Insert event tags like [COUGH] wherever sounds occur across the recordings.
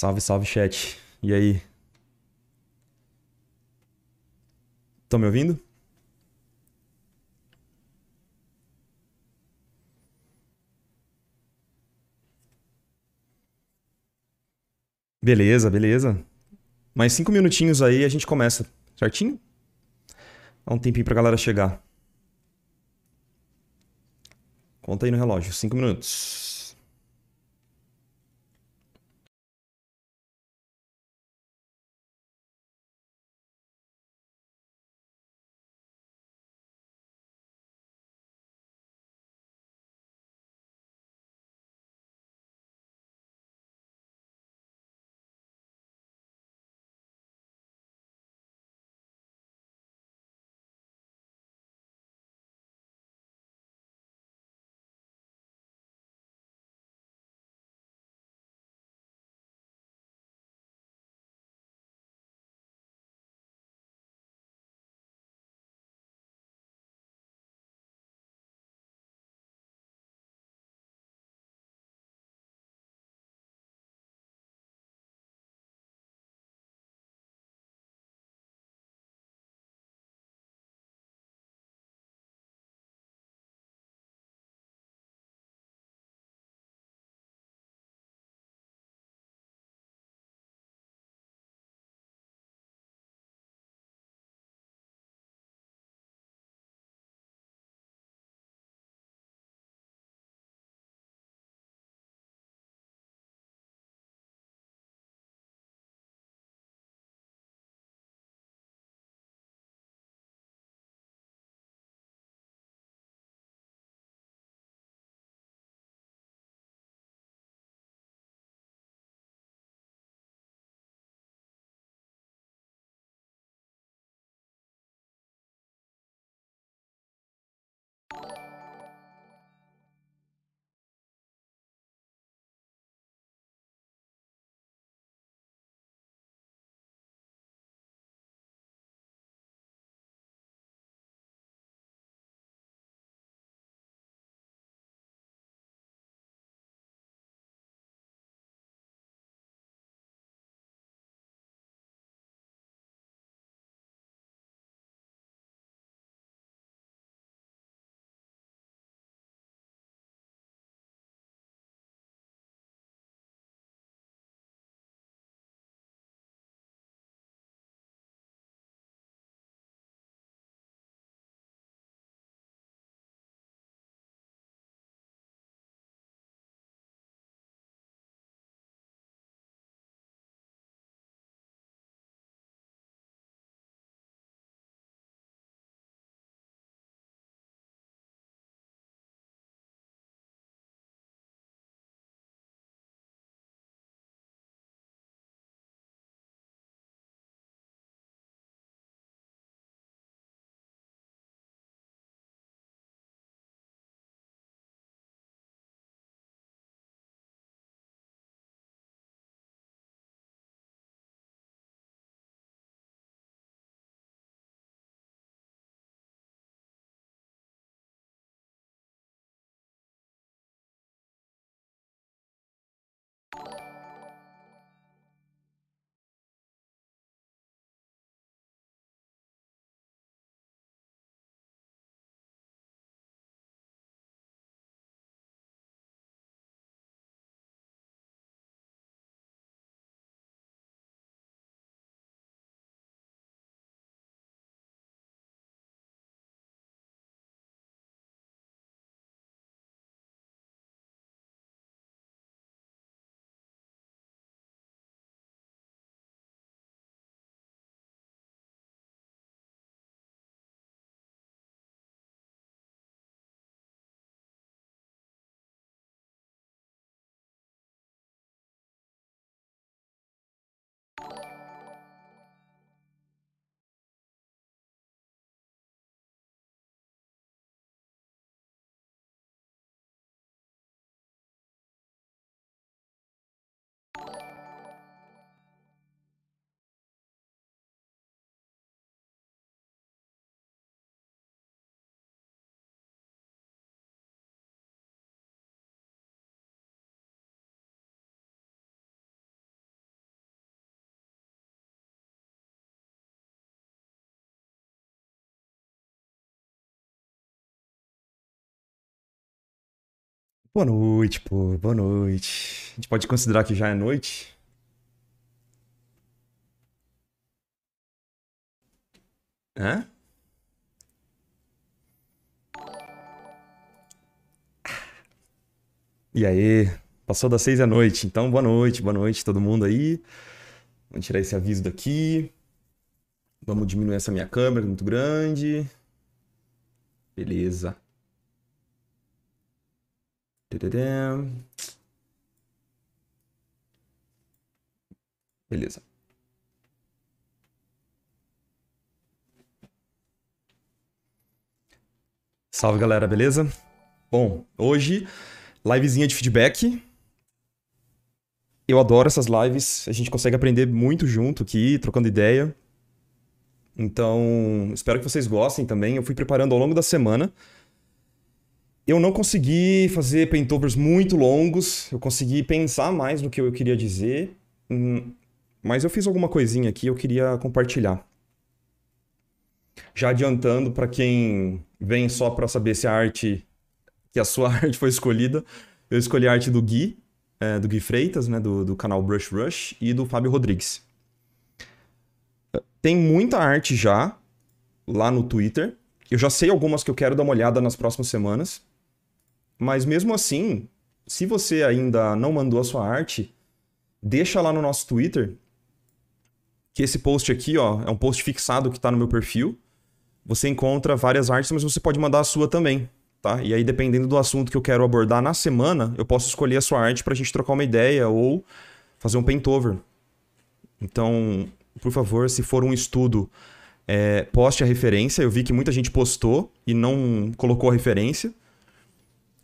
Salve, salve, chat. E aí? Estão me ouvindo? Beleza, beleza. Mais cinco minutinhos aí a gente começa, certinho? Dá um tempinho pra galera chegar. Conta aí no relógio, cinco minutos. Boa noite, pô. Boa noite. A gente pode considerar que já é noite? Hã? E aí? Passou das seis da noite, então boa noite, boa noite todo mundo aí. Vamos tirar esse aviso daqui. Vamos diminuir essa minha câmera, que é muito grande. Beleza. Beleza. Salve galera, beleza? Bom, hoje, livezinha de feedback. Eu adoro essas lives, a gente consegue aprender muito junto aqui, trocando ideia. Então, espero que vocês gostem também. Eu fui preparando ao longo da semana eu não consegui fazer paintovers muito longos, eu consegui pensar mais no que eu queria dizer, hum, mas eu fiz alguma coisinha aqui eu queria compartilhar. Já adiantando para quem vem só para saber se a arte, que a sua [LAUGHS] arte foi escolhida, eu escolhi a arte do Gui, é, do Gui Freitas, né, do, do canal Brush Rush, e do Fábio Rodrigues. Tem muita arte já lá no Twitter. Eu já sei algumas que eu quero dar uma olhada nas próximas semanas. Mas mesmo assim, se você ainda não mandou a sua arte, deixa lá no nosso Twitter que esse post aqui, ó, é um post fixado que está no meu perfil. Você encontra várias artes, mas você pode mandar a sua também, tá? E aí dependendo do assunto que eu quero abordar na semana, eu posso escolher a sua arte para a gente trocar uma ideia ou fazer um paint-over. Então, por favor, se for um estudo, é, poste a referência. Eu vi que muita gente postou e não colocou a referência.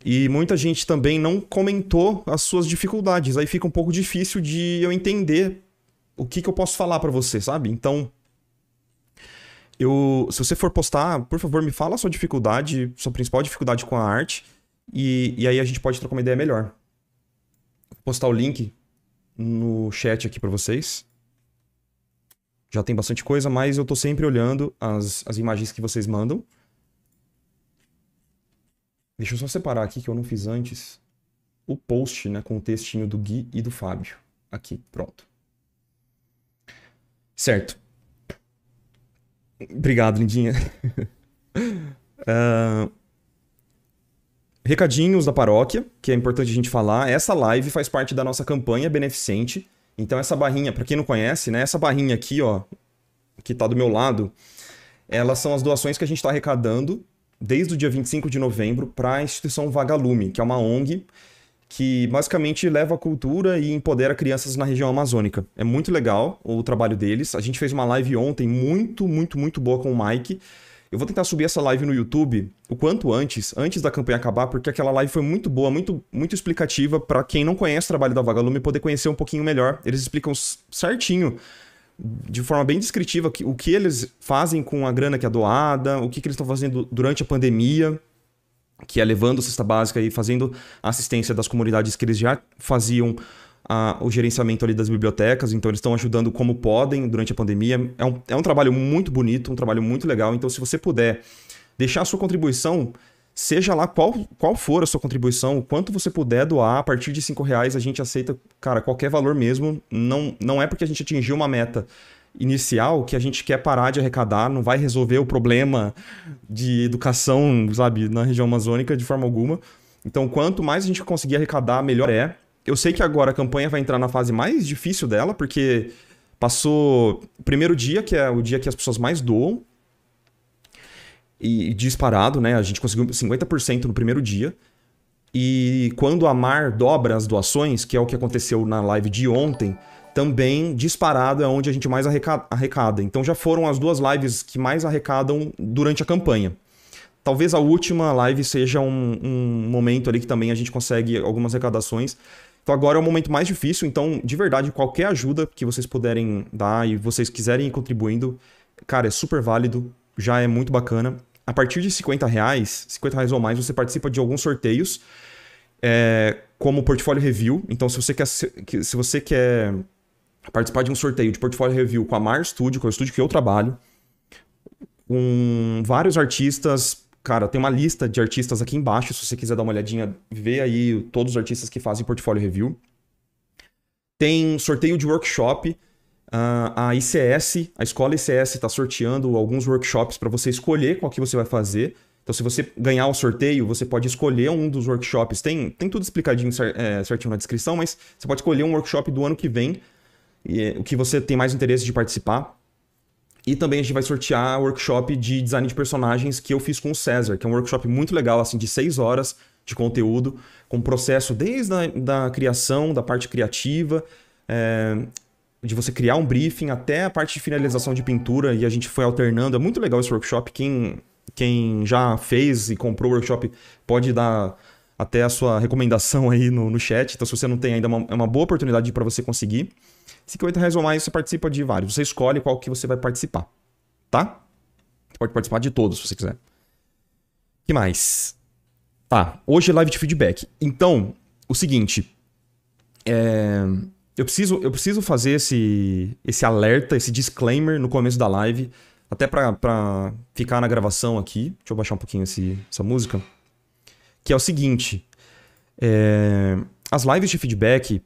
E muita gente também não comentou as suas dificuldades. Aí fica um pouco difícil de eu entender o que, que eu posso falar para você, sabe? Então, eu, se você for postar, por favor, me fala a sua dificuldade, sua principal dificuldade com a arte, e, e aí a gente pode trocar uma ideia melhor. Vou postar o link no chat aqui para vocês. Já tem bastante coisa, mas eu tô sempre olhando as, as imagens que vocês mandam. Deixa eu só separar aqui que eu não fiz antes o post né, com o textinho do Gui e do Fábio. Aqui, pronto. Certo. Obrigado, lindinha. uh... [LAUGHS] Recadinhos da paróquia, que é importante a gente falar. Essa live faz parte da nossa campanha beneficente. Então, essa barrinha, para quem não conhece, né? Essa barrinha aqui, ó, que tá do meu lado, elas são as doações que a gente está arrecadando desde o dia 25 de novembro para a instituição Vagalume, que é uma ONG que basicamente leva a cultura e empodera crianças na região amazônica. É muito legal o trabalho deles. A gente fez uma live ontem muito, muito, muito boa com o Mike. Eu vou tentar subir essa live no YouTube o quanto antes, antes da campanha acabar, porque aquela live foi muito boa, muito, muito explicativa para quem não conhece o trabalho da Vagalume poder conhecer um pouquinho melhor. Eles explicam certinho de forma bem descritiva o que eles fazem com a grana que é doada, o que, que eles estão fazendo durante a pandemia, que é levando a cesta básica e fazendo assistência das comunidades que eles já faziam a, o gerenciamento ali das bibliotecas, então eles estão ajudando como podem durante a pandemia. É um, é um trabalho muito bonito, um trabalho muito legal. Então, se você puder deixar a sua contribuição, seja lá qual, qual for a sua contribuição, o quanto você puder doar, a partir de 5 reais a gente aceita, cara, qualquer valor mesmo. Não, não é porque a gente atingiu uma meta inicial que a gente quer parar de arrecadar, não vai resolver o problema de educação, sabe, na região amazônica de forma alguma. Então, quanto mais a gente conseguir arrecadar, melhor é. Eu sei que agora a campanha vai entrar na fase mais difícil dela, porque passou o primeiro dia, que é o dia que as pessoas mais doam, e, disparado, né? A gente conseguiu 50% no primeiro dia. E quando a Mar dobra as doações, que é o que aconteceu na live de ontem, também disparado é onde a gente mais arrecada. Então já foram as duas lives que mais arrecadam durante a campanha. Talvez a última live seja um, um momento ali que também a gente consegue algumas arrecadações. Então agora é o momento mais difícil, então de verdade, qualquer ajuda que vocês puderem dar e vocês quiserem ir contribuindo, cara, é super válido já é muito bacana. A partir de 50 reais, 50 reais ou mais, você participa de alguns sorteios, é, como portfólio review. Então, se você quer, se você quer participar de um sorteio de portfólio review com a Mar Studio, com é o estúdio que eu trabalho, com vários artistas. Cara, tem uma lista de artistas aqui embaixo, se você quiser dar uma olhadinha, vê aí todos os artistas que fazem portfólio review. Tem sorteio de workshop, ah, a ICS, a escola ICS está sorteando alguns workshops para você escolher qual que você vai fazer. Então, se você ganhar o sorteio, você pode escolher um dos workshops. Tem, tem tudo explicadinho é, certinho na descrição, mas você pode escolher um workshop do ano que vem, e, é, o que você tem mais interesse de participar. E também a gente vai sortear workshop de design de personagens que eu fiz com o César, que é um workshop muito legal, assim, de seis horas de conteúdo, com processo desde a da criação, da parte criativa, é, de você criar um briefing até a parte de finalização de pintura e a gente foi alternando. É muito legal esse workshop. Quem, quem já fez e comprou o workshop pode dar até a sua recomendação aí no, no chat. Então, se você não tem ainda, é uma, é boa oportunidade para você conseguir. 50 reais ou mais, você participa de vários. Você escolhe qual que você vai participar, tá? Você pode participar de todos, se você quiser. que mais? Tá, hoje é live de feedback. Então, o seguinte. É... Eu preciso, eu preciso fazer esse, esse alerta, esse disclaimer no começo da live, até para ficar na gravação aqui. Deixa eu baixar um pouquinho esse, essa música. Que é o seguinte: é, as lives de feedback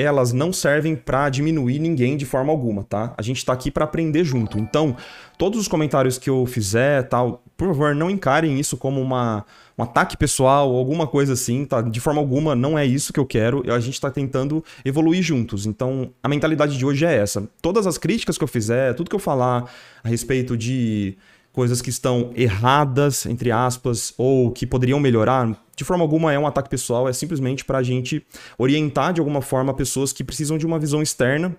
elas não servem para diminuir ninguém de forma alguma, tá? A gente tá aqui para aprender junto. Então, todos os comentários que eu fizer, tal, por favor, não encarem isso como uma um ataque pessoal, alguma coisa assim, tá? De forma alguma não é isso que eu quero. A gente tá tentando evoluir juntos. Então, a mentalidade de hoje é essa. Todas as críticas que eu fizer, tudo que eu falar a respeito de coisas que estão erradas, entre aspas, ou que poderiam melhorar, de forma alguma é um ataque pessoal, é simplesmente para a gente orientar de alguma forma pessoas que precisam de uma visão externa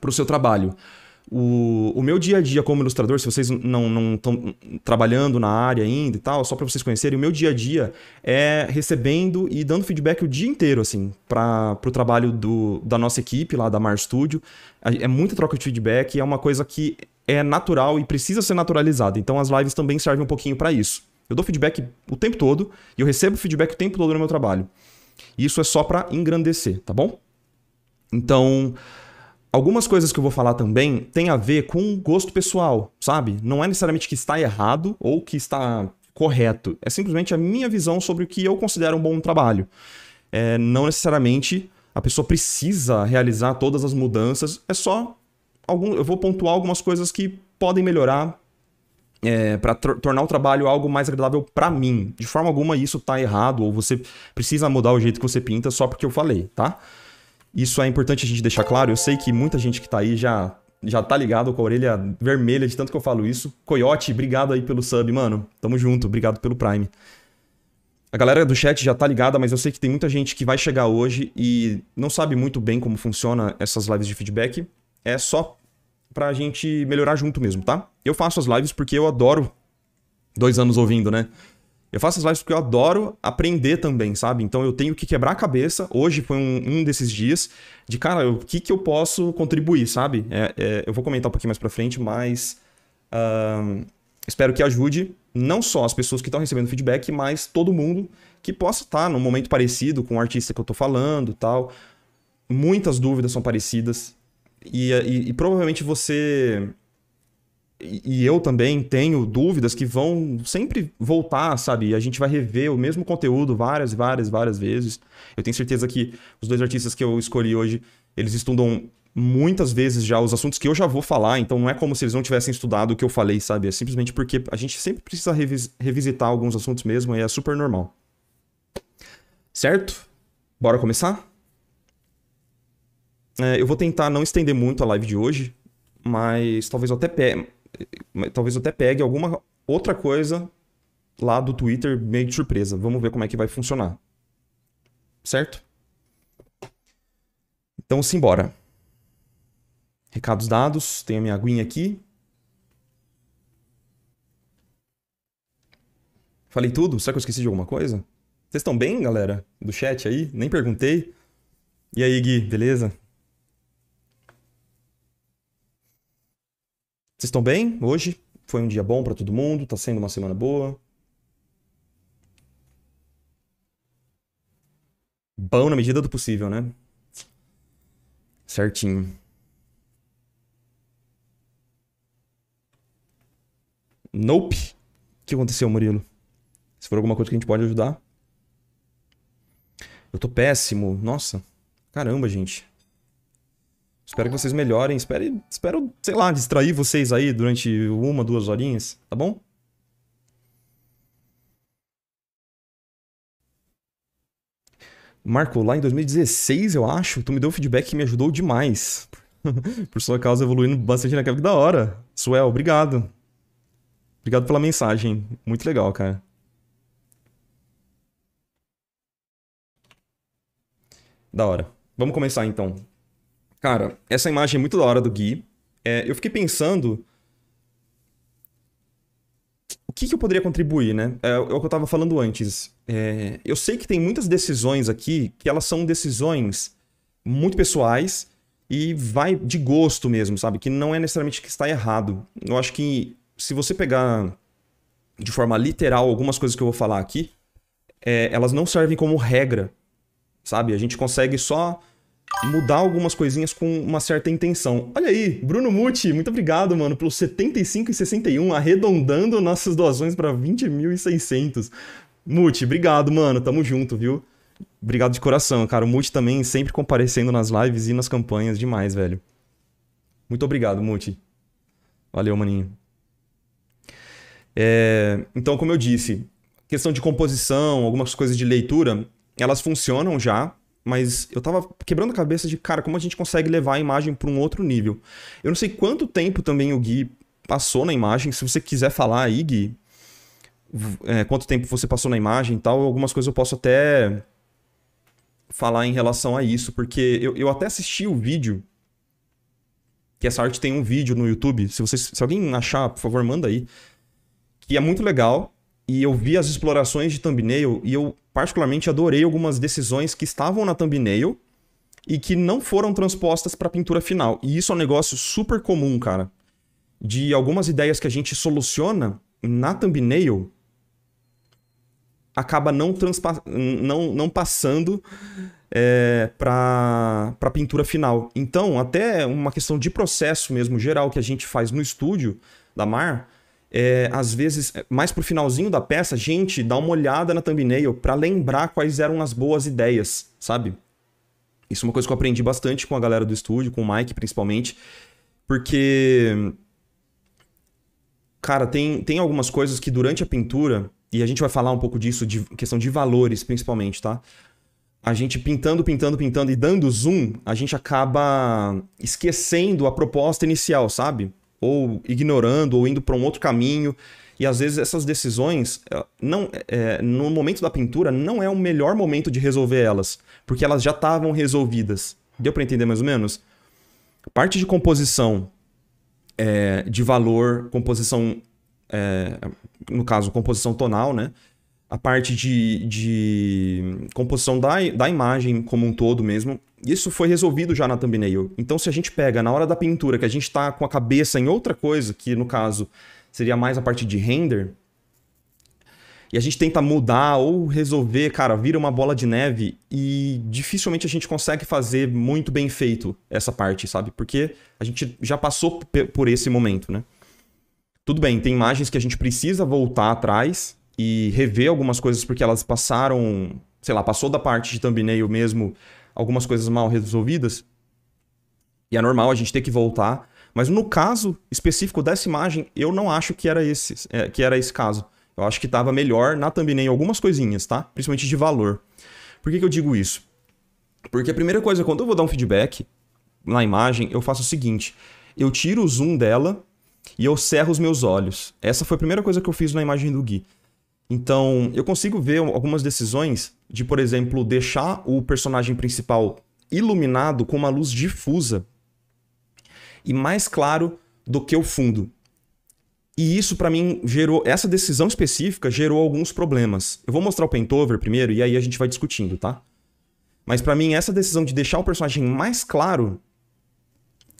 para o seu trabalho. O, o, meu dia a dia como ilustrador, se vocês não estão trabalhando na área ainda e tal, só para vocês conhecerem, o meu dia a dia é recebendo e dando feedback o dia inteiro, assim, para o trabalho do, da nossa equipe lá da Mar Studio. É muita troca de feedback, é uma coisa que é natural e precisa ser naturalizada. Então as lives também servem um pouquinho para isso. Eu dou feedback o tempo todo e eu recebo feedback o tempo todo no meu trabalho. E isso é só para engrandecer, tá bom? Então, algumas coisas que eu vou falar também tem a ver com gosto pessoal, sabe? Não é necessariamente que está errado ou que está correto. É simplesmente a minha visão sobre o que eu considero um bom trabalho. É, não necessariamente a pessoa precisa realizar todas as mudanças, é só algum, eu vou pontuar algumas coisas que podem melhorar é, para tornar o trabalho algo mais agradável para mim. De forma alguma isso tá errado ou você precisa mudar o jeito que você pinta só porque eu falei, tá? Isso é importante a gente deixar claro. Eu sei que muita gente que tá aí já já tá ligado com a orelha vermelha de tanto que eu falo isso. Coyote, obrigado aí pelo sub, mano. Tamo junto, obrigado pelo Prime. A galera do chat já tá ligada, mas eu sei que tem muita gente que vai chegar hoje e não sabe muito bem como funciona essas lives de feedback é só pra gente melhorar junto mesmo, tá? Eu faço as lives porque eu adoro. Dois anos ouvindo, né? Eu faço as lives porque eu adoro aprender também, sabe? Então eu tenho que quebrar a cabeça. Hoje foi um, um desses dias de, cara, o que, que eu posso contribuir, sabe? É, é, eu vou comentar um pouquinho mais pra frente, mas. Uh, espero que ajude não só as pessoas que estão recebendo feedback, mas todo mundo que possa estar tá num momento parecido com o artista que eu tô falando tal. Muitas dúvidas são parecidas e, eh, e, e provavelmente você e eu também tenho dúvidas que vão sempre voltar, sabe? A gente vai rever o mesmo conteúdo várias, várias, várias vezes. Eu tenho certeza que os dois artistas que eu escolhi hoje, eles estudam muitas vezes já os assuntos que eu já vou falar, então não é como se eles não tivessem estudado o que eu falei, sabe? É simplesmente porque a gente sempre precisa revis revisitar alguns assuntos mesmo e é super normal. Certo? Bora começar? É, eu vou tentar não estender muito a live de hoje, mas talvez eu até pegue, é, é, talvez até pegue alguma outra coisa lá do Twitter meio de surpresa. Vamos ver como é que vai funcionar. Certo? Então, simbora. Recados dados, tenho a minha aguinha aqui. Falei tudo? Será que eu esqueci de alguma coisa? Vocês estão bem, galera? Do chat aí? Nem perguntei. E aí, Gui, beleza? Vocês estão bem hoje? Foi um dia bom para todo mundo? Tá sendo uma semana boa? Bom na medida do possível, né? Certinho. Nope. O que aconteceu, Murilo? Se for alguma coisa que a gente pode ajudar. Eu tô péssimo. Nossa. Caramba, gente. Espero que vocês melhorem. Espero, espero, sei lá, distrair vocês aí durante uma, duas horinhas, tá bom? Marco, lá em 2016, eu acho, tu me deu um feedback que me ajudou demais. [LAUGHS] Por sua causa, evoluindo bastante na que da hora. Suel, obrigado. Obrigado pela mensagem. Muito legal, cara. Da hora. Vamos começar então. Cara, essa imagem é muito da hora do Gui. É, eu fiquei pensando. O que, que eu poderia contribuir, né? É, é, o que eu tava falando antes. É, eu sei que tem muitas decisões aqui que elas são decisões muito pessoais e vai de gosto mesmo, sabe? Que não é necessariamente que está errado. Eu acho que se você pegar de forma literal algumas coisas que eu vou falar aqui, é, elas não servem como regra, sabe? A gente consegue só mudar algumas coisinhas com uma certa intenção. Olha aí, Bruno Muti, muito obrigado, mano, pelos 75 e 61, arredondando nossas doações para 20.600. Muti, obrigado, mano, tamo junto, viu? Obrigado de coração, cara. O Muti também sempre comparecendo nas lives e nas campanhas, demais, velho. Muito obrigado, Muti. Valeu, maninho. É... Então, como eu disse, questão de composição, algumas coisas de leitura, elas funcionam já mas eu tava quebrando a cabeça de, cara, como a gente consegue levar a imagem para um outro nível? Eu não sei quanto tempo também o Gui passou na imagem, se você quiser falar aí, Gui, é, quanto tempo você passou na imagem e tal, algumas coisas eu posso até falar em relação a isso, porque eu, eu até assisti o vídeo, que essa arte tem um vídeo no YouTube, se, vocês, se alguém achar, por favor, manda aí, que é muito legal, e eu vi as explorações de thumbnail, e eu particularmente adorei algumas decisões que estavam na thumbnail e que não foram transpostas para a pintura final. E isso é um negócio super comum, cara. De algumas ideias que a gente soluciona na thumbnail acaba não, não, não passando é, para a pintura final. Então, até uma questão de processo mesmo geral que a gente faz no estúdio da Mar, é, às vezes, é, mais pro finalzinho da peça, gente, dá uma olhada na thumbnail para lembrar quais eram as boas ideias, sabe? Isso é uma coisa que eu aprendi bastante com a galera do estúdio, com o Mike principalmente, porque. Cara, tem, tem algumas coisas que durante a pintura, e a gente vai falar um pouco disso, de questão de valores principalmente, tá? a gente pintando, pintando, pintando e dando zoom, a gente acaba esquecendo a proposta inicial, sabe? ou ignorando, ou indo para um outro caminho. E às vezes essas decisões, eh, não, é, no momento da pintura, não é o melhor momento de resolver elas, porque elas já estavam resolvidas. Deu para entender mais ou menos? Parte de composição é, de valor, composição, é, no caso, composição tonal, né? A parte de, de composição da, da imagem como um todo mesmo, isso foi resolvido já na thumbnail. Então, se a gente pega na hora da pintura, que a gente está com a cabeça em outra coisa, que no caso seria mais a parte de render, e a gente tenta mudar ou resolver, cara, vira uma bola de neve e dificilmente a gente consegue fazer muito bem feito essa parte, sabe? Porque a gente já passou por esse momento, né? Tudo bem, tem imagens que a gente precisa voltar atrás e rever algumas coisas porque elas passaram, sei lá, passou da parte de thumbnail mesmo algumas coisas mal resolvidas. E é normal a gente ter que voltar. Mas no caso específico dessa imagem, eu não acho que era esse, é, que era esse caso. Eu acho que estava melhor na thumbnail algumas coisinhas, tá? Principalmente de valor. Por que, que eu digo isso? Porque a primeira coisa, quando eu vou dar um feedback na imagem, eu faço o seguinte: eu tiro o zoom dela e eu cerro os meus olhos. Essa foi a primeira coisa que eu fiz na imagem do Gui. Então, eu consigo ver algumas decisões de, por exemplo, deixar o personagem principal iluminado com uma luz difusa e mais claro do que o fundo. E isso para mim gerou, essa decisão específica gerou alguns problemas. Eu vou mostrar o Pentover primeiro e aí a gente vai discutindo, tá? Mas para mim essa decisão de deixar o personagem mais claro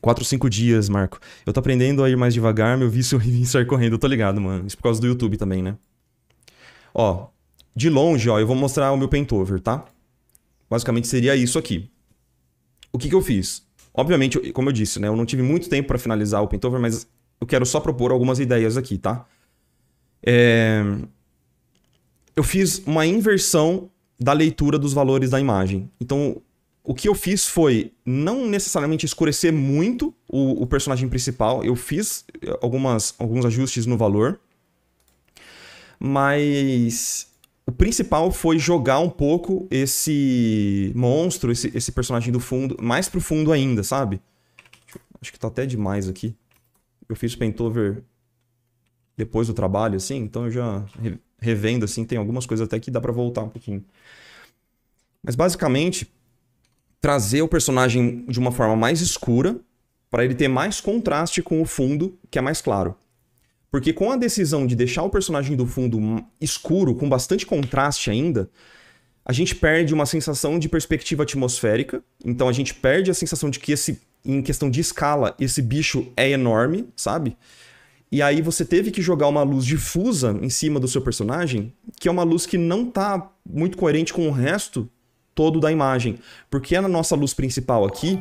4 ou 5 dias, Marco. Eu tô aprendendo a ir mais devagar, meu vício [LAUGHS] é sair correndo, eu tô ligado, mano. Isso por causa do YouTube também, né? Ó, de longe, ó, eu vou mostrar o meu pentover, tá? Basicamente seria isso aqui. O que, que eu fiz? Obviamente, como eu disse, né? Eu não tive muito tempo para finalizar o pentover, mas eu quero só propor algumas ideias aqui, tá? É... Eu fiz uma inversão da leitura dos valores da imagem. Então, o que eu fiz foi não necessariamente escurecer muito o, o personagem principal. Eu fiz eh, algumas, alguns ajustes no valor mas o principal foi jogar um pouco esse monstro, esse, esse personagem do fundo, mais pro fundo ainda, sabe? Acho que tá até demais aqui. Eu fiz o Pentover depois do trabalho, assim, então eu já revendo, assim, tem algumas coisas até que dá para voltar um pouquinho. Mas basicamente, trazer o personagem de uma forma mais escura, para ele ter mais contraste com o fundo, que é mais claro. Porque com a decisão de deixar o personagem do fundo escuro, com bastante contraste ainda, a gente perde uma sensação de perspectiva atmosférica. Então a gente perde a sensação de que esse, em questão de escala, esse bicho é enorme, sabe? E aí você teve que jogar uma luz difusa em cima do seu personagem, que é uma luz que não tá muito coerente com o resto todo da imagem. Porque é a nossa luz principal aqui,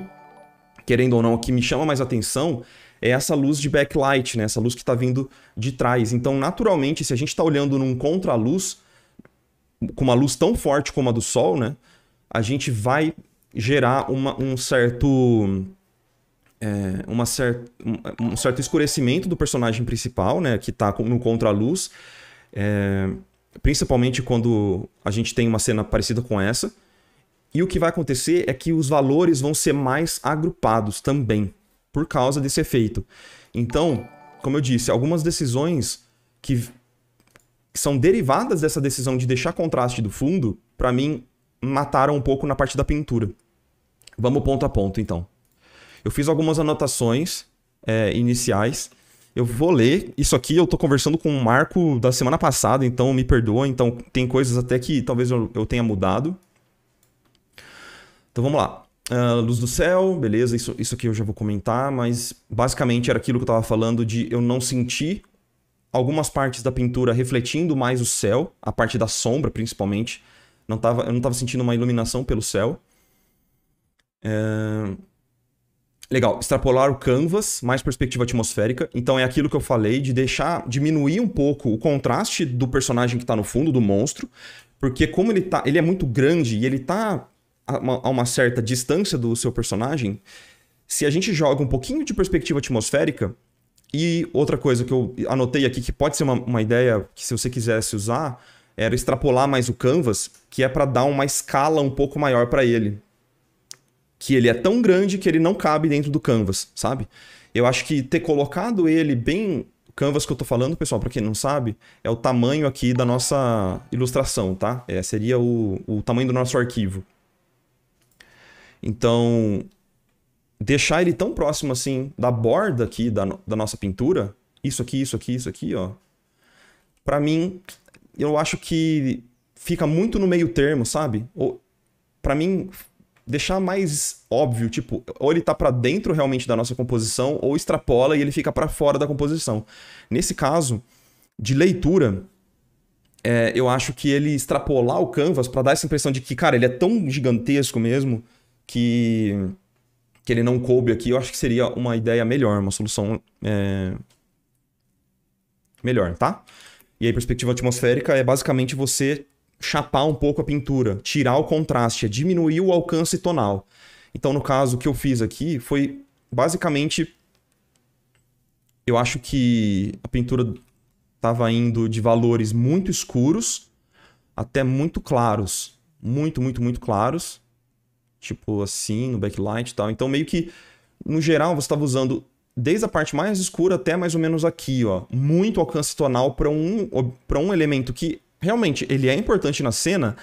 querendo ou não, que me chama mais atenção é essa luz de backlight, né? essa luz que está vindo de trás. Então, naturalmente, se a gente está olhando num contra-luz, com uma luz tão forte como a do Sol, né? a gente vai gerar uma, um certo. É, uma cer um, um, certo escurecimento do personagem principal, né? Que está no contra-luz. É, principalmente quando a gente tem uma cena parecida com essa. E o que vai acontecer é que os valores vão ser mais agrupados também por causa desse efeito. Então, como eu disse, algumas decisões que são derivadas dessa decisão de deixar contraste do fundo, para mim, mataram um pouco na parte da pintura. Vamos ponto a ponto, então. Eu fiz algumas anotações é, iniciais. Eu vou ler. Isso aqui eu tô conversando com o Marco da semana passada, então me perdoa. Então tem coisas até que talvez eu, eu tenha mudado. Então vamos lá. Uh, Luz do Céu, beleza, isso, isso aqui eu já vou comentar, mas basicamente era aquilo que eu estava falando de eu não sentir algumas partes da pintura refletindo mais o céu, a parte da sombra principalmente. Não tava, eu não estava sentindo uma iluminação pelo céu. É... Legal, extrapolar o canvas, mais perspectiva atmosférica. Então é aquilo que eu falei de deixar, diminuir um pouco o contraste do personagem que está no fundo, do monstro. Porque como ele tá, ele é muito grande e ele tá a uma, certa distância do seu personagem, se a gente joga um pouquinho de perspectiva atmosférica, e outra coisa que eu anotei aqui, que pode ser uma, uma ideia que se você quisesse usar, era extrapolar mais o canvas, que é para dar uma escala um pouco maior para ele. Que ele é tão grande que ele não cabe dentro do canvas, sabe? Eu acho que ter colocado ele bem. O canvas que eu tô falando, pessoal, para quem não sabe, é o tamanho aqui da nossa ilustração, tá? É, seria o, o tamanho do nosso arquivo. Então, deixar ele tão próximo assim da borda aqui da, da nossa pintura, isso aqui, isso aqui, isso aqui, ó. Para mim, eu acho que fica muito no meio termo, sabe? Ou para mim deixar mais óbvio, tipo, ou ele tá para dentro realmente da nossa composição ou extrapola e ele fica para fora da composição. Nesse caso de leitura, é, eu acho que ele extrapolar o canvas para dar essa impressão de que, cara, ele é tão gigantesco mesmo, que, que ele não coube aqui, eu acho que seria uma ideia melhor, uma solução é, melhor, tá? E aí, perspectiva atmosférica é basicamente você chapar um pouco a pintura, tirar o contraste, é diminuir o alcance tonal. Então, no caso, o que eu fiz aqui foi basicamente. Eu acho que a pintura estava indo de valores muito escuros até muito claros. Muito, muito, muito claros tipo assim, no backlight e tal. Então, meio que, no geral, você estava usando desde a parte mais escura até mais ou menos aqui, ó. Muito alcance tonal para um, um elemento que realmente ele é importante na cena,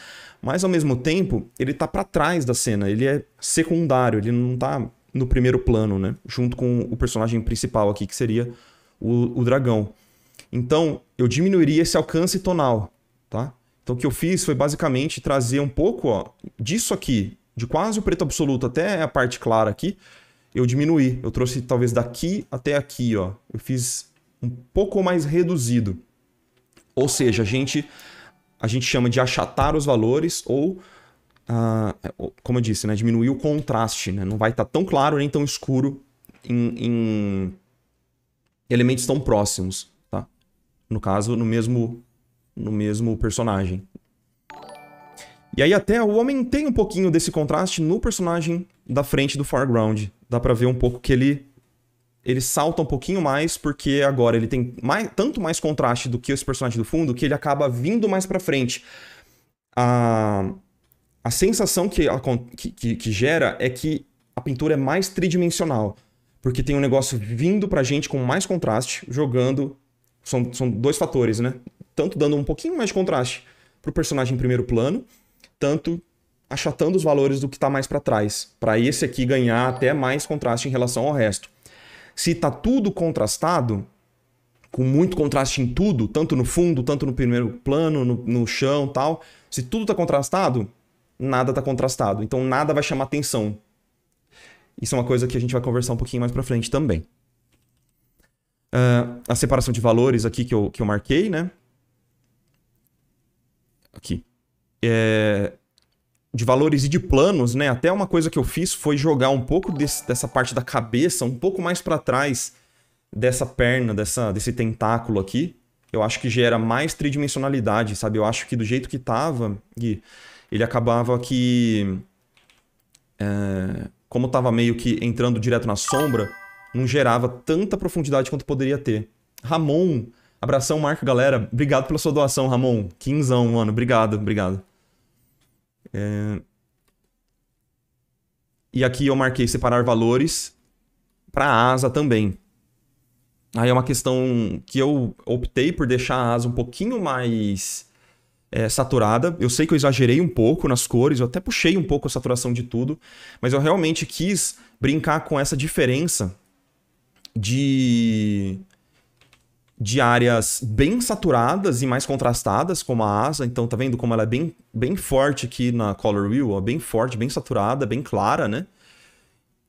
mas ao mesmo tempo ele tá para trás da cena, ele é secundário, ele não tá no primeiro plano, né? Junto com o personagem principal aqui, que seria o, o dragão. Então, eu diminuiria esse alcance tonal, tá? Então, o que eu fiz foi basicamente trazer um pouco ó, disso aqui de quase o preto absoluto até a parte clara aqui, eu diminuí. Eu trouxe talvez daqui até aqui, ó. Eu fiz um pouco mais reduzido. Ou seja, a gente a gente chama de achatar os valores ou uh, como eu disse, né, diminuir o contraste, né? Não vai estar tá tão claro nem tão escuro em, em elementos tão próximos, tá? No caso, no mesmo no mesmo personagem. E aí até o homem tem um pouquinho desse contraste no personagem da frente do foreground. Dá para ver um pouco que ele ele salta um pouquinho mais porque agora ele tem mais, tanto mais contraste do que esse personagem do fundo que ele acaba vindo mais para frente. A, a sensação que, a, que, que gera é que a pintura é mais tridimensional, porque tem um negócio vindo pra gente com mais contraste, jogando. São, são dois fatores, né? Tanto dando um pouquinho mais de contraste pro personagem em primeiro plano, tanto achatando os valores do que está mais para trás, para esse aqui ganhar até mais contraste em relação ao resto. Se está tudo contrastado, com muito contraste em tudo, tanto no fundo, tanto no primeiro plano, no, no chão tal, se tudo está contrastado, nada está contrastado. Então nada vai chamar atenção. Isso é uma coisa que a gente vai conversar um pouquinho mais para frente também. Uh, a separação de valores aqui que eu, que eu marquei, né? Aqui é, de valores e de planos, né? Até uma coisa que eu fiz foi jogar um pouco desse, dessa parte da cabeça, um pouco mais para trás dessa perna, dessa, desse tentáculo aqui. Eu acho que gera mais tridimensionalidade, sabe? Eu acho que do jeito que tava, Gui, ele acabava que. É, como tava meio que entrando direto na sombra, não gerava tanta profundidade quanto poderia ter. Ramon, abração, Marco, galera. Obrigado pela sua doação, Ramon. Quinzão, mano. Obrigado, obrigado. É... E aqui eu marquei separar valores para a asa também. Aí é uma questão que eu optei por deixar a asa um pouquinho mais é, saturada. Eu sei que eu exagerei um pouco nas cores, eu até puxei um pouco a saturação de tudo, mas eu realmente quis brincar com essa diferença de de áreas bem saturadas e mais contrastadas, como a asa. Então, tá vendo como ela é bem, bem forte aqui na Color Wheel? Ó, bem forte, bem saturada, bem clara, né?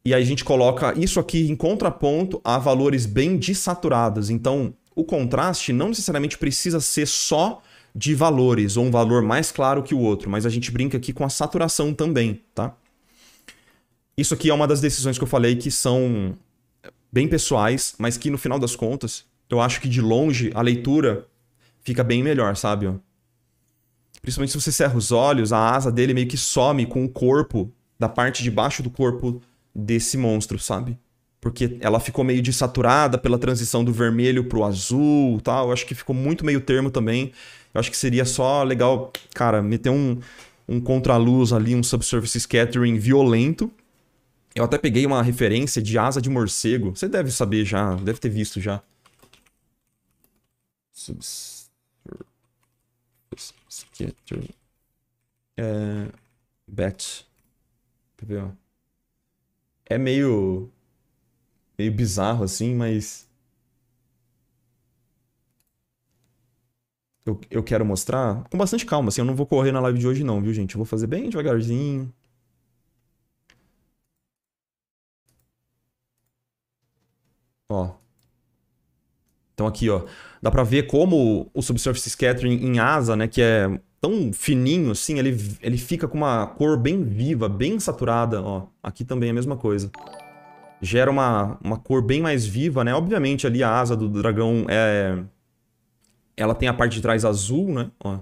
E aí a gente coloca isso aqui em contraponto a valores bem desaturados. Então, o contraste não necessariamente precisa ser só de valores, ou um valor mais claro que o outro, mas a gente brinca aqui com a saturação também, tá? Isso aqui é uma das decisões que eu falei que são bem pessoais, mas que no final das contas eu acho que de longe a leitura fica bem melhor, sabe? Principalmente se você cerra os olhos, a asa dele meio que some com o corpo, da parte de baixo do corpo desse monstro, sabe? Porque ela ficou meio desaturada pela transição do vermelho pro azul tal. Eu acho que ficou muito meio termo também. Eu acho que seria só legal, cara, meter um, um contraluz ali, um subsurface scattering violento. Eu até peguei uma referência de asa de morcego. Você deve saber já, deve ter visto já. Subscatter. É, batch. PPO. É meio. meio bizarro assim, mas. Eu, eu quero mostrar com bastante calma, assim. Eu não vou correr na live de hoje, não, viu, gente? Eu vou fazer bem devagarzinho, Ó. Então aqui, ó, dá para ver como o subsurface scattering em asa, né, que é tão fininho assim, ele, ele fica com uma cor bem viva, bem saturada, ó. Aqui também é a mesma coisa. Gera uma, uma cor bem mais viva, né? Obviamente ali a asa do dragão é... Ela tem a parte de trás azul, né? Ó.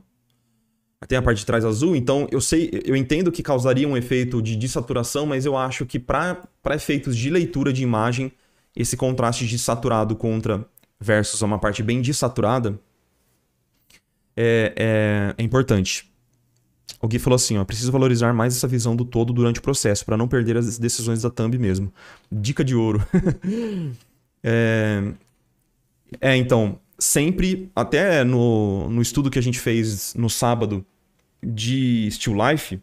Tem a parte de trás azul, então eu sei, eu entendo que causaria um efeito de desaturação mas eu acho que para efeitos de leitura de imagem, esse contraste de saturado contra versus uma parte bem desaturada é, é, é importante. O Gui falou assim, ó, preciso valorizar mais essa visão do todo durante o processo, para não perder as decisões da thumb mesmo. Dica de ouro. [LAUGHS] é... é, então, sempre, até no, no estudo que a gente fez no sábado de Still Life,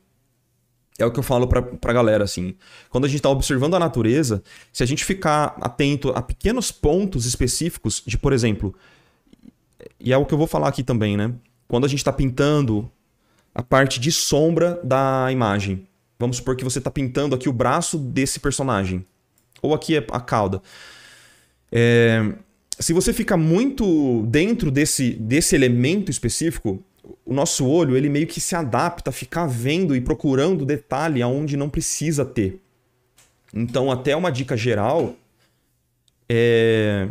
é o que eu falo pra, pra galera, assim. Quando a gente tá observando a natureza, se a gente ficar atento a pequenos pontos específicos de, por exemplo, e é o que eu vou falar aqui também, né? Quando a gente tá pintando a parte de sombra da imagem. Vamos supor que você tá pintando aqui o braço desse personagem. Ou aqui é a cauda. É... Se você fica muito dentro desse, desse elemento específico, o nosso olho ele meio que se adapta a ficar vendo e procurando detalhe aonde não precisa ter. Então, até uma dica geral é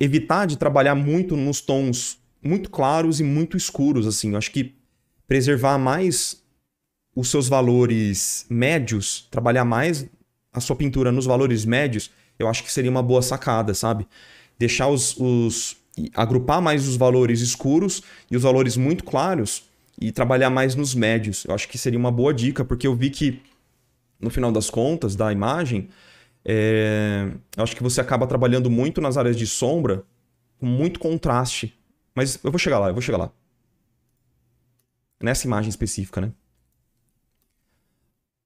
evitar de trabalhar muito nos tons muito claros e muito escuros, assim. Eu acho que preservar mais os seus valores médios, trabalhar mais a sua pintura nos valores médios, eu acho que seria uma boa sacada, sabe? Deixar os, os agrupar mais os valores escuros e os valores muito claros e trabalhar mais nos médios. Eu acho que seria uma boa dica, porque eu vi que, no final das contas, da imagem, é... eu acho que você acaba trabalhando muito nas áreas de sombra, com muito contraste. Mas eu vou chegar lá, eu vou chegar lá. Nessa imagem específica, né?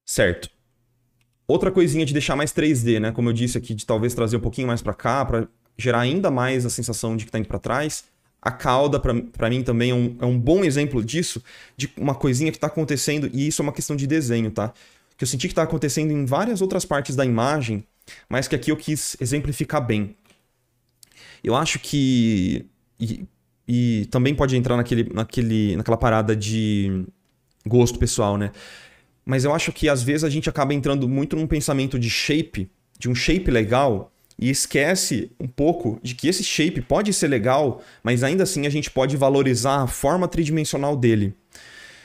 Certo. Outra coisinha de deixar mais 3D, né? Como eu disse aqui, de talvez trazer um pouquinho mais para cá, para gerar ainda mais a sensação de que está indo para trás. A cauda, para mim, também é um, é um bom exemplo disso, de uma coisinha que está acontecendo, e isso é uma questão de desenho, tá? Que eu senti que está acontecendo em várias outras partes da imagem, mas que aqui eu quis exemplificar bem. Eu acho que. E, e também pode entrar naquele, naquele, naquela parada de gosto pessoal, né? Mas eu acho que às vezes a gente acaba entrando muito num pensamento de shape, de um shape legal, e esquece um pouco de que esse shape pode ser legal, mas ainda assim a gente pode valorizar a forma tridimensional dele.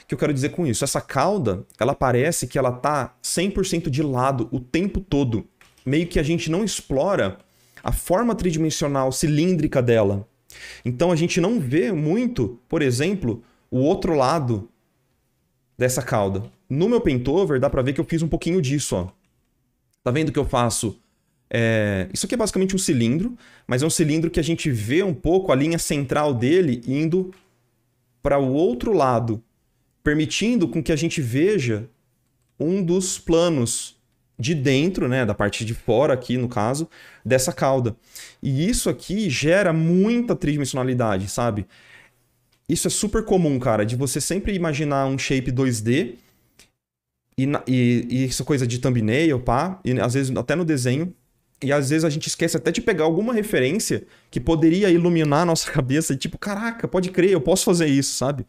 O que eu quero dizer com isso? Essa cauda, ela parece que ela tá 100% de lado o tempo todo. Meio que a gente não explora a forma tridimensional cilíndrica dela. Então a gente não vê muito, por exemplo, o outro lado dessa cauda. No meu pentover dá para ver que eu fiz um pouquinho disso, ó. Tá vendo que eu faço é, isso aqui é basicamente um cilindro, mas é um cilindro que a gente vê um pouco a linha central dele indo para o outro lado, permitindo com que a gente veja um dos planos de dentro, né, da parte de fora aqui no caso, dessa cauda. E isso aqui gera muita tridimensionalidade, sabe? Isso é super comum, cara, de você sempre imaginar um shape 2D e, e, e essa é coisa de thumbnail, pá, e às vezes até no desenho, e às vezes a gente esquece até de pegar alguma referência que poderia iluminar a nossa [LAUGHS] cabeça e tipo, caraca, pode crer, eu posso fazer isso, sabe?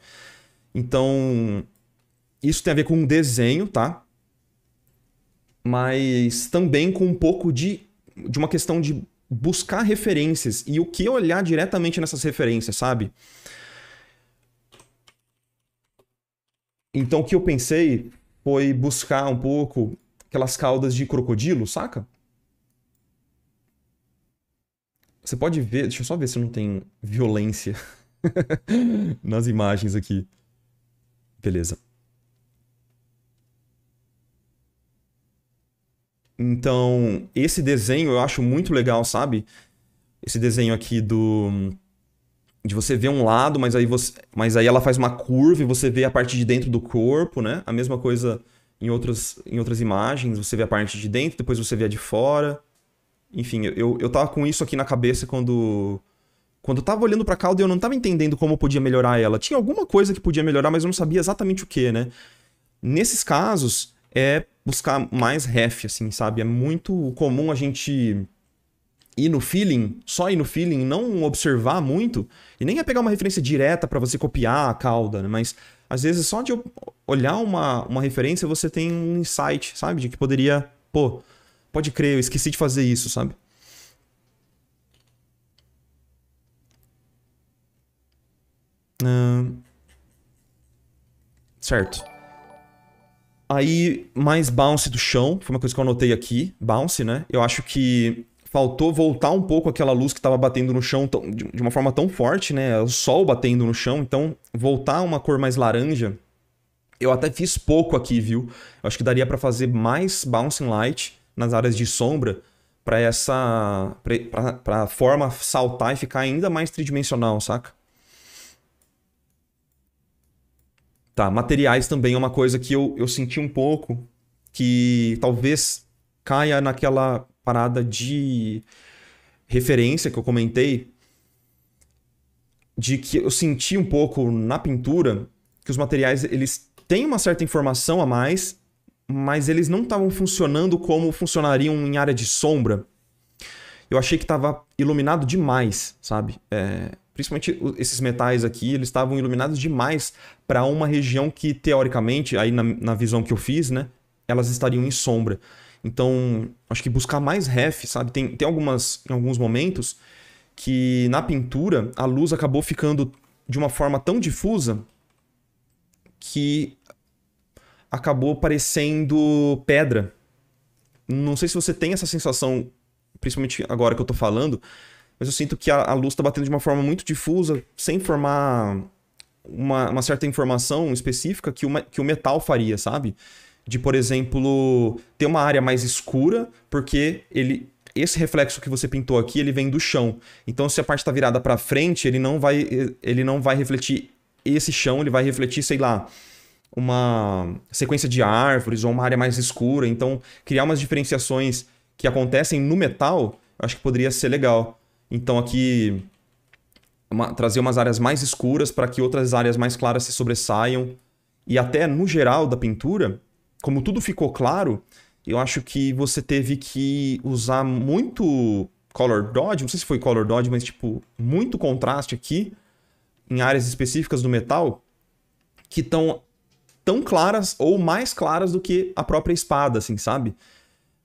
Então, isso tem a ver com desenho, tá? Mas também com um pouco de, de uma questão de buscar referências e o que olhar diretamente nessas referências, sabe? Então o que eu pensei foi buscar um pouco aquelas caudas de crocodilo, saca? Você pode ver, deixa eu só ver se não tem violência [LAUGHS] nas imagens aqui. Beleza. Então, esse desenho eu acho muito legal, sabe? Esse desenho aqui do de você ver um lado, mas aí você, mas aí ela faz uma curva e você vê a parte de dentro do corpo, né? A mesma coisa em outras em outras imagens, você vê a parte de dentro, depois você vê a de fora. Enfim, eu, eu tava com isso aqui na cabeça quando. Quando eu tava olhando pra cauda, eu não tava entendendo como eu podia melhorar ela. Tinha alguma coisa que podia melhorar, mas eu não sabia exatamente o que, né? Nesses casos, é buscar mais ref, assim, sabe? É muito comum a gente ir no feeling, só ir no feeling, não observar muito, e nem é pegar uma referência direta para você copiar a cauda, né? Mas às vezes só de olhar uma, uma referência você tem um insight, sabe? De que poderia, pô, pode crer, eu esqueci de fazer isso, sabe? Uh... Certo. Aí, mais bounce do chão, foi uma coisa que eu anotei aqui, bounce, né? Eu acho que faltou voltar um pouco aquela luz que estava batendo no chão de, uma forma tão forte, né? O sol batendo no chão, então voltar uma cor mais laranja. Eu até fiz pouco aqui, viu? Eu acho que daria para fazer mais bouncing light nas áreas de sombra para essa para a forma saltar e ficar ainda mais tridimensional, saca? Tá, materiais também é uma coisa que eu, eu senti um pouco que talvez caia naquela parada de referência que eu comentei de que eu senti um pouco na pintura que os materiais eles têm uma certa informação a mais mas eles não estavam funcionando como funcionariam em área de sombra. Eu achei que estava iluminado demais, sabe? É, principalmente esses metais aqui, eles estavam iluminados demais para uma região que, teoricamente, aí na, na, visão que eu fiz, né? Elas estariam em sombra. Então, acho que buscar mais ref, sabe? Tem, tem algumas, em alguns momentos que na pintura a luz acabou ficando de uma forma tão difusa que acabou parecendo pedra. Não sei se você tem essa sensação, principalmente agora que eu tô falando, mas eu sinto que a, a luz tá batendo de uma forma muito difusa, sem formar uma, uma certa informação específica que, uma, que o metal faria, sabe? De, por exemplo, ter uma área mais escura, porque ele esse reflexo que você pintou aqui, ele vem do chão. Então, se a parte está virada para frente, ele não vai ele não vai refletir esse chão, ele vai refletir, sei lá, uma sequência de árvores ou uma área mais escura. Então, criar umas diferenciações que acontecem no metal, acho que poderia ser legal. Então, aqui, uma, trazer umas áreas mais escuras para que outras áreas mais claras se sobressaiam. E até no geral da pintura, como tudo ficou claro, eu acho que você teve que usar muito color dodge, não sei se foi color dodge, mas tipo, muito contraste aqui em áreas específicas do metal que estão tão claras ou mais claras do que a própria espada, assim, sabe?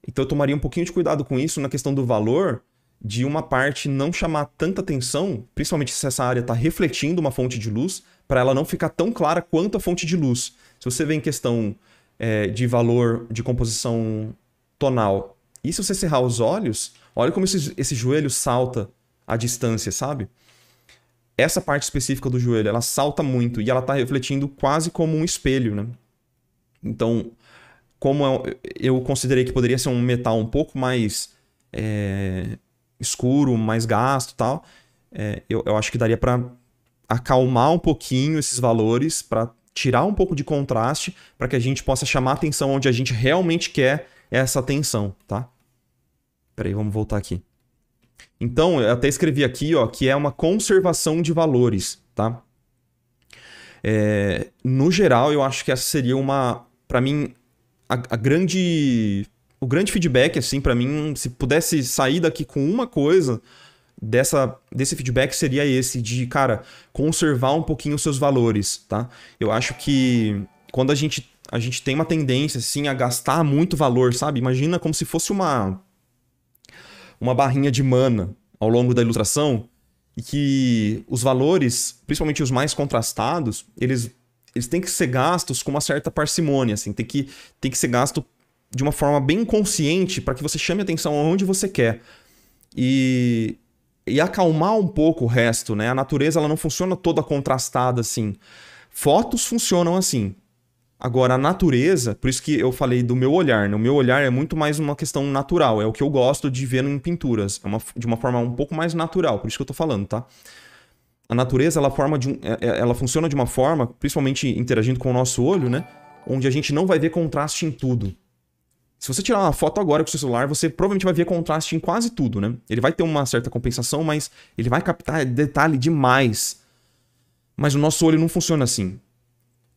Então eu tomaria um pouquinho de cuidado com isso na questão do valor, de uma parte não chamar tanta atenção, principalmente se essa área está refletindo uma fonte de luz, para ela não ficar tão clara quanto a fonte de luz. Se você vê em questão é, de valor de composição tonal, e se você cerrar os olhos, olha como esse, esse joelho salta a distância, sabe? essa parte específica do joelho, ela salta muito e ela está refletindo quase como um espelho, né? Então, como é eu considerei que poderia ser um metal um pouco mais é, escuro, mais gasto tal, é, eu, eu acho que daria para acalmar um pouquinho esses valores, para tirar um pouco de contraste, para que a gente possa chamar atenção onde a gente realmente quer essa atenção, tá? Peraí, vamos voltar aqui. Então, eu até escrevi aqui ó, que é uma conservação de valores, tá? É, no geral, eu acho que essa seria uma, para mim, a, a, grande, o grande feedback assim para mim, se pudesse sair daqui com uma coisa dessa desse feedback seria esse de, cara, conservar um pouquinho os seus valores, tá? Eu acho que quando a gente a gente tem uma tendência assim a gastar muito valor, sabe? Imagina como se fosse uma uma barrinha de mana ao longo da ilustração e que os valores, principalmente os mais contrastados, eles, eles têm que ser gastos com uma certa parcimônia, assim, tem que, tem que ser gasto de uma forma bem consciente para que você chame atenção aonde você quer. E, e acalmar um pouco o resto, né? A natureza ela não funciona toda contrastada assim. Fotos funcionam assim. Agora, a natureza, por isso que eu falei do meu olhar, né? O meu olhar é muito mais uma questão natural, é o que eu gosto de ver em pinturas, é uma, de uma forma um pouco mais natural, por isso que eu tô falando, tá? A natureza, ela, forma de um, é, é, ela funciona de uma forma, principalmente interagindo com o nosso olho, né? Onde a gente não vai ver contraste em tudo. Se você tirar uma foto agora com o seu celular, você provavelmente vai ver contraste em quase tudo, né? Ele vai ter uma certa compensação, mas ele vai captar detalhe demais. Mas o nosso olho não funciona assim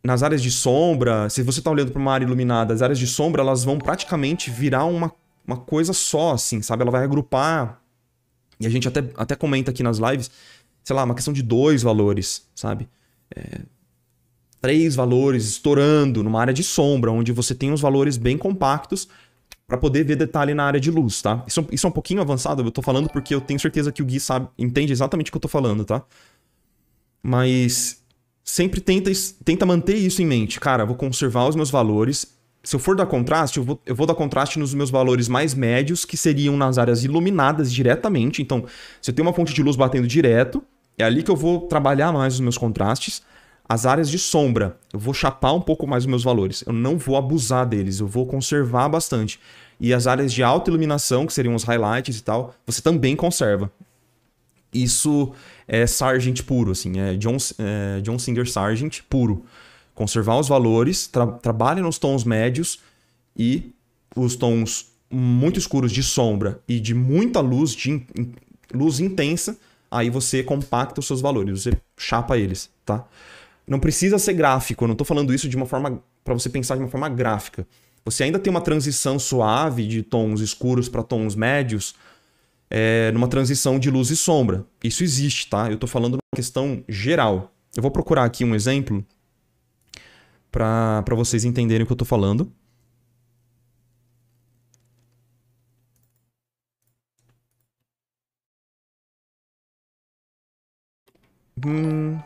nas áreas de sombra, se você está olhando para uma área iluminada, as áreas de sombra elas vão praticamente virar uma, uma coisa só, assim, sabe? Ela vai agrupar. E a gente até, até comenta aqui nas lives, sei lá, uma questão de dois valores, sabe? É, três valores estourando numa área de sombra, onde você tem os valores bem compactos para poder ver detalhe na área de luz, tá? Isso, isso é um pouquinho avançado, eu tô falando porque eu tenho certeza que o Gui sabe, entende exatamente o que eu tô falando, tá? Mas sempre tenta, tenta manter isso em mente. Cara, vou conservar os meus valores. Se eu for dar contraste, eu vou, eu vou dar contraste nos meus valores mais médios, que seriam nas áreas iluminadas diretamente. Então, se eu tenho uma fonte de luz batendo direto, é ali que eu vou trabalhar mais os meus contrastes. As áreas de sombra, eu vou chapar um pouco mais os meus valores. Eu não vou abusar deles, eu vou conservar bastante. E as áreas de alta iluminação, que seriam os highlights e tal, você também conserva. Isso é Sargent puro, assim, é John, é John Singer Sargent puro. Conservar os valores, tra trabalhe nos tons médios e os tons muito escuros de sombra e de muita luz, de in luz intensa, aí você compacta os seus valores, você chapa eles, tá? Não precisa ser gráfico, eu não tô falando isso de uma forma para você pensar de uma forma gráfica. Você ainda tem uma transição suave de tons escuros para tons médios, é, numa transição de luz e sombra. Isso existe, tá? Eu estou falando uma questão geral. Eu vou procurar aqui um exemplo para vocês entenderem o que eu estou falando. Hum.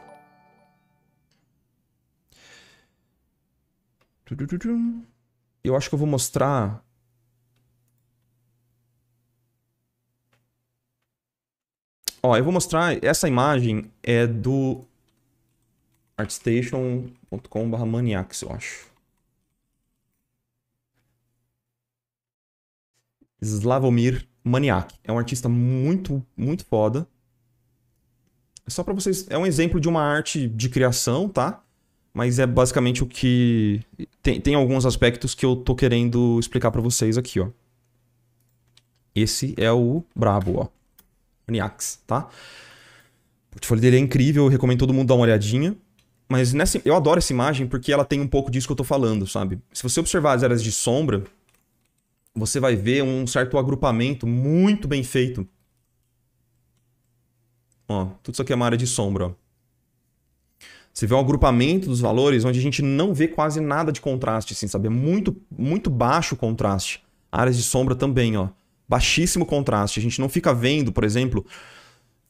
Eu acho que eu vou mostrar Ó, eu vou mostrar, essa imagem é do artstation.com.br maniacs, eu acho. Slavomir Maniac É um artista muito, muito foda. É só para vocês, é um exemplo de uma arte de criação, tá? Mas é basicamente o que tem, tem alguns aspectos que eu tô querendo explicar para vocês aqui, ó. Esse é o brabo, ó. Uniax, tá? O portfólio dele é incrível, eu recomendo todo mundo dar uma olhadinha. Mas nessa, eu adoro essa imagem porque ela tem um pouco disso que eu tô falando, sabe? Se você observar as áreas de sombra, você vai ver um certo agrupamento muito bem feito. Ó, tudo isso aqui é uma área de sombra, ó. Você vê um agrupamento dos valores onde a gente não vê quase nada de contraste, assim, sabe? É muito, muito baixo o contraste. Áreas de sombra também, ó baixíssimo contraste. A gente não fica vendo, por exemplo.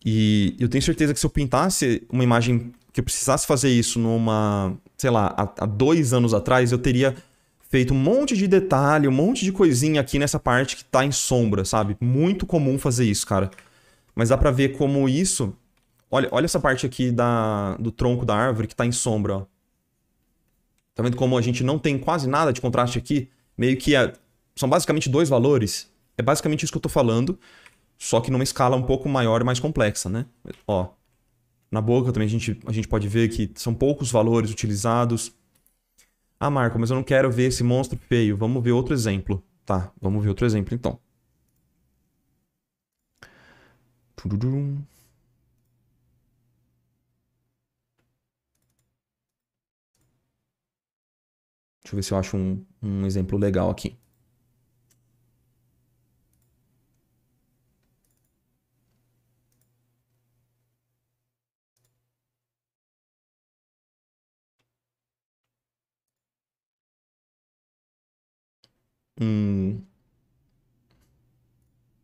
E eu tenho certeza que se eu pintasse uma imagem que eu precisasse fazer isso numa, sei lá, há, há dois anos atrás, eu teria feito um monte de detalhe, um monte de coisinha aqui nessa parte que tá em sombra, sabe? Muito comum fazer isso, cara. Mas dá pra ver como isso. Olha, olha essa parte aqui da, do tronco da árvore que tá em sombra, ó. Tá vendo como a gente não tem quase nada de contraste aqui? Meio que é... são basicamente dois valores é basicamente isso que eu estou falando, só que numa escala um pouco maior e mais complexa, né? Ó, na boca também a gente, a gente pode ver que são poucos valores utilizados. Ah, Marco, mas eu não quero ver esse monstro feio. Vamos ver outro exemplo. Tá, vamos ver outro exemplo então. Deixa eu ver se eu acho um, um exemplo legal aqui. Hum.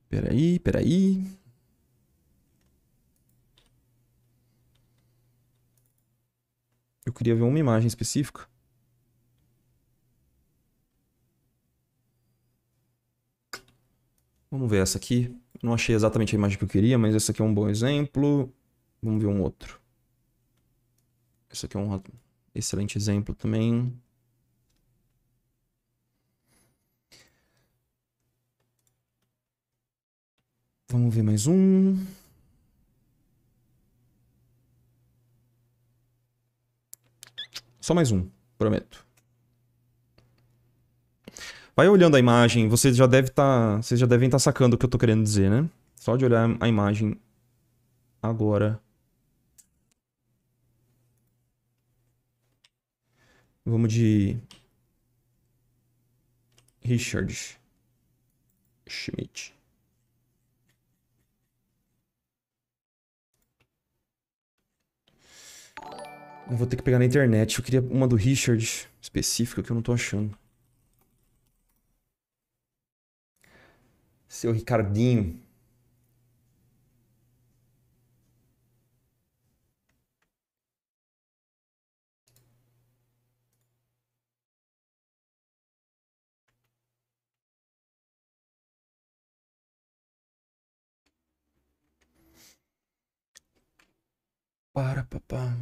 Peraí, peraí. Eu queria ver uma imagem específica. Vamos ver essa aqui. Não achei exatamente a imagem que eu queria, mas essa aqui é um bom exemplo. Vamos ver um outro. Esse aqui é um excelente exemplo também. Vamos ver mais um. Só mais um, prometo. Vai olhando a imagem, vocês já deve tá, vocês já devem estar tá sacando o que eu estou querendo dizer, né? Só de olhar a imagem agora. Vamos de Richard Schmidt. Eu vou ter que pegar na internet. Eu queria uma do Richard específica que eu não tô achando. Seu Ricardinho. Para, papá.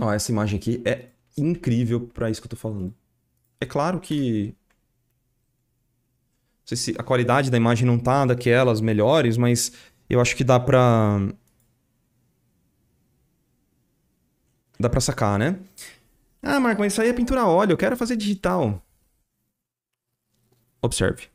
Ó, essa imagem aqui é incrível para isso que eu tô falando. É claro que não sei se a qualidade da imagem não tá daquelas melhores, mas eu acho que dá pra dá pra sacar, né? Ah, Marco, mas isso aí é pintura a óleo, eu quero fazer digital. Observe.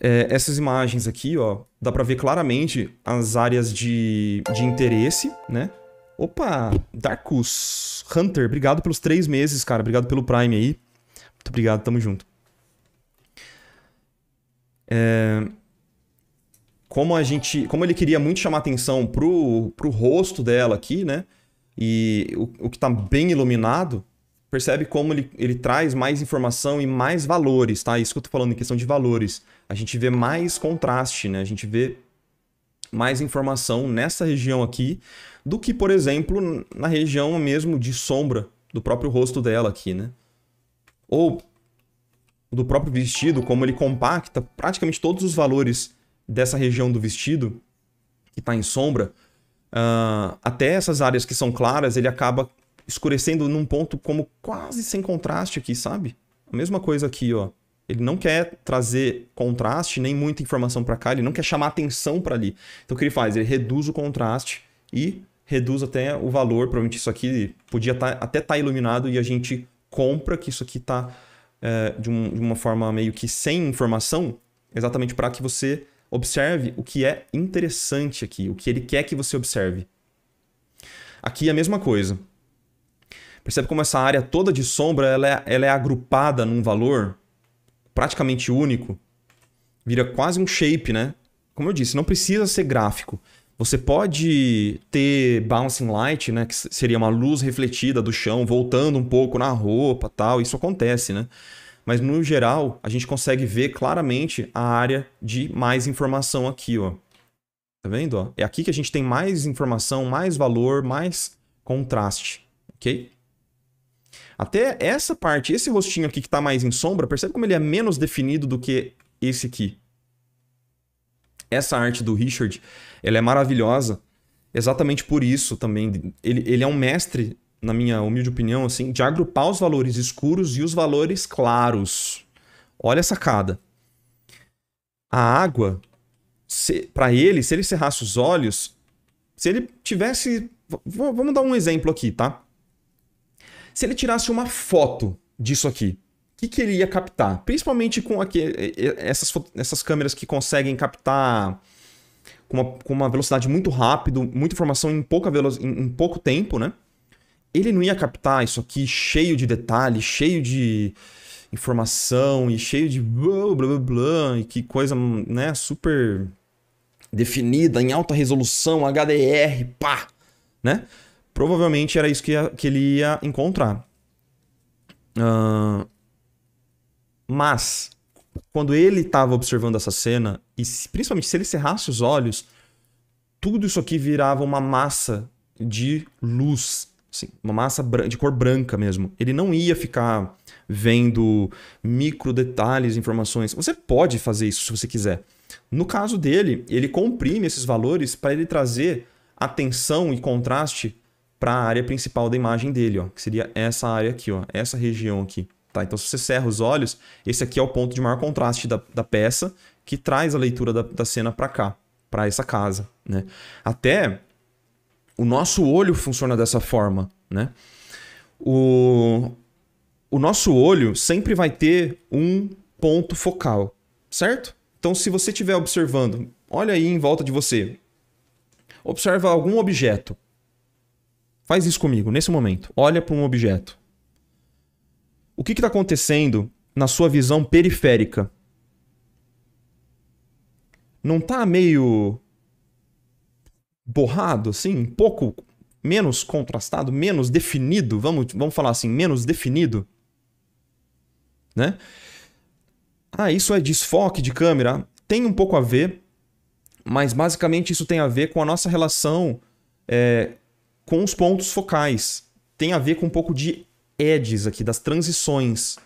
É, essas imagens aqui, ó, dá para ver claramente as áreas de, de interesse, né? Opa, Darkus Hunter, obrigado pelos três meses, cara. Obrigado pelo Prime aí. Muito obrigado, tamo junto. É... Como a gente, como ele queria muito chamar atenção pro, pro rosto dela aqui, né? E o, o que tá bem iluminado, percebe como ele, ele traz mais informação e mais valores, tá? Isso que eu tô falando em questão de valores. A gente vê mais contraste, né? A gente vê mais informação nessa região aqui do que, por exemplo, na região mesmo de sombra do próprio rosto dela aqui, né? Ou do próprio vestido, como ele compacta praticamente todos os valores dessa região do vestido que está em sombra, uh, até essas áreas que são claras, ele acaba escurecendo num ponto como quase sem contraste aqui, sabe? A mesma coisa aqui, ó. Ele não quer trazer contraste, nem muita informação para cá, ele não quer chamar atenção para ali. Então o que ele faz? Ele reduz o contraste e reduz até o valor. Provavelmente isso aqui podia tá, até estar tá iluminado e a gente compra que isso aqui está é, de, um, de uma forma meio que sem informação, exatamente para que você observe o que é interessante aqui, o que ele quer que você observe. Aqui é a mesma coisa. Percebe como essa área toda de sombra ela é, ela é agrupada num valor praticamente único? Vira quase um shape, né? Como eu disse, não precisa ser gráfico. Você pode ter bouncing light, né, que seria uma luz refletida do chão, voltando um pouco na roupa, tal, isso acontece, né? Mas no geral, a gente consegue ver claramente a área de mais informação aqui, ó. Tá vendo, ó? É aqui que a gente tem mais informação, mais valor, mais contraste, OK? Até essa parte, esse rostinho aqui que tá mais em sombra, percebe como ele é menos definido do que esse aqui. Essa arte do Richard, ela é maravilhosa. Exatamente por isso também. Ele, ele é um mestre, na minha humilde opinião, assim, de agrupar os valores escuros e os valores claros. Olha a sacada. A água, para ele, se ele cerrasse os olhos, se ele tivesse. Vamos dar um exemplo aqui, tá? Se ele tirasse uma foto disso aqui, o que, que ele ia captar? Principalmente com aqui, essas, essas câmeras que conseguem captar com uma, com uma velocidade muito rápida, muita informação em, pouca velo em, em pouco tempo, né? Ele não ia captar isso aqui cheio de detalhes, cheio de informação e cheio de blá blá blá, e que coisa, né, super definida, em alta resolução, HDR, pá, né? Provavelmente era isso que, ia, que ele ia encontrar. Uh, mas, quando ele estava observando essa cena, e se, principalmente se ele cerrasse os olhos, tudo isso aqui virava uma massa de luz, assim, uma massa de cor branca mesmo. Ele não ia ficar vendo micro detalhes, informações. Você pode fazer isso se você quiser. No caso dele, ele comprime esses valores para ele trazer atenção e contraste para a área principal da imagem dele, ó, que seria essa área aqui, ó, essa região aqui. Tá? Então, se você cerra os olhos, esse aqui é o ponto de maior contraste da, da peça que traz a leitura da, da cena para cá, para essa casa. Né? Até o nosso olho funciona dessa forma. Né? O, o nosso olho sempre vai ter um ponto focal, certo? Então, se você estiver observando, olha aí em volta de você, observa algum objeto Faz isso comigo, nesse momento. Olha para um objeto. O que está acontecendo na sua visão periférica? Não está meio borrado, assim? Um pouco menos contrastado, menos definido? Vamos, vamos falar assim, menos definido? Né? Ah, isso é desfoque de câmera? Tem um pouco a ver, mas basicamente isso tem a ver com a nossa relação é, com os pontos focais. Tem a ver com um pouco de edges aqui, das transições.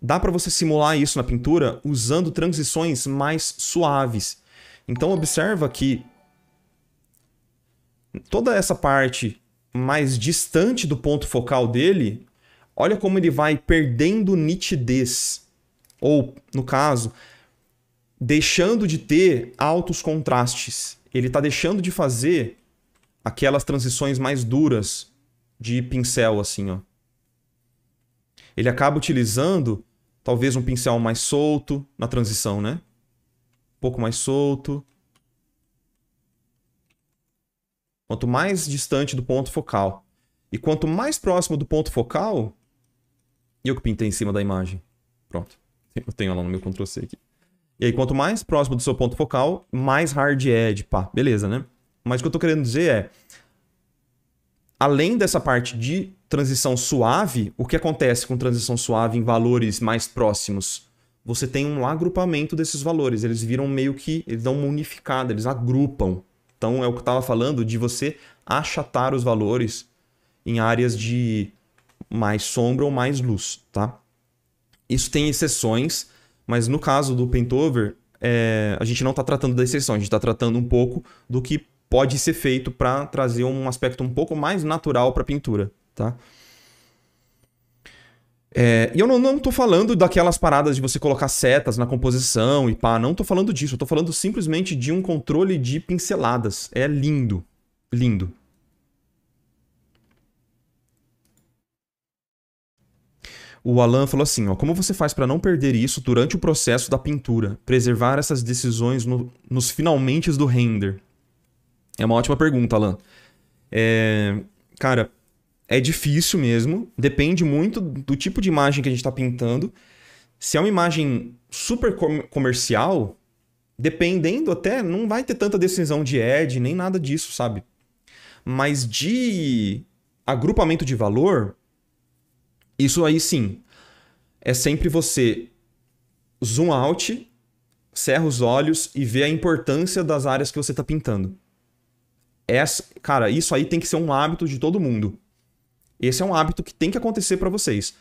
Dá para você simular isso na pintura usando transições mais suaves. Então observa que toda essa parte mais distante do ponto focal dele, olha como ele vai perdendo nitidez. Ou, no caso, deixando de ter altos contrastes. Ele está deixando de fazer aquelas transições mais duras de pincel, assim, ó. Ele acaba utilizando talvez um pincel mais solto na transição, né? Um pouco mais solto. Quanto mais distante do ponto focal. E quanto mais próximo do ponto focal... E eu que pintei em cima da imagem. Pronto. Eu tenho ela no meu Ctrl C aqui. E aí, quanto mais próximo do seu ponto focal, mais hard edge, é pá. Beleza, né? Mas o que eu tô querendo dizer é. Além dessa parte de transição suave, o que acontece com transição suave em valores mais próximos? Você tem um agrupamento desses valores, eles viram meio que. Eles dão uma unificada, eles agrupam. Então é o que eu tava falando de você achatar os valores em áreas de mais sombra ou mais luz, tá? Isso tem exceções, mas no caso do Pentover, é, a gente não está tratando da exceção, a gente está tratando um pouco do que pode ser feito para trazer um aspecto um pouco mais natural para a pintura, tá? É, e eu não, não tô falando daquelas paradas de você colocar setas na composição e pá, não tô falando disso, eu tô falando simplesmente de um controle de pinceladas. É lindo, lindo. O Alan falou assim, ó, como você faz para não perder isso durante o processo da pintura? Preservar essas decisões no, nos finalmente do render. É uma ótima pergunta, Alan. É, cara, é difícil mesmo. Depende muito do tipo de imagem que a gente está pintando. Se é uma imagem super comercial, dependendo até, não vai ter tanta decisão de ad, nem nada disso, sabe? Mas de agrupamento de valor, isso aí sim. É sempre você zoom out, cerra os olhos e vê a importância das áreas que você está pintando. Essa, cara, isso aí tem que ser um hábito de todo mundo. Esse é um hábito que tem que acontecer para vocês.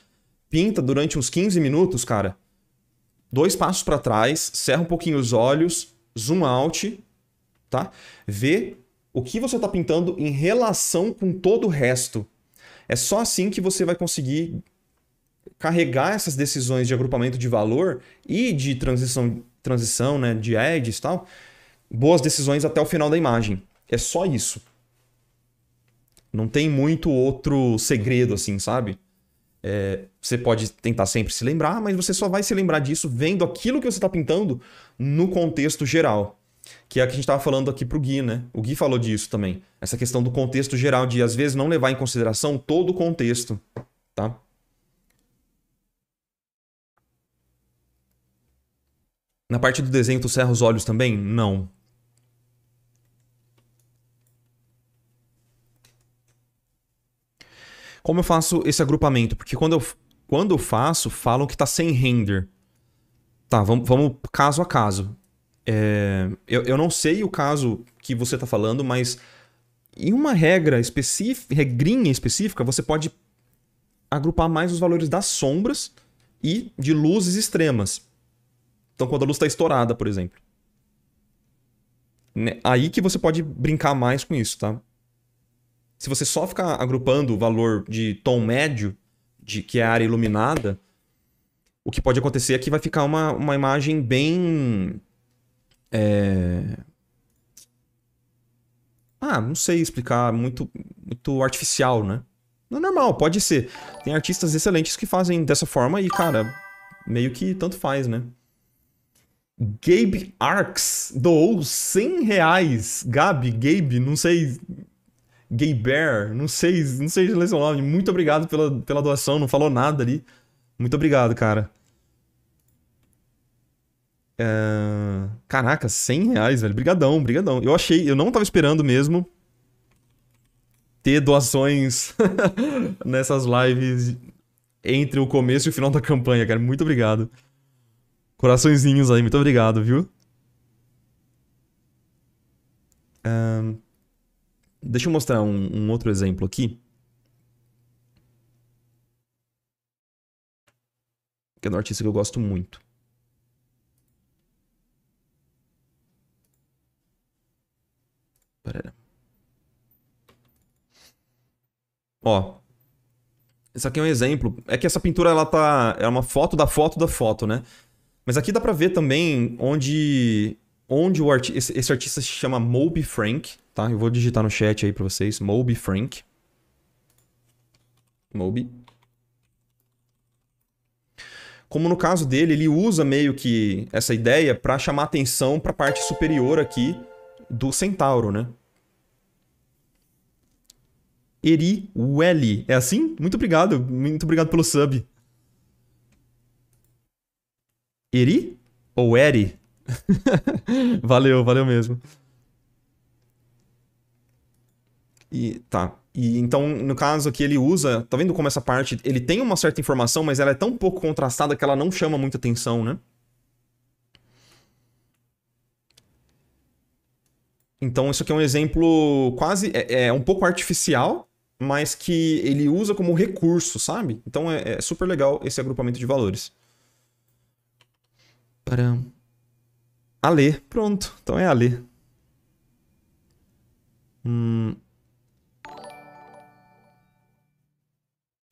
Pinta durante uns 15 minutos, cara. Dois passos para trás, cerra um pouquinho os olhos, zoom out, tá? Vê o que você está pintando em relação com todo o resto. É só assim que você vai conseguir carregar essas decisões de agrupamento de valor e de transição, transição né, de edges e tal, boas decisões até o final da imagem. É só isso. Não tem muito outro segredo, assim, sabe? É, você pode tentar sempre se lembrar, mas você só vai se lembrar disso vendo aquilo que você está pintando no contexto geral. Que é o que a gente estava falando aqui para o Gui, né? O Gui falou disso também. Essa questão do contexto geral, de às vezes não levar em consideração todo o contexto, tá? Na parte do desenho, tu cerra os olhos também? Não. Como eu faço esse agrupamento? Porque quando eu, quando eu faço, falam que tá sem render. Tá, vamos, vamos caso a caso. É, eu, eu não sei o caso que você tá falando, mas em uma regra específica, regrinha específica, você pode agrupar mais os valores das sombras e de luzes extremas. Então, quando a luz está estourada, por exemplo. Né, aí que você pode brincar mais com isso, tá? se você só ficar agrupando o valor de tom médio, de que é a área iluminada, o que pode acontecer é que vai ficar uma, uma imagem bem. É... Ah, não sei explicar, muito, muito artificial, né? Não é normal, pode ser. Tem artistas excelentes que fazem dessa forma e, cara, meio que tanto faz, né? Gabe Arks doou 100 reais. Gabe, Gabe, não sei Gay Bear, não sei, não sei ler seu nome. Muito obrigado pela, pela doação, não falou nada ali. Muito obrigado, cara. É... Caraca, 100 reais, velho. Brigadão, brigadão. Eu achei, eu não tava esperando mesmo ter doações [LAUGHS] nessas lives entre o começo e o final da campanha, cara. Muito obrigado. Coraçõezinhos aí, muito obrigado, viu? Um... Deixa eu mostrar um, um outro exemplo aqui. Que é um artista que eu gosto muito. Pera. Ó. Isso aqui é um exemplo. É que essa pintura ela tá é uma foto da foto da foto, né? Mas aqui dá para ver também onde onde o arti esse, esse, artista se chama Moby Frank, tá? Eu vou digitar no chat aí para vocês, Moby Frank. Moby. Como no caso dele, ele usa meio que essa ideia para chamar atenção para a parte superior aqui do centauro, né? Eri Welly. É assim? Muito obrigado. Muito obrigado pelo sub. Eri? Ou Eri? [LAUGHS] valeu, valeu mesmo. E tá. E então, no caso aqui, ele usa. Tá vendo como essa parte. Ele tem uma certa informação, mas ela é tão pouco contrastada que ela não chama muita atenção, né? Então, isso aqui é um exemplo quase. É, é um pouco artificial, mas que ele usa como recurso, sabe? Então, é, é super legal esse agrupamento de valores. Param. Alê, Pronto. Então é Alê. Hum...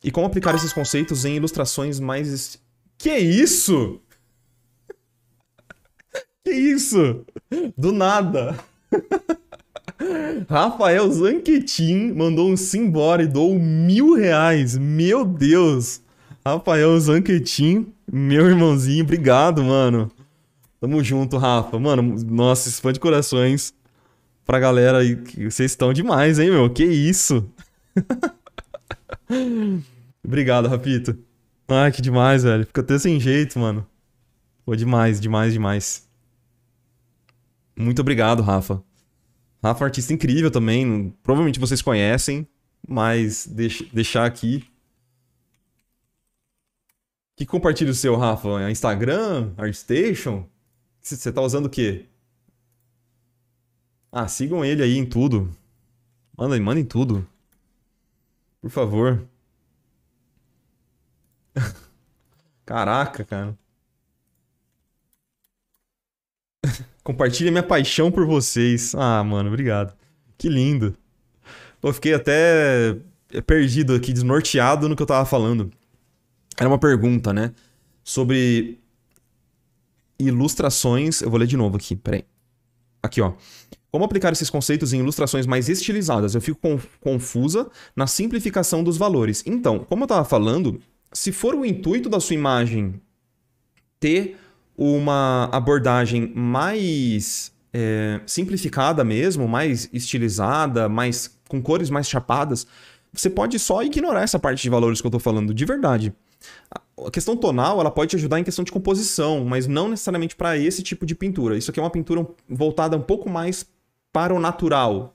E como aplicar esses conceitos em ilustrações mais... Que isso? [LAUGHS] Que isso? Do nada. [LAUGHS] Rafael Zanquetin mandou um simbora e dou mil reais. Meu Deus. Rafael Zanquetin, meu irmãozinho, obrigado, mano. Tamo junto, Rafa. Mano, nossa, fã de corações pra galera aí. Vocês estão demais, hein, meu? Que isso? [LAUGHS] Obrigado, Rapito. Ai, que demais, velho. Fica até sem jeito, mano. Pô, demais, demais, demais. Muito obrigado, Rafa. Rafa é um artista incrível também. Provavelmente vocês conhecem, mas deixa, deixar aqui. Que compartilha o seu, Rafa? É Instagram? Artstation? Você tá usando o quê? Ah, sigam ele aí em tudo. Manda, manda em tudo. Por favor. [LAUGHS] Caraca, cara. [LAUGHS] Compartilha minha paixão por vocês. Ah, mano, obrigado. Que lindo. Eu fiquei até é, perdido aqui, desnorteado no que eu tava falando. Era uma pergunta, né? Sobre ilustrações. Eu vou ler de novo aqui, peraí. Aqui, ó. Como aplicar esses conceitos em ilustrações mais estilizadas? Eu fico confusa na simplificação dos valores. Então, como eu estava falando, se for o intuito da sua imagem ter uma abordagem mais é, simplificada mesmo, mais estilizada, mais com cores mais chapadas, você pode só ignorar essa parte de valores que eu estou falando de verdade a questão tonal ela pode te ajudar em questão de composição, mas não necessariamente para esse tipo de pintura. Isso aqui é uma pintura voltada um pouco mais para o natural,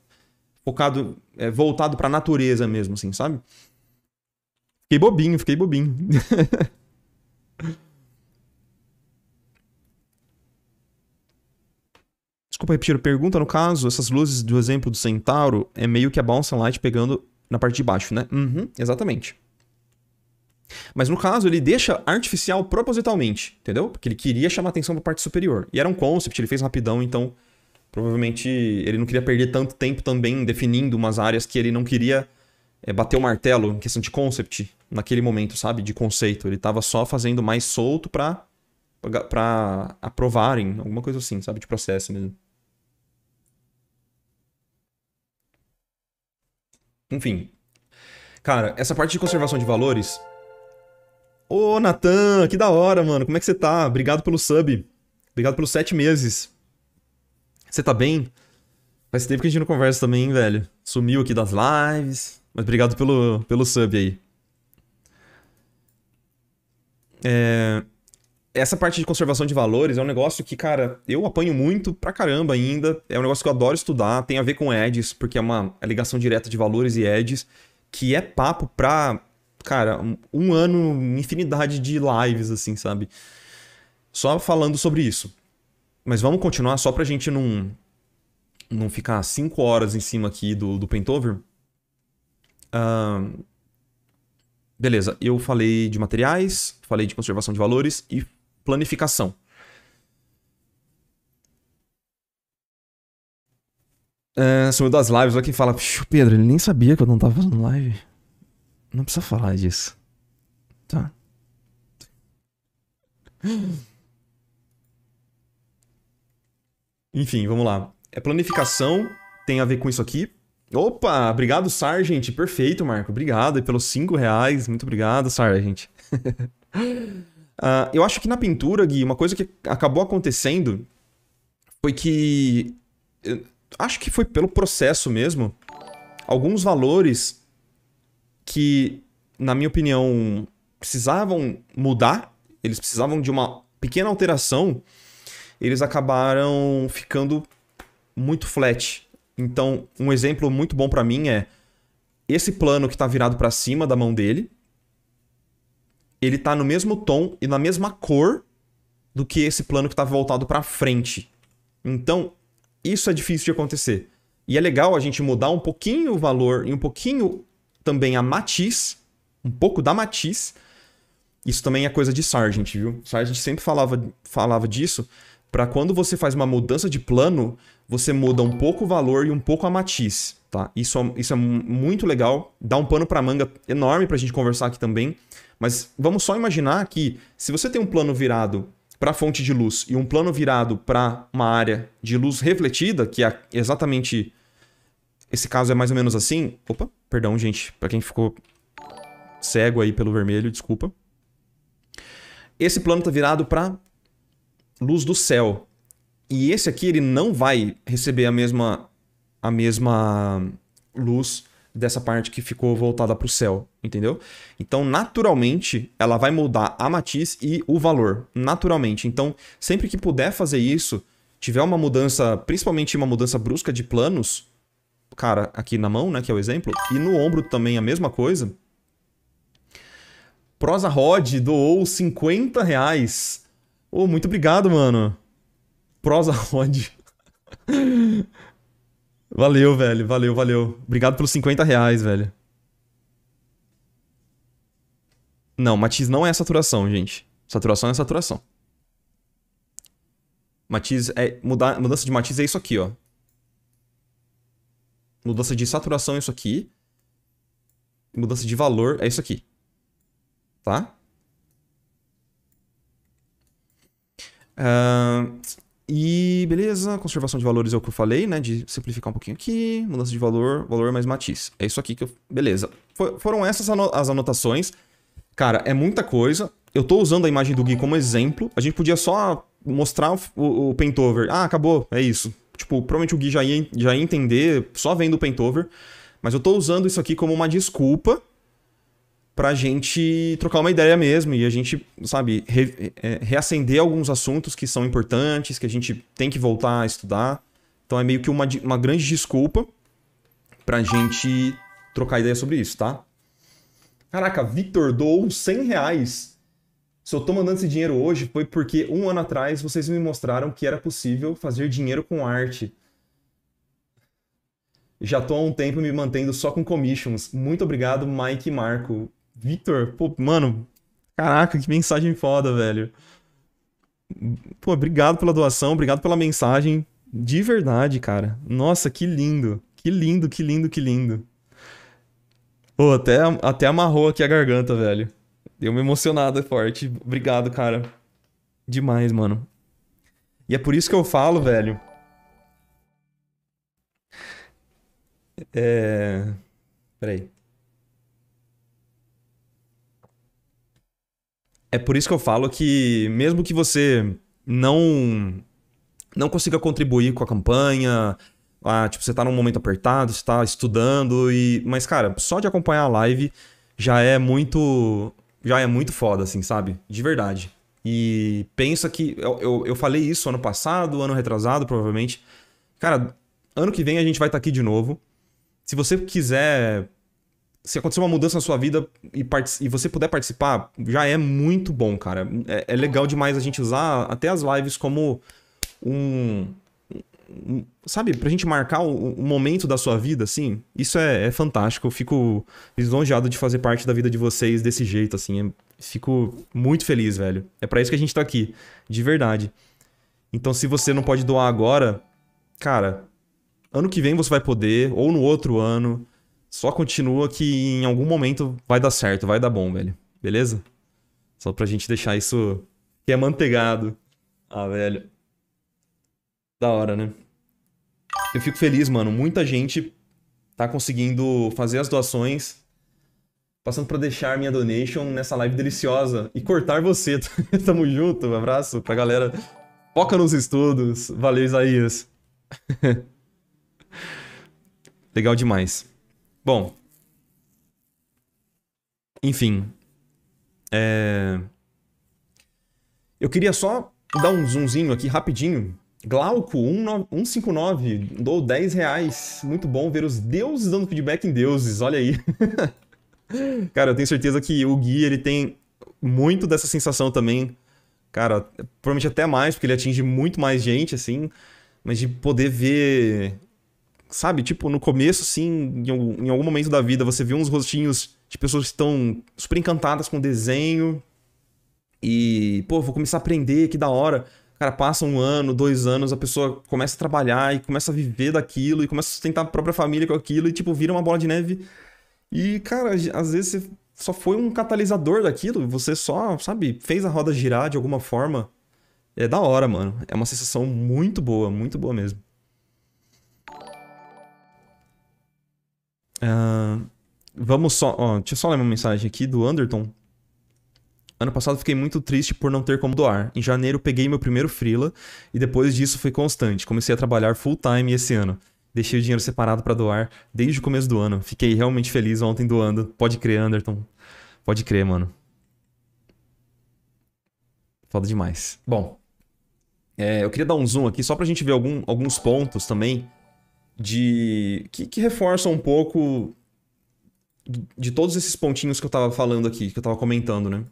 focado, é, voltado para a natureza mesmo, assim, sabe? Fiquei bobinho, fiquei bobinho. [LAUGHS] Desculpa repetir a pergunta, no caso, essas luzes do exemplo do centauro é meio que a bounce light pegando na parte de baixo, né? Uhum, exatamente. Mas no caso, ele deixa artificial propositalmente, entendeu? Porque ele queria chamar atenção para a parte superior. E era um concept, ele fez rapidão, então provavelmente ele não queria perder tanto tempo também definindo umas áreas que ele não queria é, bater o martelo em questão de concept naquele momento, sabe? De conceito. Ele estava só fazendo mais solto para para aprovarem, alguma coisa assim, sabe? De processo mesmo. Enfim. Cara, essa parte de conservação de valores Ô, Natan, que da hora, mano. Como é que você tá? Obrigado pelo sub. Obrigado pelos sete meses. Você tá bem? Faz tempo que a gente não conversa também, hein, velho. Sumiu aqui das lives. Mas obrigado pelo, pelo sub aí. É... Essa parte de conservação de valores é um negócio que, cara, eu apanho muito pra caramba ainda. É um negócio que eu adoro estudar. Tem a ver com edges, porque é uma é ligação direta de valores e edges, que é papo pra cara, um ano, infinidade de lives, assim, sabe? Só falando sobre isso. Mas vamos continuar só pra gente não, não ficar cinco horas em cima aqui do, do Pentover. Uh, beleza, eu falei de materiais, falei de conservação de valores e planificação. Uh, é, sumiu das lives, olha quem fala, Pedro, ele nem sabia que eu não tava fazendo live. Não precisa falar disso. Tá. Enfim, vamos lá. É planificação, tem a ver com isso aqui. Opa, obrigado, Sargent. Perfeito, Marco. Obrigado. E pelos cinco reais, muito obrigado, Sargent. uh, [LAUGHS] eu acho que na pintura, Gui, uma coisa que acabou acontecendo foi que. Acho que foi pelo processo mesmo. Alguns valores que, na minha opinião, precisavam mudar, eles precisavam de uma pequena alteração, eles acabaram ficando muito flat. Então, um exemplo muito bom para mim é esse plano que tá virado para cima da mão dele. Ele tá no mesmo tom e na mesma cor do que esse plano que tá voltado para frente. Então, isso é difícil de acontecer. E é legal a gente mudar um pouquinho o valor e um pouquinho também a Matiz, um pouco da Matiz. Isso também é coisa de Sargent, viu? Sargent sempre falava, falava disso para quando você faz uma mudança de plano, você muda um pouco o valor e um pouco a matiz, tá? Isso, é, isso é muito legal, dá um pano para manga enorme para a gente conversar aqui também. Mas vamos só imaginar que se você tem um plano virado para fonte de luz e um plano virado para uma área de luz refletida, que é exatamente esse caso é mais ou menos assim, opa, Perdão, gente, para quem ficou cego aí pelo vermelho, desculpa. Esse plano está virado para luz do céu. E esse aqui ele não vai receber a mesma a mesma luz dessa parte que ficou voltada para o céu, entendeu? Então, naturalmente, ela vai mudar a matiz e o valor, naturalmente. Então, sempre que puder fazer isso, tiver uma mudança, principalmente uma mudança brusca de planos, cara aqui na mão, né, que é o exemplo, e no ombro também a mesma coisa. Prosa Rod doou 50 reais. Oh, muito obrigado, mano. Prosa Rod. [LAUGHS] valeu, velho. Valeu, valeu. Obrigado pelos 50 reais, velho. Não, matiz não é saturação, gente. Saturação é saturação. Matiz é. Mudar, mudança de matiz é isso aqui, ó. Mudança de saturação é isso aqui. Mudança de valor é isso aqui. Tá? Uh, e beleza, conservação de valores é o que eu falei, né? De simplificar um pouquinho aqui, mudança de valor, valor mais matiz. É isso aqui que eu. Beleza. For, foram essas ano as anotações. Cara, é muita coisa. Eu tô usando a imagem do Gui como exemplo. A gente podia só mostrar o, o, o paintover. Ah, acabou, é isso tipo, provavelmente o Gui já ia, já ia entender só vendo o Pentover, mas eu tô usando isso aqui como uma desculpa pra gente trocar uma ideia mesmo e a gente, sabe, re, é, reacender alguns assuntos que são importantes, que a gente tem que voltar a estudar. Então é meio que uma, uma grande desculpa pra gente trocar ideia sobre isso, tá? Caraca, Victor doou 100 reais. Se eu tô mandando esse dinheiro hoje foi porque um ano atrás vocês me mostraram que era possível fazer dinheiro com arte. Já tô há um tempo me mantendo só com commissions. Muito obrigado, Mike e Marco. Victor. pô, mano, caraca, que mensagem foda, velho. Pô, obrigado pela doação, obrigado pela mensagem. De verdade, cara. Nossa, que lindo. Que lindo, que lindo, que lindo. Pô, até, até amarrou aqui a garganta, velho. Deu uma emocionada forte. Obrigado, cara. Demais, mano. E é por isso que eu falo, velho. É. Peraí. É por isso que eu falo que, mesmo que você não não consiga contribuir com a campanha, ah, tipo, você tá num momento apertado, você tá estudando e... Mas, cara, só de acompanhar a live já é muito já é muito foda, assim, sabe? De verdade. E pensa que. Eu, eu, eu falei isso ano passado, ano retrasado, provavelmente. Cara, ano que vem a gente vai estar tá aqui de novo. Se você quiser. Se acontecer uma mudança na sua vida e, e você puder participar, já é muito bom, cara. É, é legal demais a gente usar até as lives como um, sabe, pra gente marcar o, o momento da sua vida, assim, isso é, é, fantástico. Eu fico lisonjeado de fazer parte da vida de vocês desse jeito, assim. Fico muito feliz, velho. É para isso que a gente tá aqui, de verdade. Então, se você não pode doar agora, cara, ano que vem você vai poder, ou no outro ano. Só continua que em algum momento vai dar certo, vai dar bom, velho. Beleza? Só pra gente deixar isso que é manteigado. Ah, velho. Da hora, né? Eu fico feliz, mano. Muita gente tá conseguindo fazer as doações. Passando para deixar minha donation nessa live deliciosa e cortar você. [LAUGHS] Tamo junto. Um abraço pra galera. Foca nos estudos. Valeu, Isaías. [LAUGHS] Legal demais. Bom. Enfim. É... Eu queria só dar um zoomzinho aqui rapidinho Glauco, 159, dou 10 reais. Muito bom ver os deuses dando feedback em deuses, olha aí. [LAUGHS] Cara, eu tenho certeza que o Gui, ele tem muito dessa sensação também. Cara, provavelmente até mais, porque ele atinge muito mais gente, assim. Mas de poder ver, sabe, tipo, no começo, assim, em algum momento da vida, você vê uns rostinhos de pessoas que estão super encantadas com o desenho. E, pô, vou começar a aprender, que da hora. Cara, passa um ano, dois anos, a pessoa começa a trabalhar e começa a viver daquilo e começa a sustentar a própria família com aquilo e, tipo, vira uma bola de neve. E, cara, às vezes você só foi um catalisador daquilo, você só, sabe, fez a roda girar de alguma forma. É da hora, mano. É uma sensação muito boa, muito boa mesmo. Uh, vamos só. Ó, deixa eu só ler uma mensagem aqui do Anderton. Ano passado fiquei muito triste por não ter como doar. Em janeiro peguei meu primeiro freela e depois disso foi constante. Comecei a trabalhar full time esse ano. Deixei o dinheiro separado para doar desde o começo do ano. Fiquei realmente feliz ontem doando. Pode crer, Anderton. Pode crer, mano. Foda demais. Bom, é, eu queria dar um zoom aqui só pra gente ver algum, alguns pontos também de que, que reforçam um pouco de todos esses pontinhos que eu tava falando aqui, que eu tava comentando, né?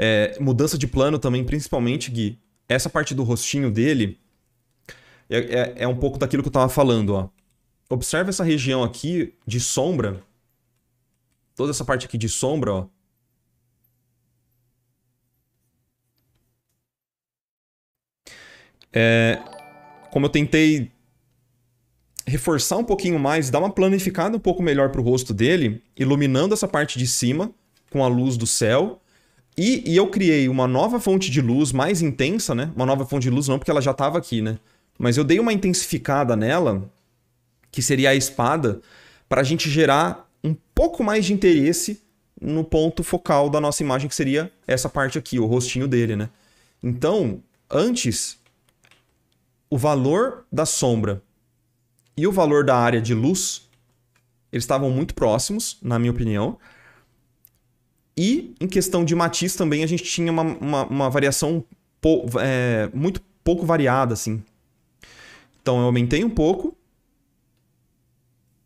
É, mudança de plano também, principalmente, Gui. Essa parte do rostinho dele é, é, é um pouco daquilo que eu tava falando, ó. Observe essa região aqui de sombra. Toda essa parte aqui de sombra, ó. É, como eu tentei reforçar um pouquinho mais, dar uma planificada um pouco melhor para o rosto dele, iluminando essa parte de cima com a luz do céu e, e, eu criei uma nova fonte de luz mais intensa, né? Uma nova fonte de luz não, porque ela já estava aqui, né? Mas eu dei uma intensificada nela, que seria a espada, para a gente gerar um pouco mais de interesse no ponto focal da nossa imagem, que seria essa parte aqui, o rostinho dele, né? Então, antes, o valor da sombra e o valor da área de luz, eles estavam muito próximos, na minha opinião. E em questão de matiz também, a gente tinha uma, uma, uma variação é, muito pouco variada, assim. Então eu aumentei um pouco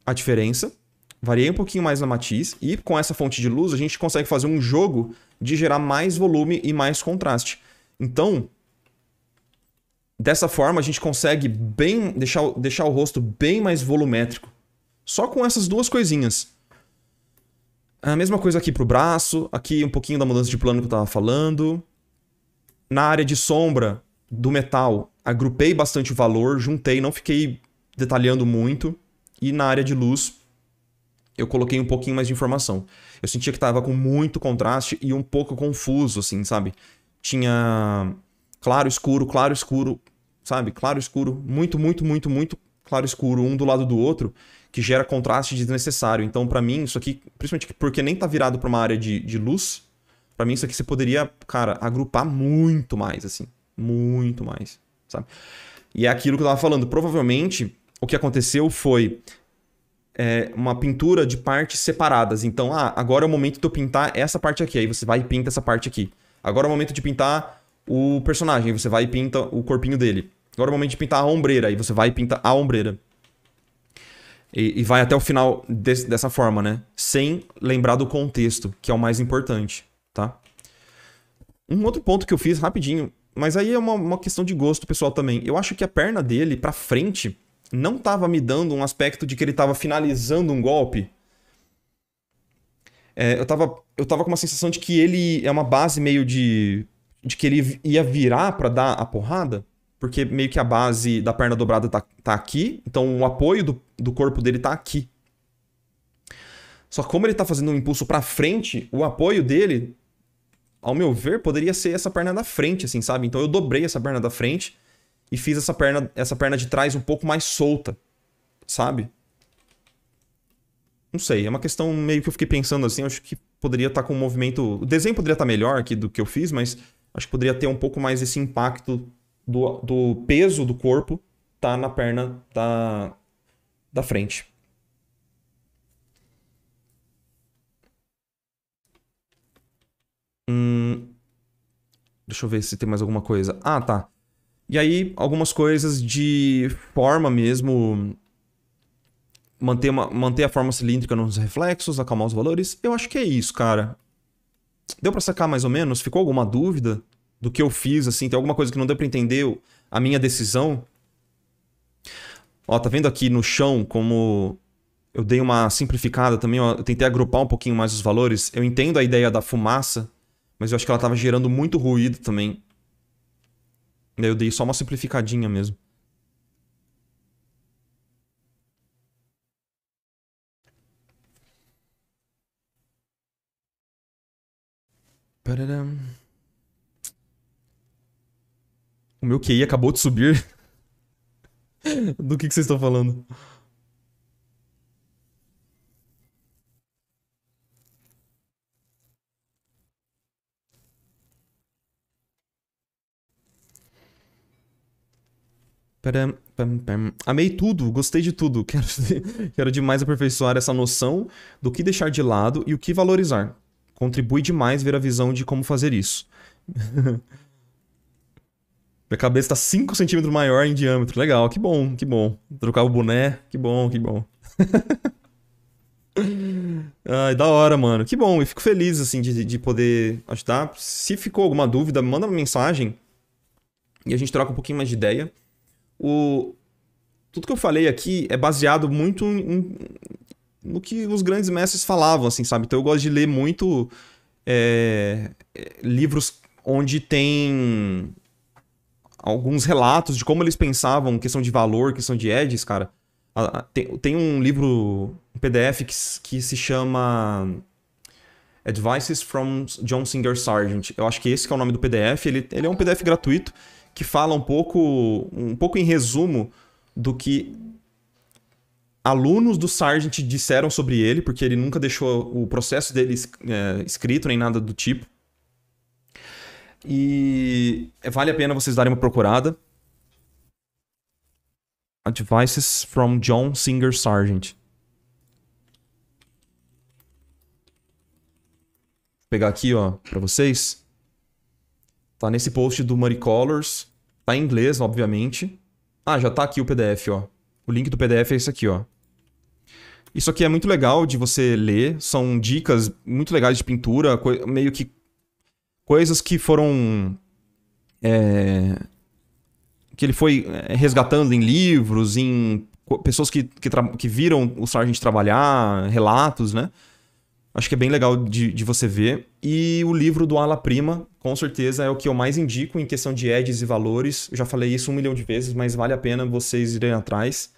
a diferença, variei um pouquinho mais na matiz, e com essa fonte de luz a gente consegue fazer um jogo de gerar mais volume e mais contraste. Então, dessa forma a gente consegue bem deixar, deixar o rosto bem mais volumétrico. Só com essas duas coisinhas. A mesma coisa aqui pro braço, aqui um pouquinho da mudança de plano que eu tava falando. Na área de sombra do metal, agrupei bastante o valor, juntei, não fiquei detalhando muito. E na área de luz, eu coloquei um pouquinho mais de informação. Eu sentia que tava com muito contraste e um pouco confuso, assim, sabe? Tinha claro, escuro, claro, escuro, sabe? Claro, escuro, muito, muito, muito, muito claro, escuro, um do lado do outro que gera contraste desnecessário. Então, para mim, isso aqui, principalmente porque nem tá virado para uma área de, de luz, para mim isso aqui você poderia, cara, agrupar muito mais, assim. Muito mais, sabe? E é aquilo que eu tava falando. Provavelmente, o que aconteceu foi é, uma pintura de partes separadas. Então, ah, agora é o momento de eu pintar essa parte aqui. Aí você vai e pinta essa parte aqui. Agora é o momento de pintar o personagem. Aí você vai e pinta o corpinho dele. Agora é o momento de pintar a ombreira. Aí você vai e pinta a ombreira. E, e vai até o final de, dessa forma, né? Sem lembrar do contexto, que é o mais importante, tá? Um outro ponto que eu fiz rapidinho, mas aí é uma, uma questão de gosto pessoal também. Eu acho que a perna dele para frente não tava me dando um aspecto de que ele tava finalizando um golpe. É, eu, tava, eu tava com uma sensação de que ele é uma base meio de. de que ele ia virar para dar a porrada porque meio que a base da perna dobrada tá, tá aqui, então o apoio do, do corpo dele tá aqui. Só que como ele tá fazendo um impulso para frente, o apoio dele, ao meu ver, poderia ser essa perna da frente, assim, sabe? Então eu dobrei essa perna da frente e fiz essa perna, essa perna de trás um pouco mais solta, sabe? Não sei, é uma questão meio que eu fiquei pensando assim, acho que poderia estar tá com um movimento... O desenho poderia estar tá melhor aqui do que eu fiz, mas acho que poderia ter um pouco mais esse impacto do, do peso do corpo tá na perna da, da frente. Hum, deixa eu ver se tem mais alguma coisa. Ah, tá. E aí, algumas coisas de forma mesmo. Manter, uma, manter a forma cilíndrica nos reflexos, acalmar os valores. Eu acho que é isso, cara. Deu para sacar mais ou menos? Ficou alguma dúvida? do que eu fiz, assim, tem alguma coisa que não deu para entender a minha decisão. Ó, tá vendo aqui no chão como eu dei uma simplificada também, ó, eu tentei agrupar um pouquinho mais os valores. Eu entendo a ideia da fumaça, mas eu acho que ela tava gerando muito ruído também. Daí eu dei só uma simplificadinha mesmo. Pararam. O meu QI acabou de subir. [LAUGHS] Do que, que vocês estão falando? Amei tudo, gostei de tudo. [LAUGHS] Quero, quero demais aperfeiçoar essa noção do que deixar de lado e o que valorizar. Contribui demais ver a visão de como fazer isso. [LAUGHS] Minha cabeça tá 5 centímetros maior em diâmetro. Legal, que bom, que bom. Trocava o boné, que bom, que bom. [LAUGHS] Ai, da hora, mano. Que bom, eu fico feliz, assim, de, de poder ajudar. Se ficou alguma dúvida, manda uma mensagem e a gente troca um pouquinho mais de ideia. O... Tudo que eu falei aqui é baseado muito em... no que os grandes mestres falavam, assim, sabe? Então eu gosto de ler muito é... é livros onde tem alguns relatos de como eles pensavam, questão de valor, questão de edges, cara. Tem, um livro, um PDF que, que se chama Advices from John Singer Sargent. Eu acho que esse que é o nome do PDF. Ele, ele é um PDF gratuito que fala um pouco, um pouco em resumo do que alunos do Sargent disseram sobre ele, porque ele nunca deixou o processo dele é, escrito nem nada do tipo. E vale a pena vocês darem uma procurada. Advices from John Singer Sargent. Vou pegar aqui, ó, para vocês. Tá nesse post do Money Colors. Tá em inglês, obviamente. Ah, já tá aqui o PDF, ó. O link do PDF é esse aqui, ó. Isso aqui é muito legal de você ler, são dicas muito legais de pintura, meio que coisas que foram. É, que ele foi é, resgatando em livros, em pessoas que, que, que viram o Sargent trabalhar, relatos, né? Acho que é bem legal de, de você ver. E o livro do Ala Prima, com certeza, é o que eu mais indico em questão de edges e valores. Eu já falei isso um milhão de vezes, mas vale a pena vocês irem atrás.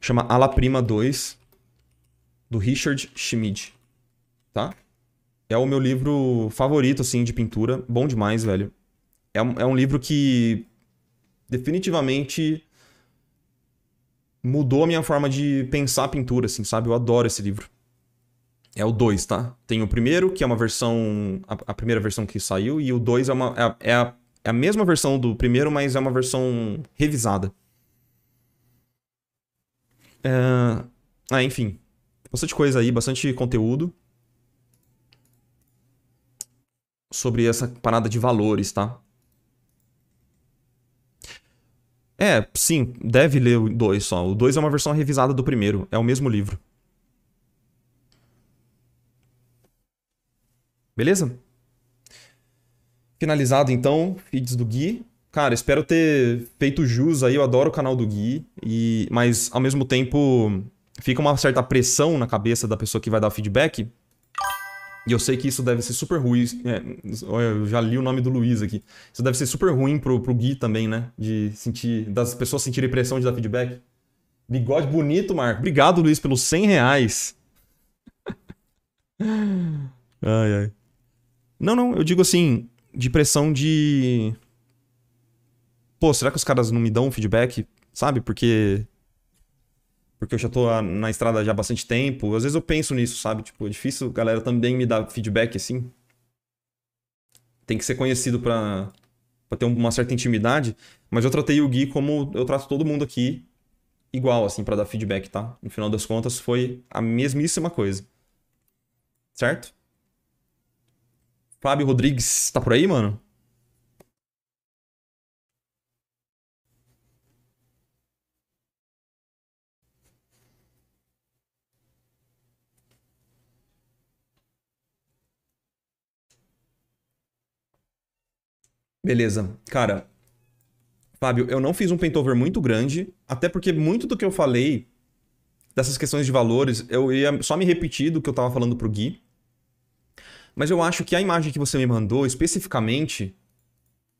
Chama Ala Prima 2, do Richard Schmid, tá? é o meu livro favorito, assim, de pintura. Bom demais, velho. É um, é um livro que definitivamente mudou a minha forma de pensar a pintura, assim, sabe? Eu adoro esse livro. É o 2, tá? Tem o primeiro, que é uma versão. A, a primeira versão que saiu, e o 2 é, uma, é, é a, é, é a mesma versão do primeiro, mas é uma versão revisada. É... Ah, enfim. Bastante coisa aí, bastante conteúdo. sobre essa parada de valores, tá? É, sim, deve ler o 2 só. O 2 é uma versão revisada do primeiro, é o mesmo livro. Beleza? Finalizado então, feeds do Gui. Cara, espero ter feito jus aí, eu adoro o canal do Gui, e... mas ao mesmo tempo fica uma certa pressão na cabeça da pessoa que vai dar o feedback, e eu sei que isso deve ser super ruim. É, eu já li o nome do Luiz aqui. Isso deve ser super ruim pro, pro Gui também, né? De sentir. Das pessoas sentirem pressão de dar feedback. Bigode bonito, Marco. Obrigado, Luiz, pelos 100 reais. [LAUGHS] ai, ai. Não, não, eu digo assim, de pressão de. Pô, será que os caras não me dão feedback? Sabe? Porque porque eu já tô na estrada já há bastante tempo. Às vezes eu penso nisso, sabe? Tipo, é difícil a galera também me dar feedback assim. Tem que ser conhecido para ter uma certa intimidade, mas eu tratei o Gui como eu trato todo mundo aqui igual assim para dar feedback, tá? No final das contas foi a mesmíssima coisa. Certo? Fábio Rodrigues, tá por aí, mano? Beleza. Cara, Fábio, eu não fiz um pentover muito grande, até porque muito do que eu falei dessas questões de valores, eu ia só me repetir do que eu tava falando pro Gui. Mas eu acho que a imagem que você me mandou especificamente.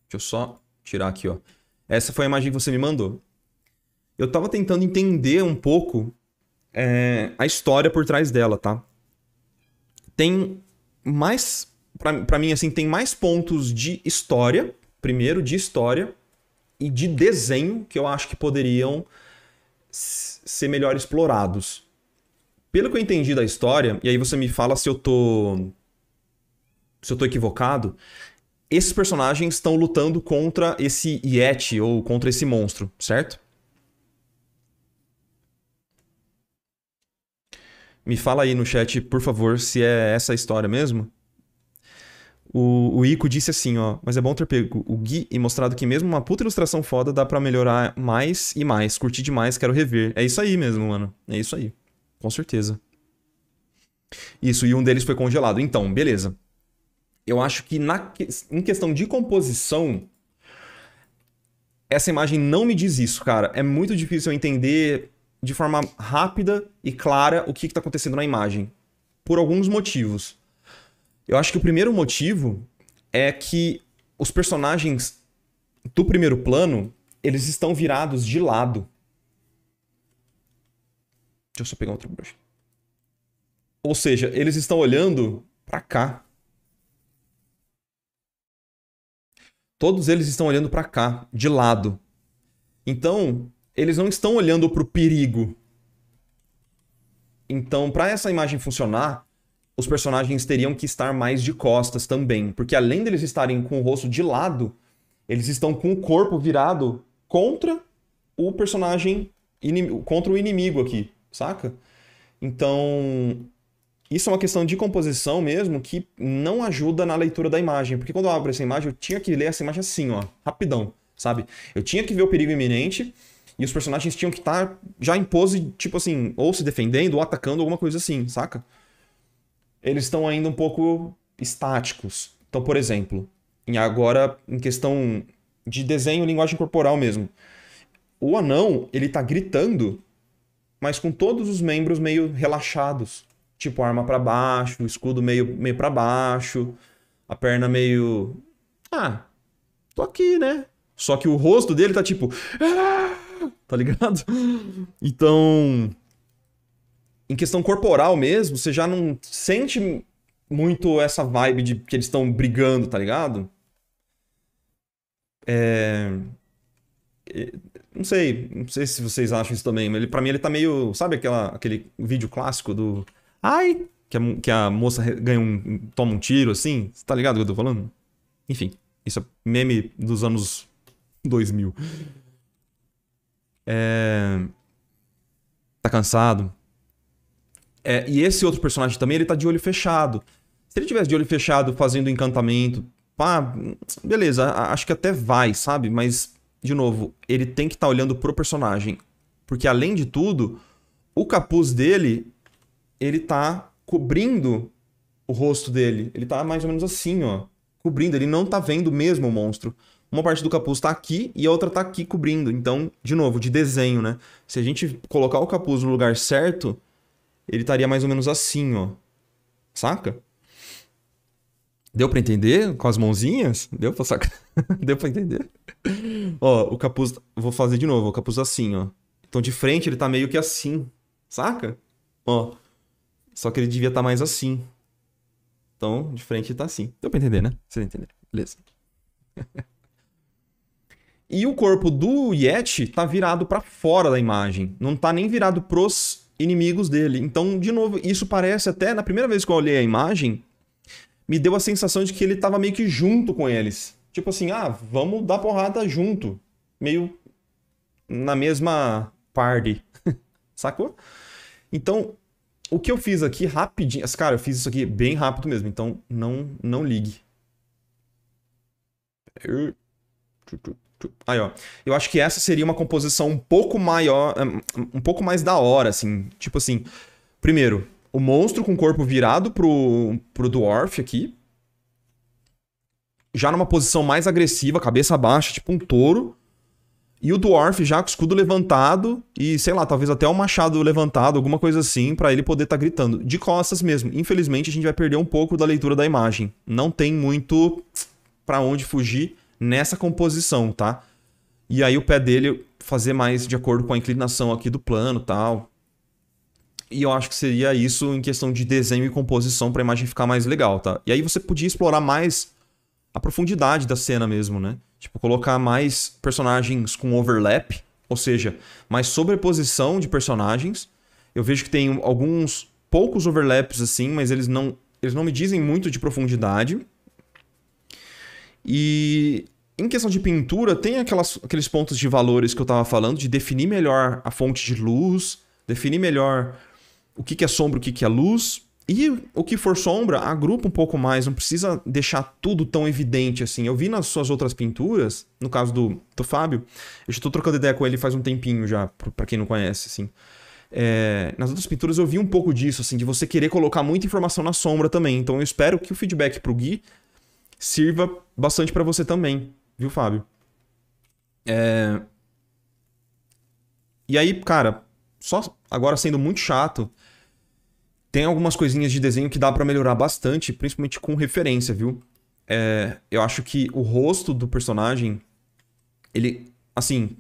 Deixa eu só tirar aqui, ó. Essa foi a imagem que você me mandou. Eu tava tentando entender um pouco é, a história por trás dela, tá? Tem mais. para mim, assim, tem mais pontos de história primeiro de história e de desenho que eu acho que poderiam ser melhor explorados. Pelo que eu entendi da história, e aí você me fala se eu tô se eu tô equivocado, esses personagens estão lutando contra esse Yeti ou contra esse monstro, certo? Me fala aí no chat, por favor, se é essa a história mesmo. O, o Ico disse assim, ó, mas é bom ter pego o Gui e mostrado que mesmo uma puta ilustração foda dá para melhorar mais e mais. Curti demais, quero rever. É isso aí mesmo, mano. É isso aí. Com certeza. Isso, e um deles foi congelado. Então, beleza. Eu acho que na, em questão de composição, essa imagem não me diz isso, cara. É muito difícil eu entender de forma rápida e clara o que está acontecendo na imagem. Por alguns motivos. Eu acho que o primeiro motivo é que os personagens do primeiro plano, eles estão virados de lado. Deixa eu só pegar outro brush. Ou seja, eles estão olhando para cá. Todos eles estão olhando para cá, de lado. Então, eles não estão olhando para o perigo. Então, para essa imagem funcionar, os personagens teriam que estar mais de costas também. Porque além deles estarem com o rosto de lado, eles estão com o corpo virado contra o personagem. contra o inimigo aqui, saca? Então. Isso é uma questão de composição mesmo que não ajuda na leitura da imagem. Porque quando eu abro essa imagem, eu tinha que ler essa imagem assim, ó, rapidão, sabe? Eu tinha que ver o perigo iminente e os personagens tinham que estar já em pose, tipo assim, ou se defendendo, ou atacando, alguma coisa assim, saca? eles estão ainda um pouco estáticos. Então, por exemplo, em agora em questão de desenho, linguagem corporal mesmo. O anão, ele tá gritando, mas com todos os membros meio relaxados, tipo arma para baixo, escudo meio meio para baixo, a perna meio ah, tô aqui, né? Só que o rosto dele tá tipo, ah", tá ligado? [LAUGHS] Então, em questão corporal mesmo, você já não sente muito essa vibe de que eles estão brigando, tá ligado? É... Não sei, não sei se vocês acham isso também, mas ele, pra mim ele tá meio. Sabe aquela, aquele vídeo clássico do. Ai! Que a, que a moça ganha um, toma um tiro assim? Tá ligado o que eu tô falando? Enfim, isso é meme dos anos 2000. É... Tá cansado? É, e esse outro personagem também, ele tá de olho fechado. Se ele tivesse de olho fechado fazendo encantamento, pá, beleza, acho que até vai, sabe? Mas, de novo, ele tem que estar tá olhando pro personagem. Porque, além de tudo, o capuz dele, ele tá cobrindo o rosto dele. Ele tá mais ou menos assim, ó. Cobrindo, ele não tá vendo mesmo o monstro. Uma parte do capuz tá aqui e a outra tá aqui cobrindo. Então, de novo, de desenho, né? Se a gente colocar o capuz no lugar certo, ele estaria mais ou menos assim, ó. Saca? Deu para entender com as mãozinhas? Deu pra sacar? [LAUGHS] Deu pra entender? ó, o capuz. Vou fazer de novo, o capuz assim, ó. Então de frente ele tá meio que assim. Saca? Ó. Só que ele devia estar tá mais assim. Então, de frente tá assim. Deu pra entender, né? Vocês entenderam. Beleza. [LAUGHS] e o corpo do Yeti tá virado para fora da imagem. Não tá nem virado pros inimigos dele. Então, de novo, isso parece até, na primeira vez que eu olhei a imagem, me deu a sensação de que ele estava meio que junto com eles. Tipo assim, ah, vamos dar porrada junto. Meio na mesma party. [LAUGHS] Sacou? Então, o que eu fiz aqui rapidinho. Cara, eu fiz isso aqui bem rápido mesmo, então não, não ligue. Aí, ó. Eu acho que essa seria uma composição um pouco maior, é, um pouco mais da hora, assim. Tipo assim, primeiro, o monstro com o corpo virado pro, pro dwarf aqui. Já numa posição mais agressiva, cabeça baixa, tipo um touro. E o dwarf já com o escudo levantado e, sei lá, talvez até o machado levantado, alguma coisa assim, para ele poder estar tá gritando. De costas mesmo. Infelizmente, a gente vai perder um pouco da leitura da imagem. Não tem muito para onde fugir nessa composição, tá? E aí o pé dele fazer mais de acordo com a inclinação aqui do plano tal. E eu acho que seria isso em questão de desenho e composição para a imagem ficar mais legal, tá? E aí você podia explorar mais a profundidade da cena mesmo, né? Tipo, colocar mais personagens com overlap, ou seja, mais sobreposição de personagens. Eu vejo que tem alguns poucos overlaps assim, mas eles não eles não me dizem muito de profundidade. E em questão de pintura, tem aquelas, aqueles pontos de valores que eu estava falando, de definir melhor a fonte de luz, definir melhor o que, que é sombra, o que, que é luz. E o que for sombra, agrupa um pouco mais, não precisa deixar tudo tão evidente assim. Eu vi nas suas outras pinturas, no caso do, do Fábio, eu já estou trocando ideia com ele faz um tempinho já, para quem não conhece, assim. É, nas outras pinturas eu vi um pouco disso, assim, de você querer colocar muita informação na sombra também. Então eu espero que o feedback pro Gui sirva bastante para você também, viu, Fábio? É... E aí, cara, só agora sendo muito chato, tem algumas coisinhas de desenho que dá para melhorar bastante, principalmente com referência, viu? É... eu acho que o rosto do personagem, ele, assim,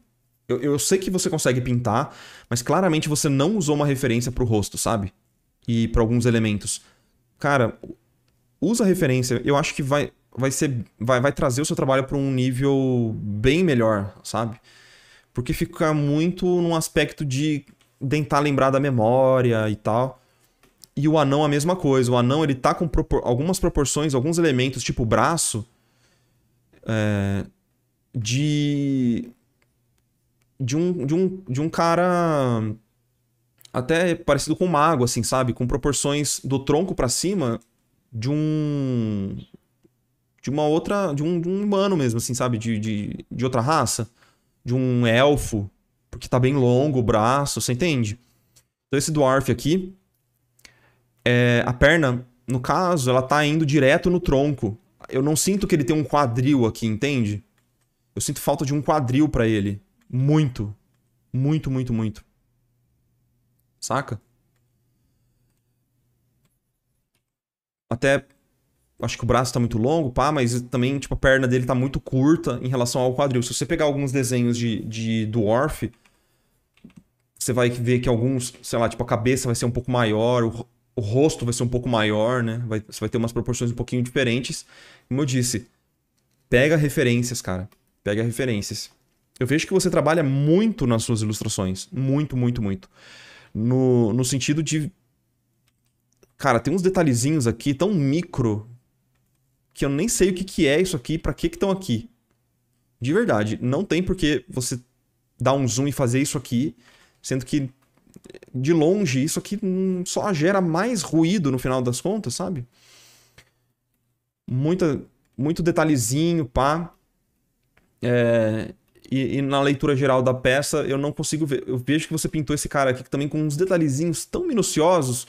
eu, eu sei que você consegue pintar, mas claramente você não usou uma referência pro rosto, sabe? E para alguns elementos. Cara, usa referência. Eu acho que vai, vai ser vai, vai trazer o seu trabalho para um nível bem melhor, sabe? Porque fica muito num aspecto de tentar lembrar da memória e tal. E o anão a mesma coisa. O anão ele tá com propor algumas proporções, alguns elementos, tipo braço, é, de de um, de um de um cara até parecido com um mago, assim, sabe? Com proporções do tronco para cima de um de uma outra. De um, de um humano mesmo, assim, sabe? De, de, de outra raça. De um elfo. Porque tá bem longo o braço, você entende? Então esse dwarf aqui. É, a perna, no caso, ela tá indo direto no tronco. Eu não sinto que ele tem um quadril aqui, entende? Eu sinto falta de um quadril para ele. Muito. Muito, muito, muito. Saca? Até acho que o braço tá muito longo, pá, mas também, tipo, a perna dele tá muito curta em relação ao quadril. Se você pegar alguns desenhos de, de Dwarf, você vai ver que alguns, sei lá, tipo, a cabeça vai ser um pouco maior, o, o rosto vai ser um pouco maior, né? Vai, você vai ter umas proporções um pouquinho diferentes. Como eu disse, pega referências, cara. Pega referências. Eu vejo que você trabalha muito nas suas ilustrações. Muito, muito, muito. No, no sentido de. Cara, tem uns detalhezinhos aqui tão micro que eu nem sei o que, que é isso aqui, para que estão aqui. De verdade, não tem porque você dar um zoom e fazer isso aqui, sendo que de longe isso aqui hum, só gera mais ruído no final das contas, sabe? Muita, muito detalhezinho, pá. É, e, e, na leitura geral da peça eu não consigo ver. Eu vejo que você pintou esse cara aqui também com uns detalhezinhos tão minuciosos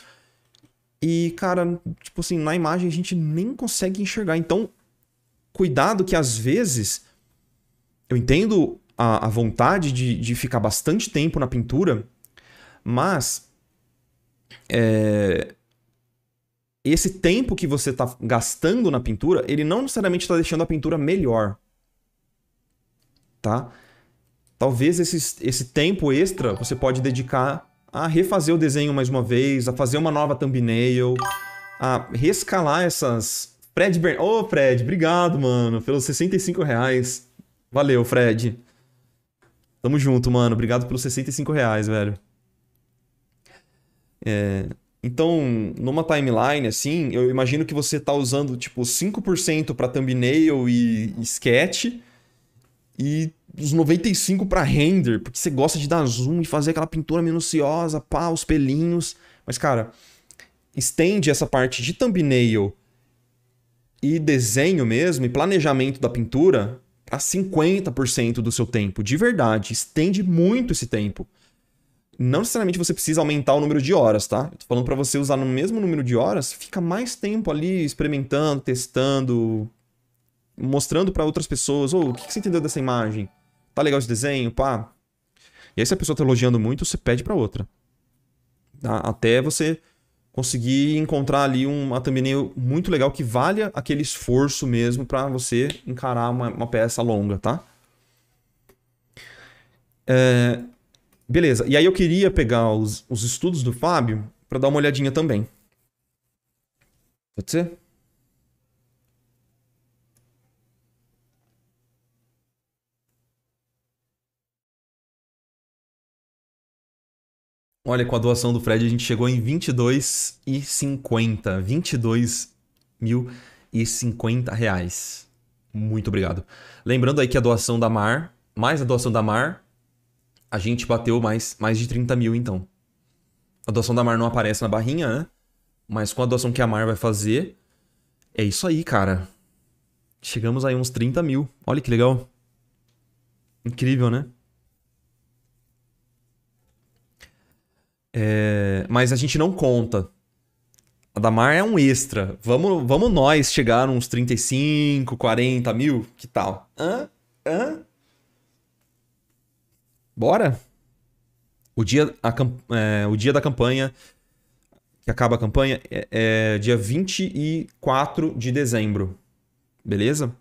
e, cara, tipo assim, na imagem a gente nem consegue enxergar. Então, cuidado que às vezes. Eu entendo a, a vontade de, de ficar bastante tempo na pintura, mas. É, esse tempo que você está gastando na pintura, ele não necessariamente está deixando a pintura melhor. Tá? Talvez esse, esse tempo extra você pode dedicar a refazer o desenho mais uma vez, a fazer uma nova thumbnail, a rescalar essas. Fred Bern... Ô, oh, Fred, obrigado, mano, pelos 65 reais. Valeu, Fred. Tamo junto, mano. Obrigado pelos 65 reais, velho. É... Então, numa timeline assim, eu imagino que você tá usando tipo 5% para thumbnail e sketch e dos 95 para render, porque você gosta de dar zoom e fazer aquela pintura minuciosa, pá, os pelinhos. Mas, cara, estende essa parte de thumbnail e desenho mesmo, e planejamento da pintura a 50% do seu tempo, de verdade. Estende muito esse tempo. Não necessariamente você precisa aumentar o número de horas, tá? Eu tô falando para você usar no mesmo número de horas, fica mais tempo ali experimentando, testando, mostrando para outras pessoas, ou oh, o que você entendeu dessa imagem? Tá legal esse desenho, pá. E aí, se a pessoa tá elogiando muito, você pede para outra. Tá? Até você conseguir encontrar ali uma thumbnail muito legal que valha aquele esforço mesmo para você encarar uma, uma, peça longa, tá? É, beleza. E aí eu queria pegar os, os estudos do Fábio para dar uma olhadinha também. Pode ser? Olha, com a doação do Fred, a gente chegou em 22,50. 22 mil e 50 reais. Muito obrigado. Lembrando aí que a doação da Mar, mais a doação da Mar, a gente bateu mais, mais de 30 mil então. A doação da Mar não aparece na barrinha, né? Mas com a doação que a Mar vai fazer, é isso aí, cara. Chegamos aí uns 30 mil. Olha que legal. Incrível, né? É, mas a gente não conta. A Damar é um extra. Vamos, vamos nós chegar uns 35, 40 mil? Que tal? Hã? Hã? Bora? O dia, a, é, o dia da campanha, que acaba a campanha, é, é dia 24 de dezembro. Beleza?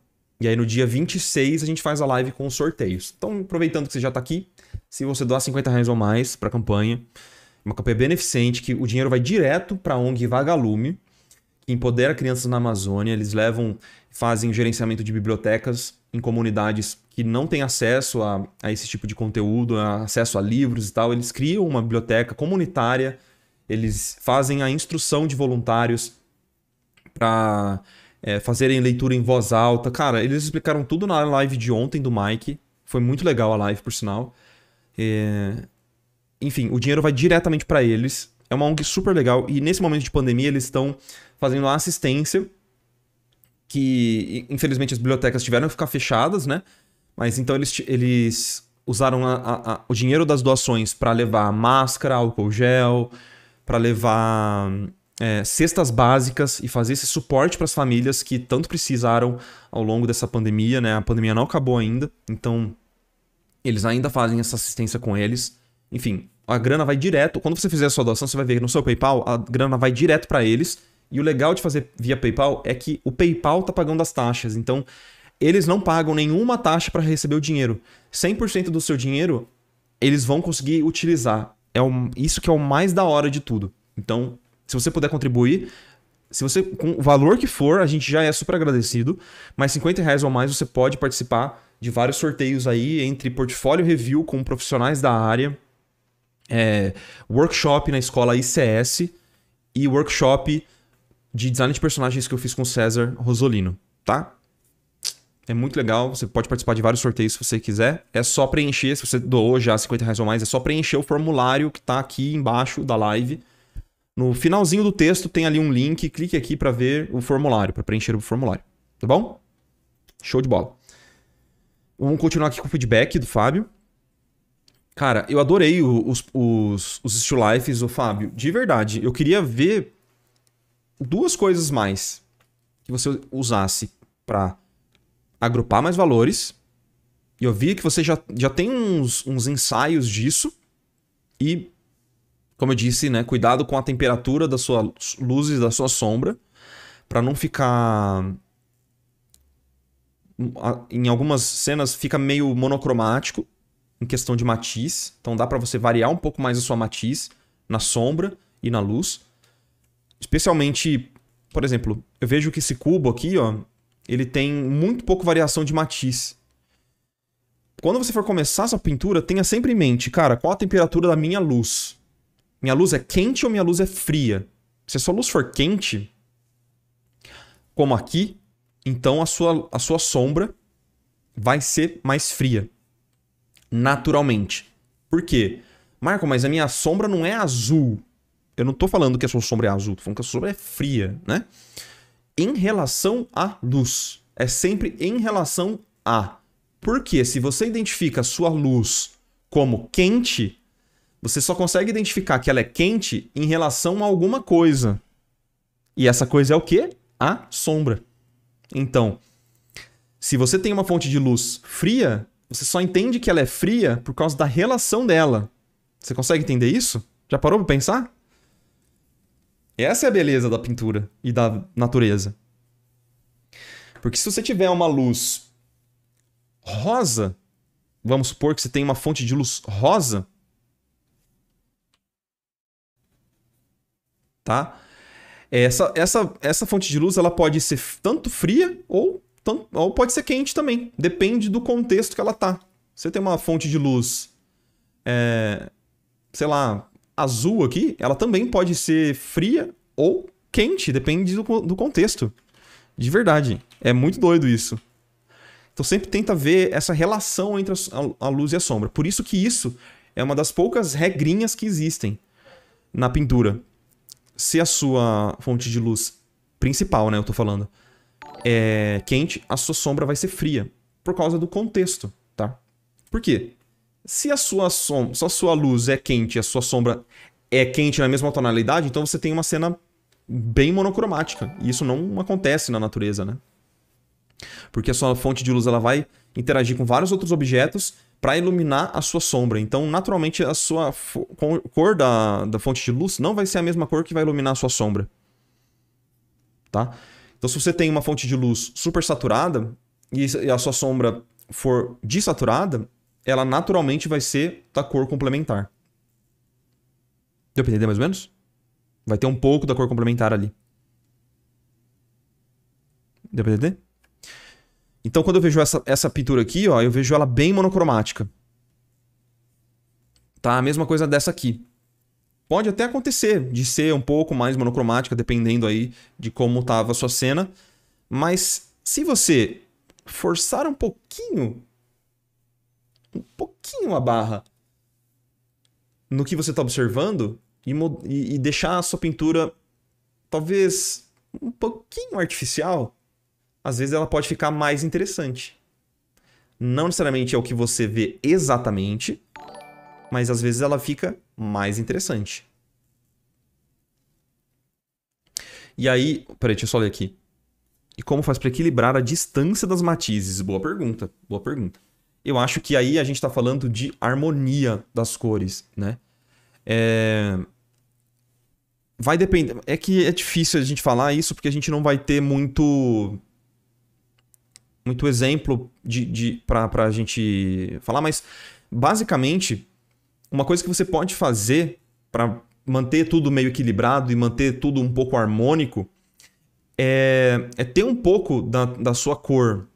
E aí no dia 26 a gente faz a live com os sorteios. Então, aproveitando que você já tá aqui, se você doar 50 reais ou mais pra campanha, uma campanha beneficente que o dinheiro vai direto para a ONG Vagalume, que empodera crianças na Amazônia. Eles levam, fazem gerenciamento de bibliotecas em comunidades que não têm acesso a, a esse tipo de conteúdo, a acesso a livros e tal. Eles criam uma biblioteca comunitária, eles fazem a instrução de voluntários para é, eh, fazerem leitura em voz alta. Cara, eles explicaram tudo na live de ontem do Mike. Foi muito legal a live, por sinal. É, enfim, o dinheiro vai diretamente para eles. É uma ONG super legal e nesse momento de pandemia eles estão fazendo uma assistência que infelizmente as bibliotecas tiveram que ficar fechadas, né? Mas então eles, eles usaram a, a, a, o dinheiro das doações para levar máscara, álcool gel, para levar é, cestas básicas e fazer esse suporte para as famílias que tanto precisaram ao longo dessa pandemia, né? A pandemia não acabou ainda, então eles ainda fazem essa assistência com eles. Enfim, a grana vai direto. Quando você fizer a sua doação, você vai ver que no seu PayPal a grana vai direto para eles. E o legal de fazer via PayPal é que o PayPal tá pagando as taxas. Então, eles não pagam nenhuma taxa para receber o dinheiro. 100% do seu dinheiro eles vão conseguir utilizar. É o, isso que é o mais da hora de tudo. Então, se você puder contribuir, se você com o valor que for, a gente já é super agradecido. Mas 50 reais ou mais você pode participar de vários sorteios aí entre portfólio review com profissionais da área é, workshop na escola ICS e workshop de design de personagens que eu fiz com o César Rosolino, tá? É muito legal, você pode participar de vários sorteios se você quiser. É só preencher, se você doou já 50 reais ou mais, é só preencher o formulário que tá aqui embaixo da live. No finalzinho do texto tem ali um link, clique aqui para ver o formulário, para preencher o formulário, tá bom? Show de bola. Vamos continuar aqui com o feedback do Fábio. Cara, eu adorei os, os, os Still Lifes, o Fábio. De verdade, eu queria ver duas coisas mais que você usasse para agrupar mais valores. E eu vi que você já, já tem uns, uns ensaios disso. E, como eu disse, né, cuidado com a temperatura das suas luzes, da sua sombra, para não ficar hum, em algumas cenas fica meio monocromático em questão de matiz. Então dá para você variar um pouco mais a sua matiz na sombra e na luz. Especialmente, por exemplo, eu vejo que esse cubo aqui, ó, ele tem muito pouco variação de matiz. Quando você for começar sua pintura, tenha sempre em mente, cara, qual a temperatura da minha luz? Minha luz é quente ou minha luz é fria? Se a sua luz for quente, como aqui, então a sua, a sua sombra vai ser mais fria naturalmente. Por quê? Marco, mas a minha sombra não é azul. Eu não tô falando que a sua sombra é azul, tô falando que a sua sombra é fria, né? Em relação à luz. É sempre em relação a. Porque se você identifica a sua luz como quente, você só consegue identificar que ela é quente em relação a alguma coisa. E essa coisa é o quê? A sombra. Então, se você tem uma fonte de luz fria, você só entende que ela é fria por causa da relação dela. Você consegue entender isso? Já parou pra pensar? Essa é a beleza da pintura e da natureza. Porque se você tiver uma luz rosa, vamos supor que você tem uma fonte de luz rosa, tá? Essa, essa, essa fonte de luz ela pode ser tanto fria ou então, ou pode ser quente também. Depende do contexto que ela tá. Você tem uma fonte de luz, é, sei lá, azul aqui, ela também pode ser fria ou quente, depende do, do contexto. De verdade. É muito doido isso. Então sempre tenta ver essa relação entre a, a luz e a sombra. Por isso que isso é uma das poucas regrinhas que existem na pintura. Se a sua fonte de luz principal, né, eu tô falando, é, quente, a sua sombra vai ser fria. Por causa do contexto, tá? Por quê? Se a sua, som se a sua luz é quente e a sua sombra é quente na mesma tonalidade, então você tem uma cena bem monocromática. E isso não acontece na natureza, né? Porque a sua fonte de luz ela vai interagir com vários outros objetos para iluminar a sua sombra. Então, naturalmente, a sua cor da, da fonte de luz não vai ser a mesma cor que vai iluminar a sua sombra. Tá? Então, se você tem uma fonte de luz super saturada e a sua sombra for desaturada, ela naturalmente vai ser da cor complementar. Deu pra entender mais ou menos? Vai ter um pouco da cor complementar ali. Deu pra entender? Então, quando eu vejo essa, essa pintura aqui, ó, eu vejo ela bem monocromática. Tá? A mesma coisa dessa aqui pode até acontecer de ser um pouco mais monocromática, dependendo aí de como tava a sua cena. Mas se você forçar um pouquinho, um pouquinho a barra no que você está observando e, e deixar a sua pintura talvez um pouquinho artificial, às vezes ela pode ficar mais interessante. Não necessariamente é o que você vê exatamente, mas às vezes ela fica mais interessante. E aí, peraí, deixa eu só ler aqui. E como faz para equilibrar a distância das matizes? Boa pergunta, boa pergunta. Eu acho que aí a gente está falando de harmonia das cores, né? É... Vai depender. É que é difícil a gente falar isso porque a gente não vai ter muito muito exemplo de, de para a gente falar, mas basicamente uma coisa que você pode fazer para manter tudo meio equilibrado e manter tudo um pouco harmônico é, é ter um pouco da, da sua cor,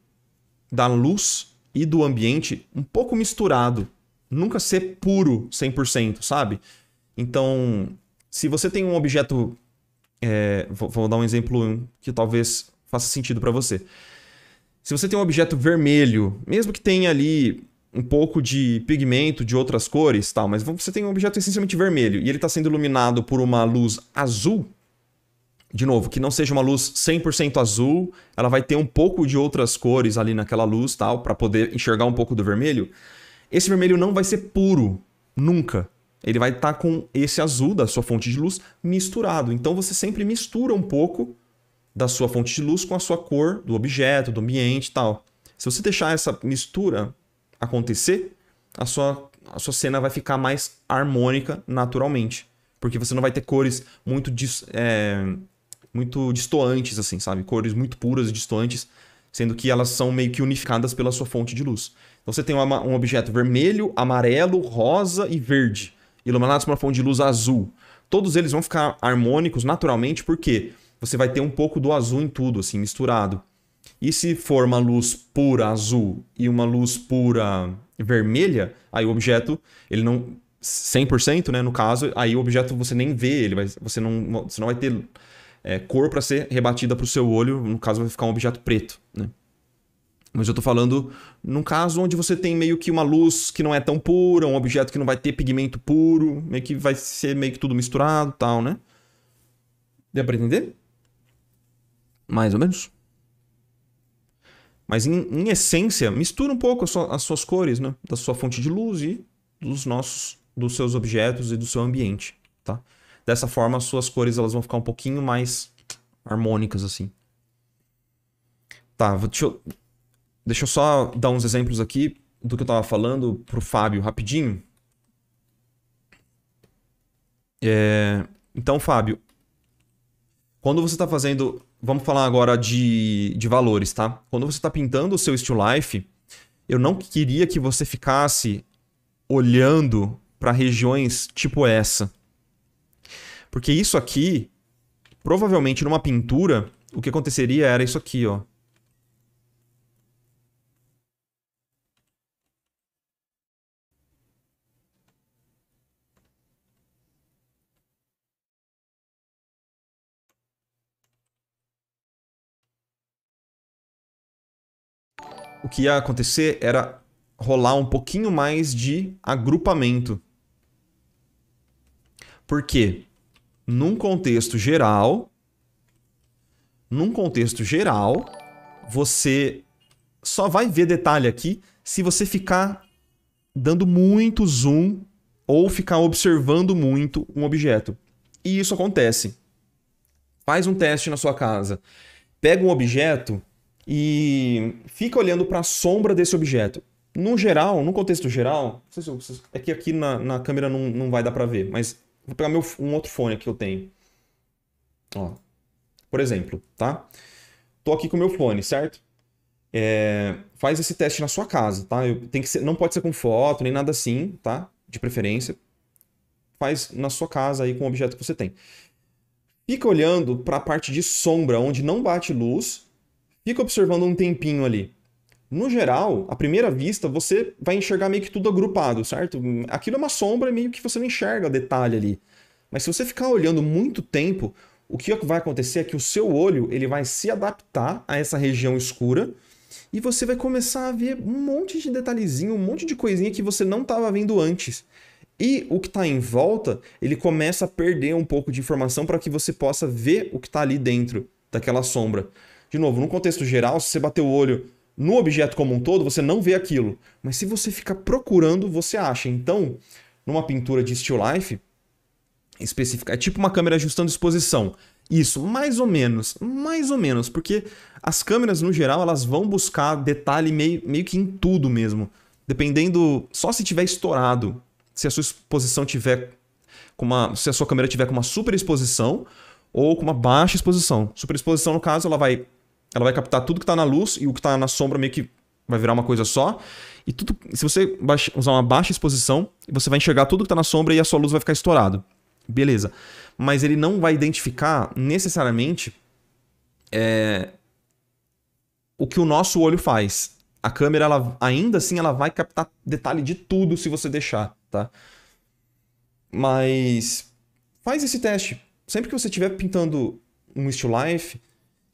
da luz e do ambiente um pouco misturado. Nunca ser puro 100%, sabe? Então, se você tem um objeto. É, vou, vou dar um exemplo que talvez faça sentido para você. Se você tem um objeto vermelho, mesmo que tenha ali um pouco de pigmento de outras cores, tal, mas você tem um objeto essencialmente vermelho e ele está sendo iluminado por uma luz azul, de novo, que não seja uma luz 100% azul, ela vai ter um pouco de outras cores ali naquela luz, tal, para poder enxergar um pouco do vermelho. Esse vermelho não vai ser puro nunca. Ele vai estar tá com esse azul da sua fonte de luz misturado. Então você sempre mistura um pouco da sua fonte de luz com a sua cor do objeto, do ambiente, tal. Se você deixar essa mistura acontecer, a sua, a sua cena vai ficar mais harmônica naturalmente. Porque você não vai ter cores muito, dis, é, muito distoantes, assim, sabe? Cores muito puras e distoantes, sendo que elas são meio que unificadas pela sua fonte de luz. Então você tem um objeto vermelho, amarelo, rosa e verde, iluminados por uma fonte de luz azul. Todos eles vão ficar harmônicos naturalmente, porque você vai ter um pouco do azul em tudo, assim, misturado. E se for uma luz pura azul e uma luz pura vermelha, aí o objeto, ele não 100%, né, no caso, aí o objeto você nem vê, ele mas você não, você não vai ter é, cor para ser rebatida para o seu olho, no caso vai ficar um objeto preto, né? Mas eu estou falando num caso onde você tem meio que uma luz que não é tão pura, um objeto que não vai ter pigmento puro, meio que vai ser meio que tudo misturado, tal, né? Deu para entender? Mais ou menos? Mas em, em essência, mistura um pouco as suas cores, né? Da sua fonte de luz e dos nossos, dos seus objetos e do seu ambiente, tá? Dessa forma, as suas cores elas vão ficar um pouquinho mais harmônicas, assim. Tá, deixa eu, deixa eu só dar uns exemplos aqui do que eu tava falando pro Fábio rapidinho. É... Então, Fábio, quando você está fazendo. Vamos falar agora de, de valores, tá? Quando você está pintando o seu still life, eu não queria que você ficasse olhando para regiões tipo essa. Porque isso aqui, provavelmente numa pintura, o que aconteceria era isso aqui, ó. o que ia acontecer era rolar um pouquinho mais de agrupamento. Porque num contexto geral, num contexto geral, você só vai ver detalhe aqui se você ficar dando muito zoom ou ficar observando muito um objeto. E isso acontece. Faz um teste na sua casa. Pega um objeto e fica olhando para a sombra desse objeto. No geral, no contexto geral, se é que aqui na, na câmera não, não vai dar para ver, mas vou pegar meu, um outro fone que eu tenho. Ó, por exemplo, tá? Tô aqui com o meu fone, certo? É, faz esse teste na sua casa, tá? Eu, tem que ser, não pode ser com foto, nem nada assim, tá? De preferência. Faz na sua casa aí com o objeto que você tem. Fica olhando para a parte de sombra, onde não bate luz, Fica observando um tempinho ali. No geral, à primeira vista, você vai enxergar meio que tudo agrupado, certo? Aquilo é uma sombra meio que você não enxerga detalhe ali. Mas se você ficar olhando muito tempo, o que vai acontecer é que o seu olho ele vai se adaptar a essa região escura e você vai começar a ver um monte de detalhezinho, um monte de coisinha que você não estava vendo antes. E o que está em volta, ele começa a perder um pouco de informação para que você possa ver o que está ali dentro daquela sombra. De novo, num contexto geral, se você bater o olho no objeto como um todo, você não vê aquilo. Mas se você ficar procurando, você acha. Então, numa pintura de still life específica, é tipo uma câmera ajustando exposição. Isso, mais ou menos, mais ou menos, porque as câmeras no geral elas vão buscar detalhe meio, meio que em tudo mesmo. Dependendo, só se tiver estourado, se a sua exposição tiver com uma, se a sua câmera tiver com uma super exposição ou com uma baixa exposição. Super exposição no caso, ela vai ela vai captar tudo que está na luz e o que está na sombra meio que vai virar uma coisa só. E tudo, se você baixa, usar uma baixa exposição, você vai enxergar tudo que está na sombra e a sua luz vai ficar estourado. Beleza. Mas ele não vai identificar necessariamente é, o que o nosso olho faz. A câmera, ela, ainda assim, ela vai captar detalhe de tudo se você deixar, tá? Mas faz esse teste. Sempre que você estiver pintando um still life,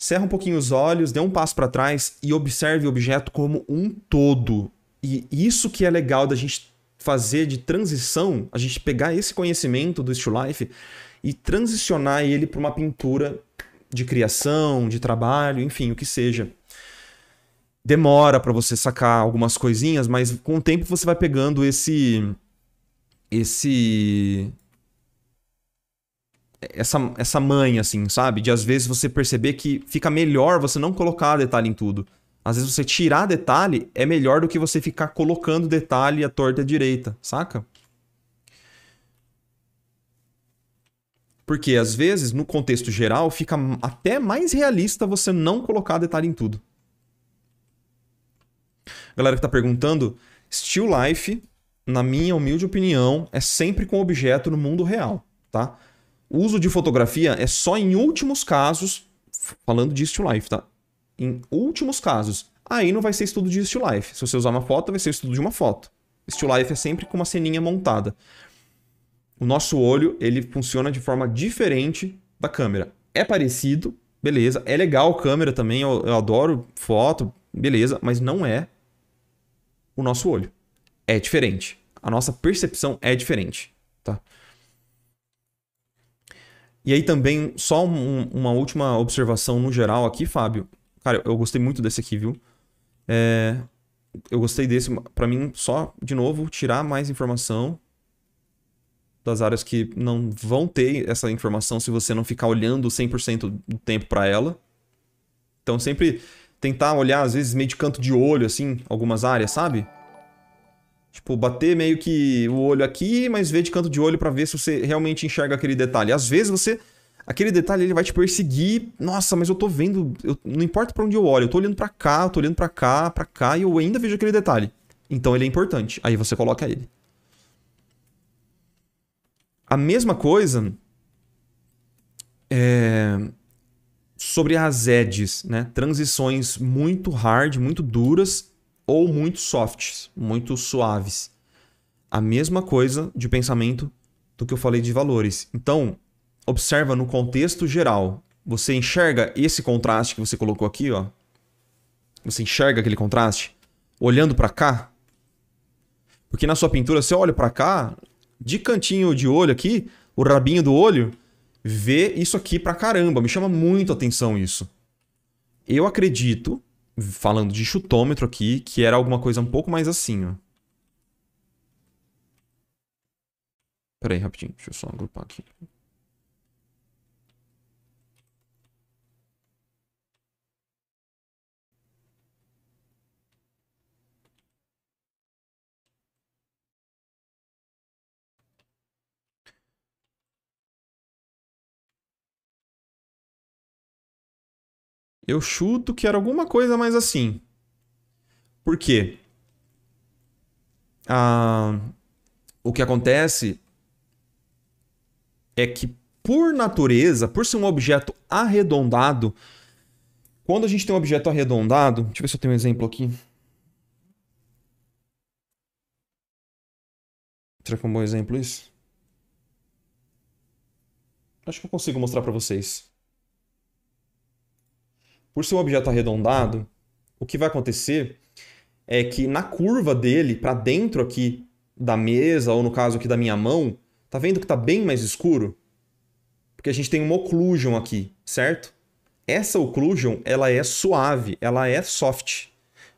Cerra um pouquinho os olhos, dê um passo para trás e observe o objeto como um todo. E isso que é legal da gente fazer de transição, a gente pegar esse conhecimento do Still Life e transicionar ele para uma pintura de criação, de trabalho, enfim, o que seja. Demora para você sacar algumas coisinhas, mas com o tempo você vai pegando esse esse essa, essa manha, assim, sabe? De às vezes você perceber que fica melhor você não colocar detalhe em tudo. Às vezes você tirar detalhe é melhor do que você ficar colocando detalhe à torta à direita, saca? Porque às vezes, no contexto geral, fica até mais realista você não colocar detalhe em tudo. Galera que tá perguntando, still life, na minha humilde opinião, é sempre com objeto no mundo real, tá? O uso de fotografia é só em últimos casos, falando de still life, tá? Em últimos casos. Aí não vai ser estudo de still life. Se você usar uma foto, vai ser estudo de uma foto. Still life é sempre com uma ceninha montada. O nosso olho, ele funciona de forma diferente da câmera. É parecido, beleza. É legal câmera também, eu, eu adoro foto, beleza. Mas não é o nosso olho. É diferente. A nossa percepção é diferente, tá? E aí também, só um, uma última observação no geral aqui, Fábio. Cara, eu gostei muito desse aqui, viu? É, eu gostei desse. Para mim, só, de novo, tirar mais informação das áreas que não vão ter essa informação se você não ficar olhando 100% do tempo para ela. Então, sempre tentar olhar, às vezes, meio de canto de olho, assim, algumas áreas, sabe? Tipo, bater meio que o olho aqui, mas ver de canto de olho para ver se você realmente enxerga aquele detalhe. Às vezes você. Aquele detalhe ele vai te perseguir. Nossa, mas eu tô vendo. Eu, não importa para onde eu olho, eu tô olhando para cá, eu tô olhando para cá, para cá, e eu ainda vejo aquele detalhe. Então ele é importante. Aí você coloca ele. A mesma coisa é, sobre as edges, né? Transições muito hard, muito duras, ou muito softs, muito suaves. A mesma coisa de pensamento do que eu falei de valores. Então, observa no contexto geral. Você enxerga esse contraste que você colocou aqui, ó? Você enxerga aquele contraste olhando para cá? Porque na sua pintura você olha para cá, de cantinho de olho aqui, o rabinho do olho, vê isso aqui pra caramba, me chama muito atenção isso. Eu acredito falando de chutômetro aqui, que era alguma coisa um pouco mais assim, ó. Pera aí, rapidinho. Deixa eu só agrupar aqui. Eu chuto que era alguma coisa mais assim. Por quê? Ah, o que acontece é que, por natureza, por ser um objeto arredondado, quando a gente tem um objeto arredondado, deixa eu ver se eu tenho um exemplo aqui. Será que é um bom exemplo isso? Acho que eu consigo mostrar para vocês. Por ser um objeto arredondado, o que vai acontecer é que na curva dele, para dentro aqui da mesa, ou no caso aqui da minha mão, tá vendo que tá bem mais escuro? Porque a gente tem uma occlusion aqui, certo? Essa occlusion, ela é suave, ela é soft.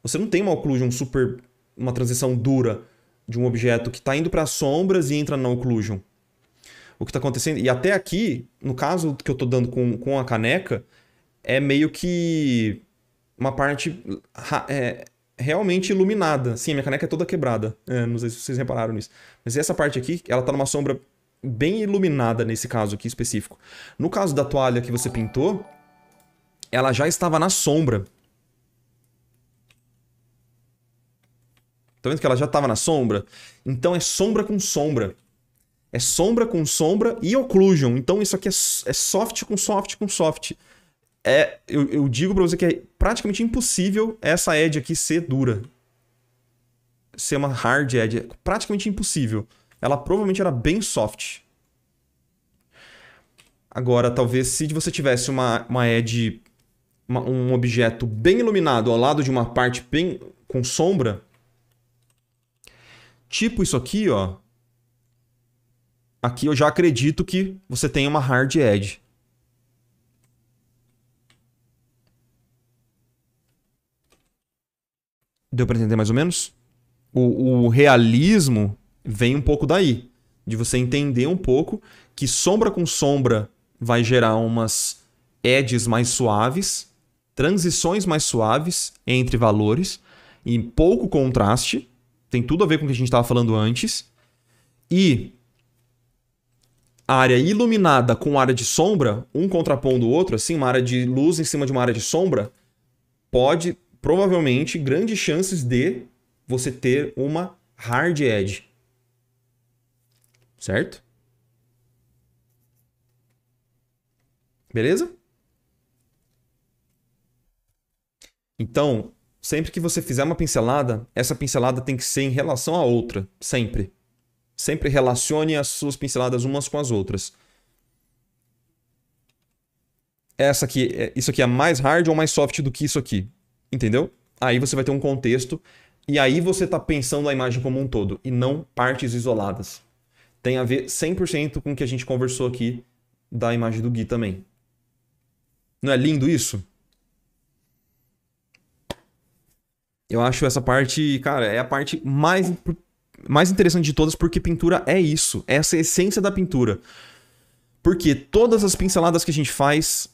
Você não tem uma occlusion super... uma transição dura de um objeto que está indo para sombras e entra na occlusion. O que está acontecendo... E até aqui, no caso que eu estou dando com, com a caneca, é meio que uma parte é, realmente iluminada. Sim, minha caneca é toda quebrada. É, não sei se vocês repararam nisso. Mas essa parte aqui, ela tá numa sombra bem iluminada nesse caso aqui específico. No caso da toalha que você pintou, ela já estava na sombra. Tá vendo que ela já estava na sombra? Então é sombra com sombra. É sombra com sombra e occlusion. Então isso aqui é, é soft com soft com soft é, eu, eu digo para você que é praticamente impossível essa edge aqui ser dura. Ser uma hard edge. É praticamente impossível. Ela provavelmente era bem soft. Agora, talvez se você tivesse uma, uma edge, uma, um objeto bem iluminado ao lado de uma parte bem com sombra, tipo isso aqui, ó. Aqui eu já acredito que você tem uma hard edge. Deu para entender mais ou menos? O, o realismo vem um pouco daí. De você entender um pouco que sombra com sombra vai gerar umas edges mais suaves, transições mais suaves entre valores e pouco contraste. Tem tudo a ver com o que a gente estava falando antes. E a área iluminada com área de sombra, um contrapondo o outro, assim, uma área de luz em cima de uma área de sombra, pode provavelmente grandes chances de você ter uma hard edge. Certo? Beleza? Então, sempre que você fizer uma pincelada, essa pincelada tem que ser em relação à outra, sempre. Sempre relacione as suas pinceladas umas com as outras. Essa aqui, é, isso aqui é mais hard ou mais soft do que isso aqui? Entendeu? Aí você vai ter um contexto e aí você está pensando a imagem como um todo e não partes isoladas. Tem a ver 100% com o que a gente conversou aqui da imagem do Gui também. Não é lindo isso? Eu acho essa parte, cara, é a parte mais, mais interessante de todas, porque pintura é isso. Essa é a essência da pintura. Porque todas as pinceladas que a gente faz,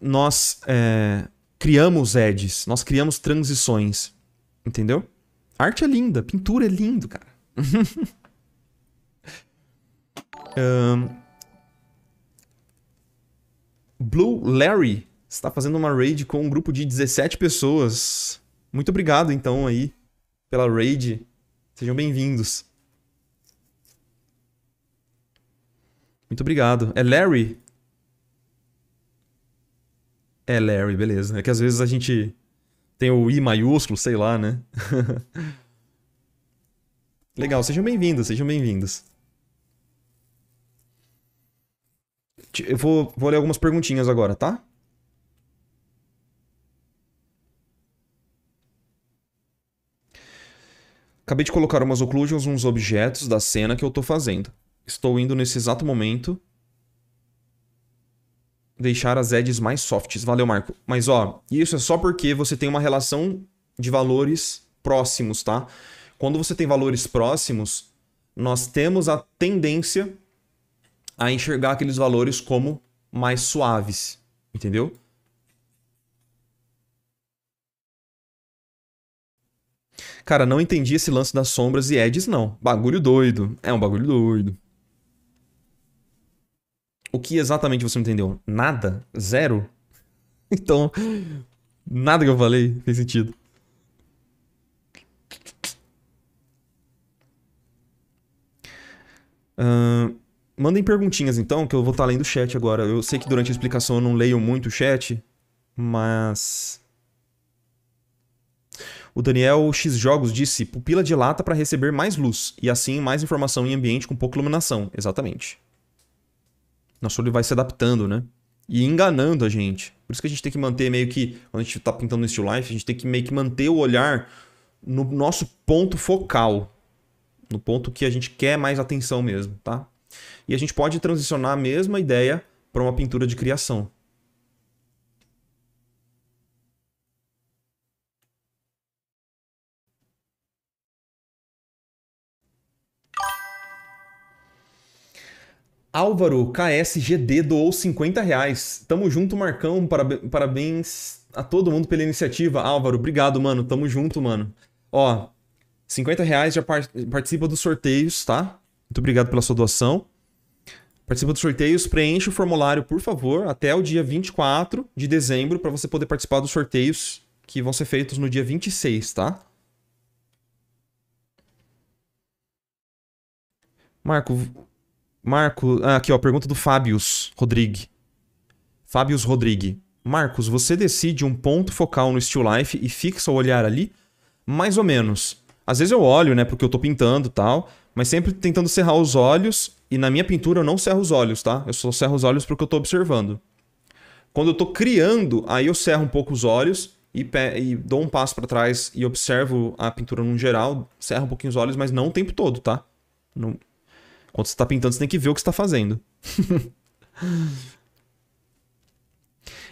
nós é, criamos edges, nós criamos transições. Entendeu? arte é linda, pintura é lindo, cara. um, [LAUGHS] Blue Larry está fazendo uma raid com um grupo de 17 pessoas. Muito obrigado, então, aí, pela raid. Sejam bem-vindos. Muito obrigado. É Larry? É Larry, beleza. É que às vezes a gente tem o I maiúsculo, sei lá, né? [LAUGHS] Legal, sejam bem-vindos, sejam bem-vindas. Eu vou, vou ler algumas perguntinhas agora, tá? Acabei de colocar umas occlusions, uns objetos da cena que eu tô fazendo. Estou indo nesse exato momento deixar as edges mais softs. Valeu, Marco. Mas ó, isso é só porque você tem uma relação de valores próximos, tá? Quando você tem valores próximos, nós temos a tendência a enxergar aqueles valores como mais suaves, entendeu? Cara, não entendi esse lance das sombras e edges, não. Bagulho doido. É um bagulho doido o que exatamente você não entendeu? Nada? Zero? [LAUGHS] Então, nada que eu falei fez sentido. Uh, mandem perguntinhas então, que eu vou estar lendo o chat agora. Eu sei que durante a explicação eu não leio muito o chat, mas. O Daniel X Jogos disse: pupila dilata para receber mais luz e assim mais informação em ambiente com pouca iluminação. Exatamente nosso olho vai se adaptando, né? E enganando a gente. Por isso que a gente tem que manter meio que, quando a gente está pintando estilo life, a gente tem que meio que manter o olhar no nosso ponto focal, no ponto que a gente quer mais atenção mesmo, tá? E a gente pode transicionar a mesma ideia para uma pintura de criação. Álvaro KSGD doou 50 reais. Tamo junto, Marcão. Parabéns a todo mundo pela iniciativa. Álvaro, obrigado, mano. Tamo junto, mano. Ó, 50 reais já par participa dos sorteios, tá? Muito obrigado pela sua doação. Participa dos sorteios, preenche o formulário, por favor, até o dia 24 de dezembro para você poder participar dos sorteios que vão ser feitos no dia 26, tá? Marco, Marco, ah, aqui ó, pergunta do Fábios Rodrigues. Fábios Rodrigues. Marcos, você decide um ponto focal no Still Life e fixa o olhar ali? Mais ou menos. Às vezes eu olho, né, porque eu tô pintando tal, mas sempre tentando cerrar os olhos. E na minha pintura eu não cerro os olhos, tá? Eu só cerro os olhos porque eu tô observando. Quando eu tô criando, aí eu cerro um pouco os olhos e, e dou um passo para trás e observo a pintura no geral, cerro um pouquinho os olhos, mas não o tempo todo, tá? Não, quando você está pintando, você tem que ver o que está fazendo. [LAUGHS]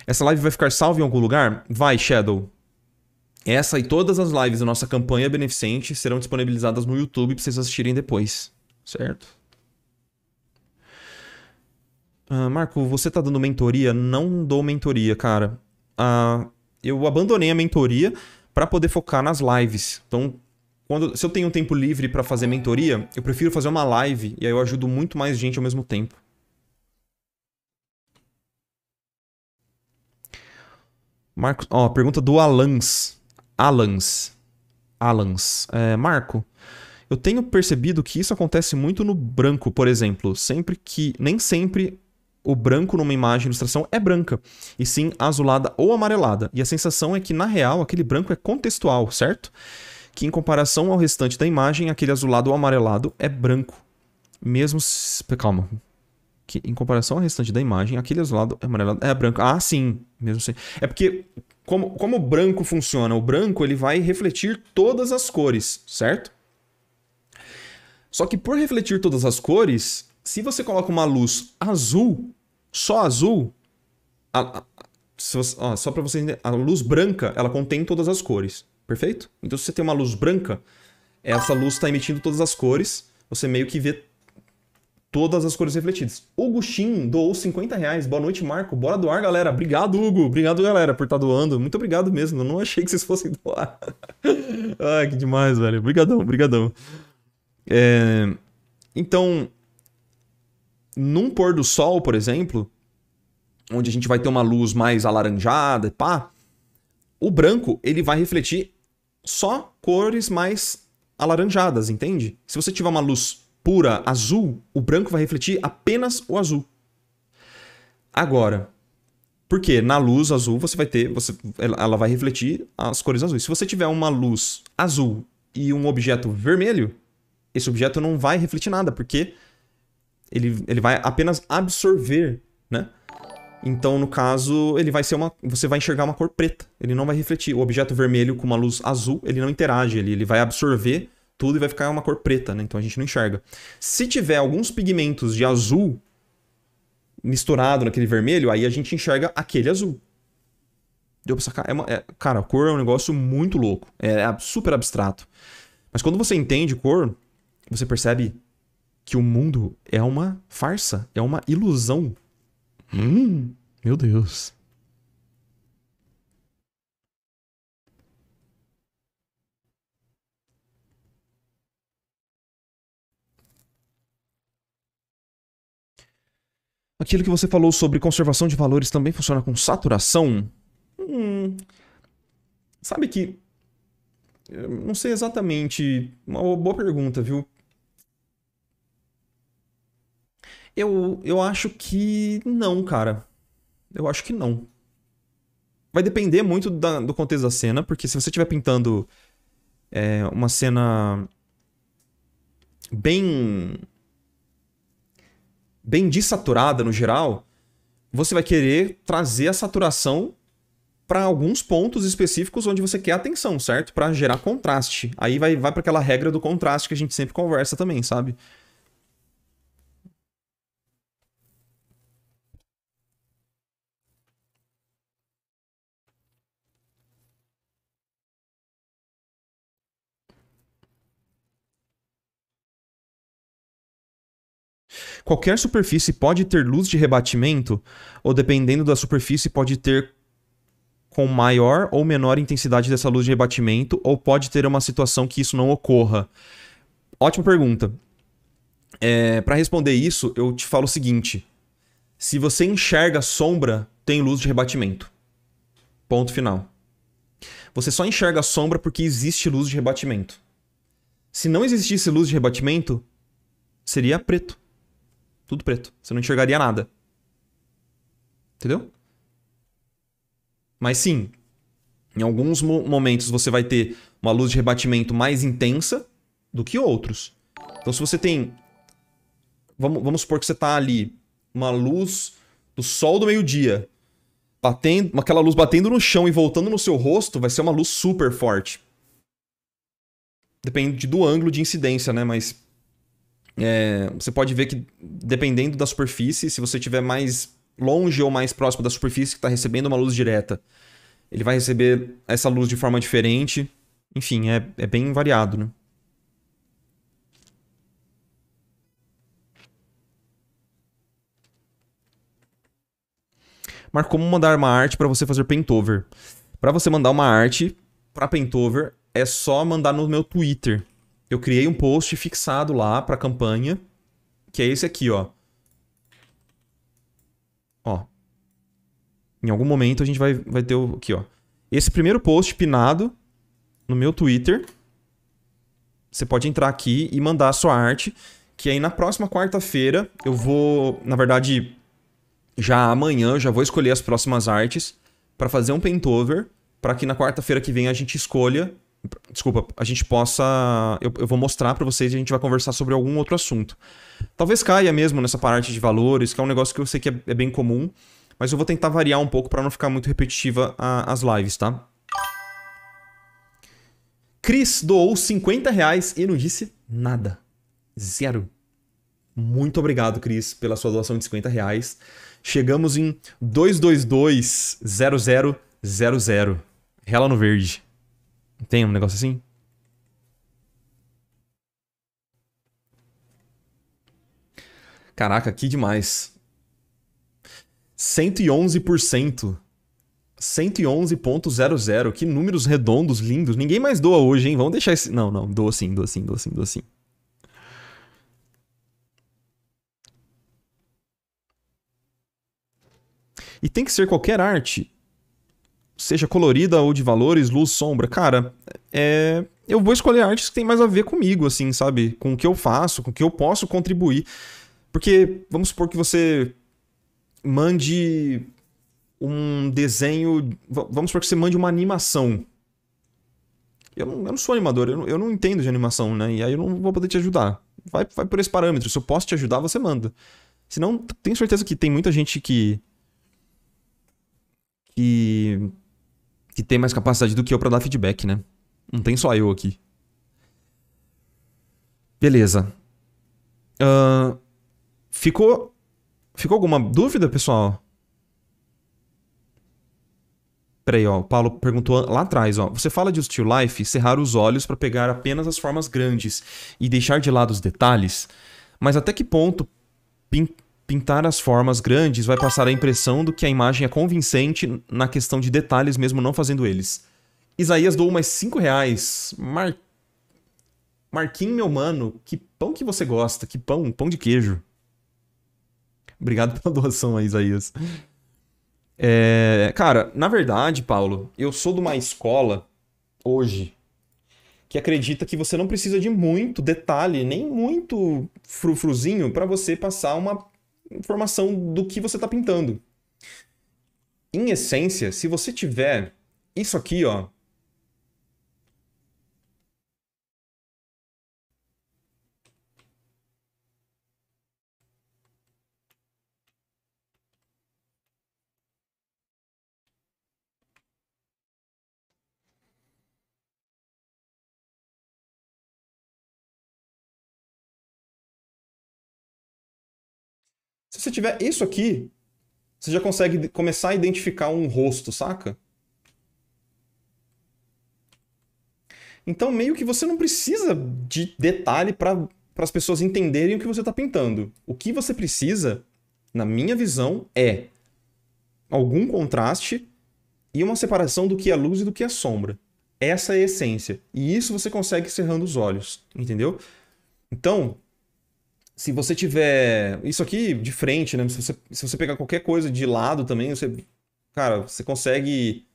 Essa live vai ficar salva em algum lugar? Vai, Shadow. Essa e todas as lives da nossa campanha beneficente serão disponibilizadas no YouTube para vocês assistirem depois, certo? Uh, Marco, você tá dando mentoria? Não dou mentoria, cara. Uh, eu abandonei a mentoria para poder focar nas lives. Então, quando, se eu tenho um tempo livre para fazer mentoria, eu prefiro fazer uma live e aí eu ajudo muito mais gente ao mesmo tempo. Marcos, ó, pergunta do Alans. Alans. Alans. É, Marco, eu tenho percebido que isso acontece muito no branco, por exemplo. Sempre que. Nem sempre o branco numa imagem ilustração é branca, e sim azulada ou amarelada. E a sensação é que, na real, aquele branco é contextual, certo? que, em comparação ao restante da imagem, aquele azulado ou amarelado é branco. Mesmo. Se... Calma. Que, em comparação ao restante da imagem, aquele azulado é amarelado é branco. Ah, sim. Mesmo assim. É porque. Como, como o branco funciona? O branco ele vai refletir todas as cores, certo? Só que por refletir todas as cores, se você coloca uma luz azul, só azul, a, a, você, ó, só para você entender, a luz branca ela contém todas as cores perfeito? Então, se você tem uma luz branca, essa luz está emitindo todas as cores, você meio que vê todas as cores refletidas. Hugo Gustin doou 50 reais. Boa noite, Marco. Bora doar, galera. Obrigado, Hugo. Obrigado, galera, por estar tá doando. Muito obrigado mesmo. Eu não achei que vocês fossem [LAUGHS] doar. Ai, que demais, velho. Obrigadão, obrigadão. É... Então, num pôr do sol, por exemplo, onde a gente vai ter uma luz mais alaranjada, pá, o branco ele vai refletir só cores mais alaranjadas, entende? Se você tiver uma luz pura azul, o branco vai refletir apenas o azul. Agora, por que? na luz azul você vai ter, você, ela vai refletir as cores azuis. Se você tiver uma luz azul e um objeto vermelho, esse objeto não vai refletir nada, porque ele, ele vai apenas absorver então, no caso, ele vai ser uma. Você vai enxergar uma cor preta. Ele não vai refletir. O objeto vermelho com uma luz azul, ele não interage, ele, ele vai absorver tudo e vai ficar uma cor preta, né? Então a gente não enxerga. Se tiver alguns pigmentos de azul misturado naquele vermelho, aí a gente enxerga aquele azul. Deu pra sacar? É uma, é, cara, a cor é um negócio muito louco. É, é super abstrato. Mas quando você entende cor, você percebe que o mundo é uma farsa, é uma ilusão. Hum, meu Deus. Aquilo que você falou sobre conservação de valores também funciona com saturação? Hum, sabe que. Não sei exatamente. Uma boa pergunta, viu? Eu, eu acho que não, cara. Eu acho que não. Vai depender muito da, do contexto da cena, porque se você estiver pintando é, uma cena bem. bem desaturada no geral, você vai querer trazer a saturação para alguns pontos específicos onde você quer atenção, certo? Para gerar contraste. Aí vai, vai para aquela regra do contraste que a gente sempre conversa também, sabe? Qualquer superfície pode ter luz de rebatimento, ou dependendo da superfície, pode ter com maior ou menor intensidade dessa luz de rebatimento, ou pode ter uma situação que isso não ocorra? Ótima pergunta. É, para responder isso, eu te falo o seguinte: se você enxerga sombra, tem luz de rebatimento. Ponto final. Você só enxerga sombra porque existe luz de rebatimento. Se não existisse luz de rebatimento, seria preto. Tudo preto. Você não enxergaria nada. Entendeu? Mas sim, em alguns momentos você vai ter uma luz de rebatimento mais intensa do que outros. Então se você tem... Vamos, vamos supor que você está ali, uma luz do sol do meio-dia, batendo, aquela luz batendo no chão e voltando no seu rosto, vai ser uma luz super forte. Depende do ângulo de incidência, né? Mas é, você pode ver que, dependendo da superfície, se você estiver mais longe ou mais próximo da superfície que está recebendo uma luz direta, ele vai receber essa luz de forma diferente. Enfim, é, é bem variado, né? Marco, como mandar uma arte para você fazer paintover? Para você mandar uma arte para paintover, é só mandar no meu Twitter eu criei um post fixado lá para a campanha, que é esse aqui, ó. Ó. Em algum momento a gente vai, vai ter o aqui, ó. Esse primeiro post pinado no meu Twitter. Você pode entrar aqui e mandar a sua arte, que aí na próxima quarta-feira eu vou, na verdade, já amanhã já vou escolher as próximas artes para fazer um paintover, para que na quarta-feira que vem a gente escolha Desculpa, a gente possa. Eu, eu vou mostrar para vocês e a gente vai conversar sobre algum outro assunto. Talvez caia mesmo nessa parte de valores, que é um negócio que eu sei que é, é bem comum, mas eu vou tentar variar um pouco para não ficar muito repetitiva a, as lives, tá? Cris doou 50 reais e não disse nada. Zero. Muito obrigado, Cris, pela sua doação de 50 reais. Chegamos em 2220000. Rela no verde. Tem um negócio assim? Caraca, que demais. 111%. 111.00. Que números redondos, lindos. Ninguém mais doa hoje, hein? Vamos deixar esse. Não, não. Doa sim, doa sim, doa sim, doa sim. E tem que ser qualquer arte seja colorida ou de valores, luz, sombra, cara, é, eu vou escolher artes que tem mais a ver comigo, assim, sabe? Com o que eu faço, com o que eu posso contribuir. Porque vamos supor que você mande um desenho. Vamos supor que você mande uma animação. Eu não, eu não sou animador, eu não, eu não entendo de animação, né? E aí eu não vou poder te ajudar. Vai, vai por esse parâmetro. Se eu posso te ajudar, você manda. Senão, tenho certeza que tem muita gente que. que que tem mais capacidade do que eu para dar feedback, né? Não tem só eu aqui. Beleza. Uh, ficou. Ficou alguma dúvida, pessoal? Peraí, ó. O Paulo perguntou lá atrás, ó. Você fala de Still Life, cerrar os olhos para pegar apenas as formas grandes e deixar de lado os detalhes. Mas até que ponto pintar as formas grandes vai passar a impressão do que a imagem é convincente na questão de detalhes, mesmo não fazendo eles. Isaías doou mais 5 reais. Mar... Marquinhos, meu mano, que pão que você gosta? Que pão? Pão de queijo. Obrigado pela [LAUGHS] doação aí, Isaías. É... Cara, na verdade, Paulo, eu sou de uma escola hoje que acredita que você não precisa de muito detalhe, nem muito frufruzinho para você passar uma informação do que você está pintando. Em essência, se você tiver isso aqui, ó, você tiver isso aqui, você já consegue começar a identificar um rosto, saca? Então, meio que você não precisa de detalhe para as pessoas entenderem o que você está pintando. O que você precisa, na minha visão, é algum contraste e uma separação do que é luz e do que é sombra. Essa é a essência. E isso você consegue cerrando os olhos, entendeu? Então, se você tiver isso aqui de frente, né? Se você, se você pegar qualquer coisa de lado também, você, cara, você consegue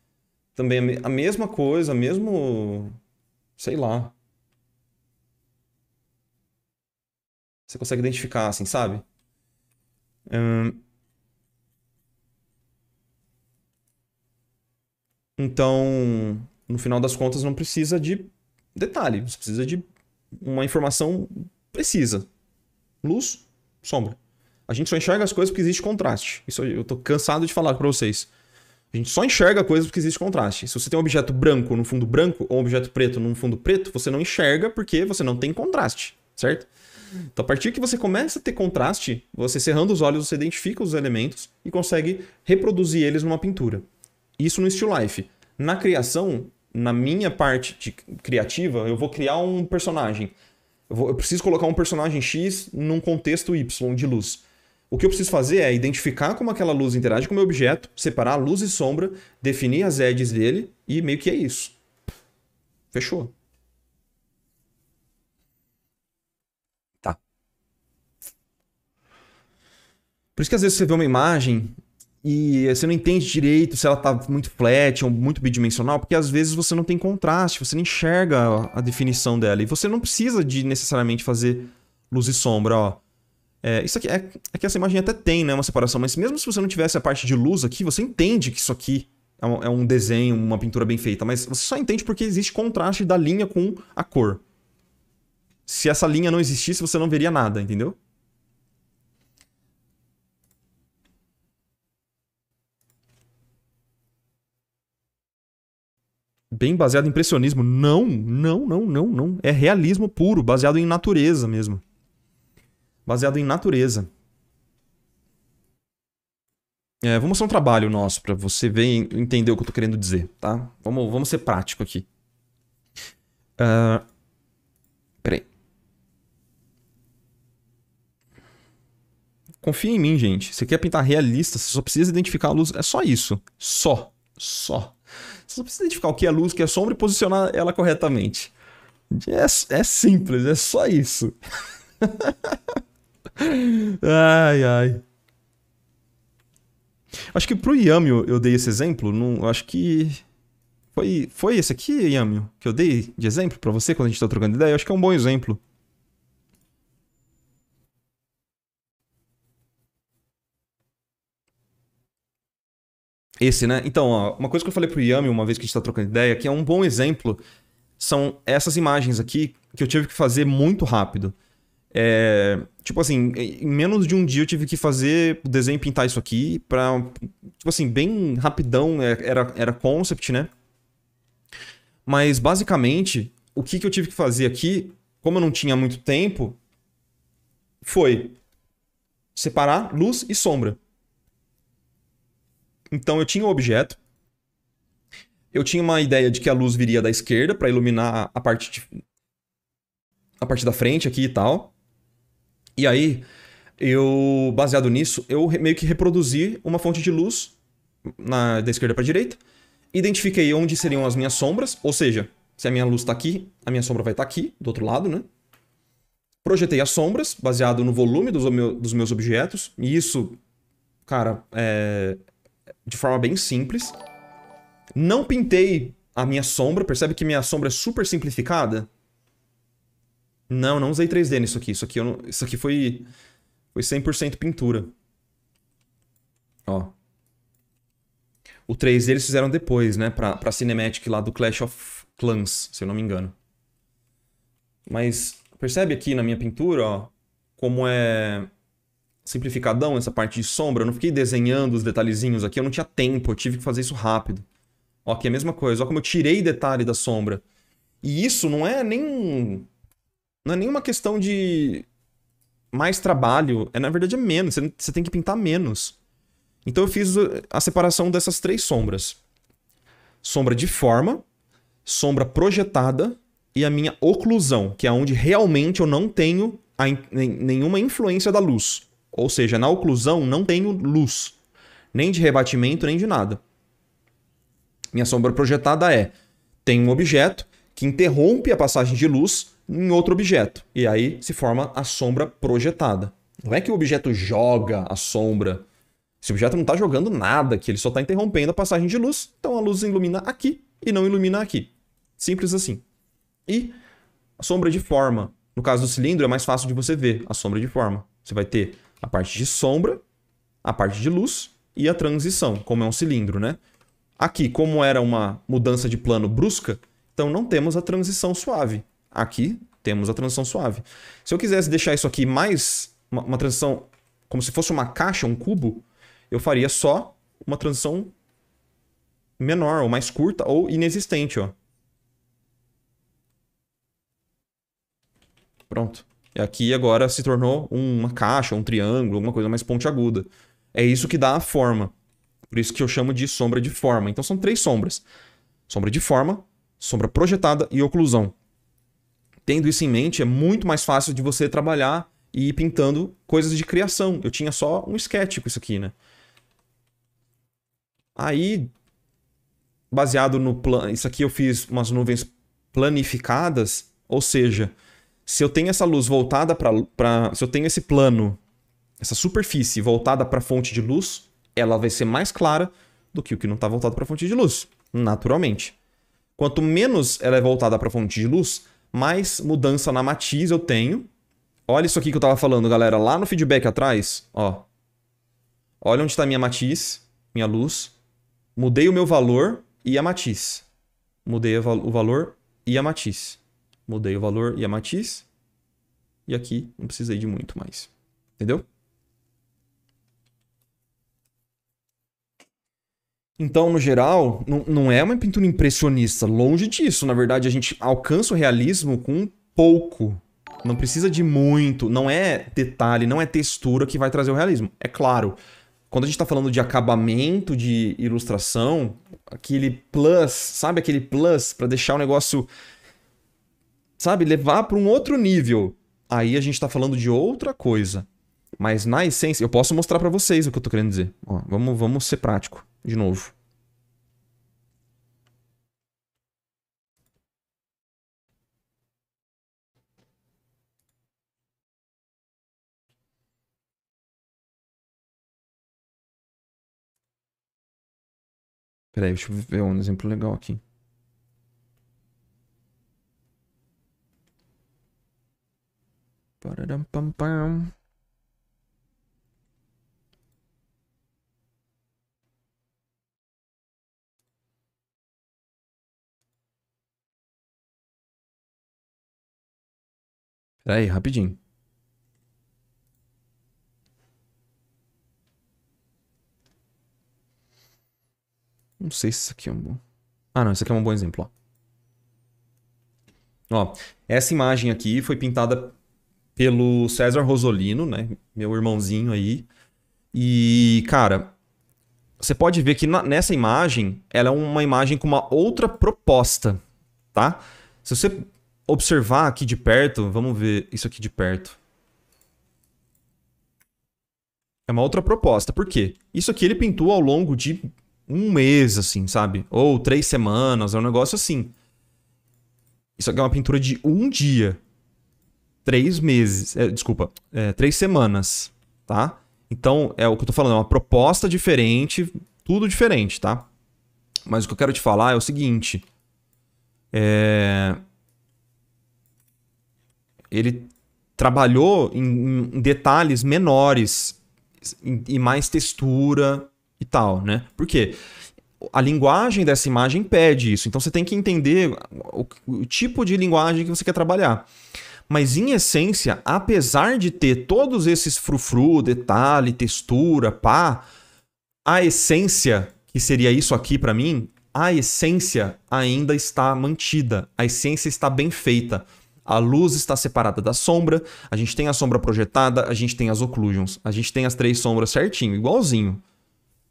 também a mesma coisa, mesmo, sei lá. Você consegue identificar, assim, sabe? Hum... Então, no final das contas, não precisa de detalhe, você precisa de uma informação precisa, luz, sombra. A gente só enxerga as coisas porque existe contraste. Isso eu tô cansado de falar para vocês. A gente só enxerga coisas porque existe contraste. Se você tem um objeto branco num fundo branco ou um objeto preto num fundo preto, você não enxerga porque você não tem contraste, certo? Então, a partir que você começa a ter contraste, você cerrando os olhos, você identifica os elementos e consegue reproduzir eles numa pintura. Isso no still life. Na criação, na minha parte criativa, eu vou criar um personagem. Eu, vou, eu preciso colocar um personagem X num contexto Y de luz. O que eu preciso fazer é identificar como aquela luz interage com o meu objeto, separar luz e sombra, definir as edges dele e meio que é isso. Fechou. Tá. Por isso que às vezes você vê uma imagem e você não entende direito se ela tá muito flat ou muito bidimensional, porque às vezes você não tem contraste, você não enxerga a definição dela. E você não precisa de necessariamente fazer luz e sombra, ó. É, isso aqui é, é que essa imagem até tem, né, uma separação, mas mesmo se você não tivesse a parte de luz aqui, você entende que isso aqui é um, é um desenho, uma pintura bem feita, mas você só entende porque existe contraste da linha com a cor. Se essa linha não existisse, você não veria nada, entendeu? bem baseado em impressionismo. Não, não, não, não, não. É realismo puro, baseado em natureza mesmo. Baseado em natureza. É, vou mostrar um trabalho nosso para você ver e entender o que eu tô querendo dizer, tá? Vamos, vamos ser prático aqui. Uh, peraí. Confia em mim, gente. Você quer pintar realista, você só precisa identificar a luz. É só isso. Só. Só. Você precisa identificar o que é luz, o que é sombra e posicionar ela corretamente. É, é simples, é só isso. [LAUGHS] ai, ai. Acho que pro Yamio eu dei esse exemplo. Não, acho que. Foi, foi esse aqui, Yamio, que eu dei de exemplo para você quando a gente tá trocando ideia? Eu acho que é um bom exemplo. Esse, né? Então, ó, uma coisa que eu falei pro Yami uma vez que a gente tá trocando ideia, que é um bom exemplo, são essas imagens aqui que eu tive que fazer muito rápido. É, tipo assim, em menos de um dia eu tive que fazer o desenho pintar isso aqui pra. Tipo assim, bem rapidão, é, era, era concept, né? Mas basicamente, o que, que eu tive que fazer aqui, como eu não tinha muito tempo, foi separar luz e sombra. Então eu tinha um objeto. Eu tinha uma ideia de que a luz viria da esquerda para iluminar a parte de... a parte da frente aqui e tal. E aí, eu baseado nisso, eu meio que reproduzi uma fonte de luz na, da esquerda para direita, identifiquei onde seriam as minhas sombras, ou seja, se a minha luz está aqui, a minha sombra vai estar tá aqui, do outro lado, né? Projetei as sombras, baseado no volume dos, dos meus objetos, e isso, cara, é, de forma bem simples. Não pintei a minha sombra. Percebe que minha sombra é super simplificada? Não, não usei 3D nisso aqui. Isso aqui, não... Isso aqui foi, foi 100% pintura. Ó. O 3D eles fizeram depois, né? Pra, pra Cinematic lá do Clash of Clans, se eu não me engano. Mas percebe aqui na minha pintura, ó, como é simplificadão essa parte de sombra. Eu não fiquei desenhando os detalhezinhos aqui, eu não tinha tempo, eu tive que fazer isso rápido. Ó, aqui é a mesma coisa, Olha como eu tirei detalhe da sombra. E isso não é nem... Não é nenhuma questão de mais trabalho, é na verdade é menos, você tem que pintar menos. Então eu fiz a separação dessas três sombras. Sombra de forma, sombra projetada e a minha oclusão, que é onde realmente eu não tenho a, nenhuma influência da luz. Ou seja, na oclusão não tenho luz, nem de rebatimento, nem de nada. Minha sombra projetada é: tem um objeto que interrompe a passagem de luz em outro objeto, e aí se forma a sombra projetada. Não é que o objeto joga a sombra. Esse objeto não está jogando nada, que ele só está interrompendo a passagem de luz, então a luz ilumina aqui e não ilumina aqui. Simples assim. E a sombra de forma. No caso do cilindro, é mais fácil de você ver a sombra de forma. Você vai ter a parte de sombra, a parte de luz e a transição, como é um cilindro, né? Aqui, como era uma mudança de plano brusca, então não temos a transição suave. Aqui temos a transição suave. Se eu quisesse deixar isso aqui mais uma, uma transição como se fosse uma caixa, um cubo, eu faria só uma transição menor ou mais curta ou inexistente, ó. Pronto. Aqui agora se tornou uma caixa, um triângulo, alguma coisa mais pontiaguda. É isso que dá a forma. Por isso que eu chamo de sombra de forma. Então são três sombras: sombra de forma, sombra projetada e oclusão. Tendo isso em mente, é muito mais fácil de você trabalhar e ir pintando coisas de criação. Eu tinha só um sketch com isso aqui, né? Aí, baseado no plano. Isso aqui eu fiz umas nuvens planificadas, ou seja, se eu tenho essa luz voltada para. Se eu tenho esse plano, essa superfície voltada para a fonte de luz, ela vai ser mais clara do que o que não está voltado para a fonte de luz, naturalmente. Quanto menos ela é voltada para a fonte de luz, mais mudança na matiz eu tenho. Olha isso aqui que eu estava falando, galera, lá no feedback atrás, ó. Olha onde está minha matiz, minha luz. Mudei o meu valor e a matiz. Mudei o valor e a matiz mudei o valor e a matiz. E aqui não precisei de muito mais. Entendeu? Então, no geral, não, não é uma pintura impressionista. Longe disso. Na verdade, a gente alcança o realismo com pouco. Não precisa de muito. Não é detalhe, não é textura que vai trazer o realismo. É claro. Quando a gente está falando de acabamento de ilustração, aquele plus, sabe aquele plus para deixar o negócio sabe, levar para um outro nível. Aí a gente está falando de outra coisa. Mas na essência, eu posso mostrar para vocês o que eu estou querendo dizer. Ó, vamos, vamos ser prático de novo. Peraí, deixa eu ver um exemplo legal aqui. Pararam, pam, pam. aí, rapidinho. Não sei se isso aqui é um bom... Ah, não. Isso aqui é um bom exemplo, ó. Ó, essa imagem aqui foi pintada pelo César Rosolino, né? Meu irmãozinho aí. E, cara, você pode ver que na, nessa imagem, ela é uma imagem com uma outra proposta, tá? Se você observar aqui de perto, vamos ver isso aqui de perto. É uma outra proposta. Por quê? Isso aqui ele pintou ao longo de um mês, assim, sabe? Ou três semanas, é um negócio assim. Isso aqui é uma pintura de um dia três meses, é, desculpa, é, três semanas, tá? Então, é o que eu tô falando, é uma proposta diferente, tudo diferente, tá? Mas o que eu quero te falar é o seguinte. É... Ele trabalhou em, em detalhes menores e mais textura e tal, né? Por quê? a linguagem dessa imagem pede isso. Então você tem que entender o, o, tipo de linguagem que você quer trabalhar. Mas em essência, apesar de ter todos esses frufru, detalhe, textura, pá, a essência, que seria isso aqui para mim, a essência ainda está mantida. A essência está bem feita. A luz está separada da sombra, a gente tem a sombra projetada, a gente tem as occlusions, a gente tem as três sombras certinho, igualzinho.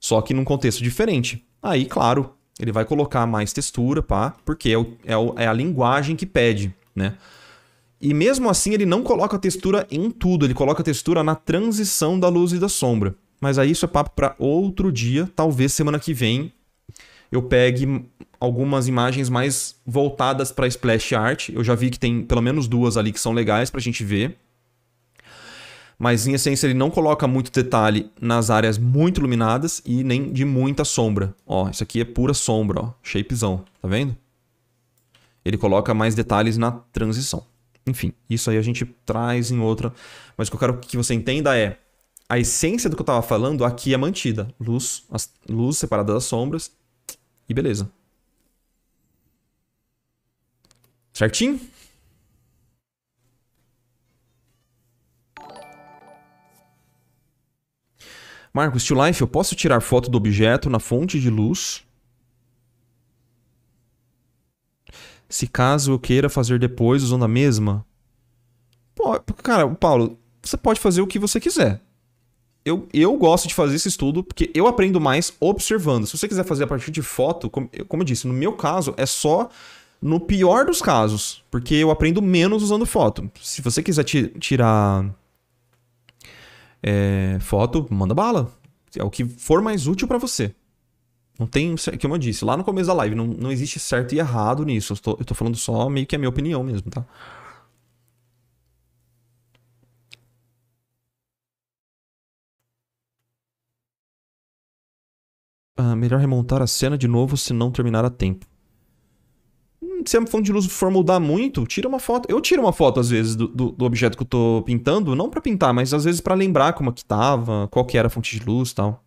Só que num contexto diferente. Aí, claro, ele vai colocar mais textura, pá, porque é, o, é, o, é a linguagem que pede, né? E mesmo assim ele não coloca textura em tudo, ele coloca textura na transição da luz e da sombra. Mas aí isso é papo para outro dia, talvez semana que vem eu pegue algumas imagens mais voltadas para splash art. Eu já vi que tem pelo menos duas ali que são legais para a gente ver. Mas em essência ele não coloca muito detalhe nas áreas muito iluminadas e nem de muita sombra. Ó, isso aqui é pura sombra, ó, shapezão, tá vendo? Ele coloca mais detalhes na transição. Enfim, isso aí a gente traz em outra. Mas o que eu quero que você entenda é a essência do que eu estava falando aqui é mantida. Luz, as, luz separada das sombras e beleza. Certinho? Marcos, Still Life, eu posso tirar foto do objeto na fonte de luz se caso eu queira fazer depois usando a mesma? Pô, cara, Paulo, você pode fazer o que você quiser. Eu, eu gosto de fazer esse estudo porque eu aprendo mais observando. Se você quiser fazer a partir de foto, como, como eu disse, no meu caso é só no pior dos casos, porque eu aprendo menos usando foto. Se você quiser tirar é, foto, manda bala. É o que for mais útil para você. Não tem, como é eu disse, lá no começo da live, não, não existe certo e errado nisso. Eu tô, eu tô falando só meio que a minha opinião mesmo, tá? Ah, melhor remontar a cena de novo se não terminar a tempo. Hum, se a é fonte de luz for mudar muito, tira uma foto. Eu tiro uma foto, às vezes, do, do, do objeto que eu tô pintando, não para pintar, mas às vezes para lembrar como é que tava, qual que era a fonte de luz e tal.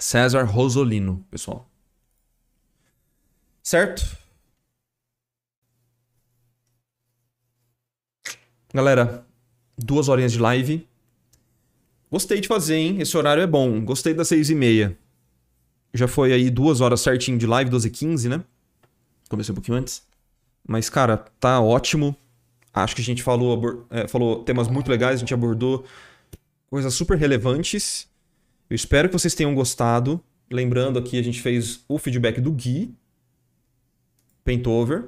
César Rosolino, pessoal. Certo? Galera, duas horinhas de live. Gostei de fazer, hein? Esse horário é bom. Gostei das seis e meia. Já foi aí duas horas certinho de live, 12 e 15, né? Comecei um pouquinho antes. Mas, cara, tá ótimo. Acho que a gente falou, é, falou temas muito legais, a gente abordou coisas super relevantes. Eu espero que vocês tenham gostado. Lembrando aqui, a gente fez o feedback do Gui, Paintover,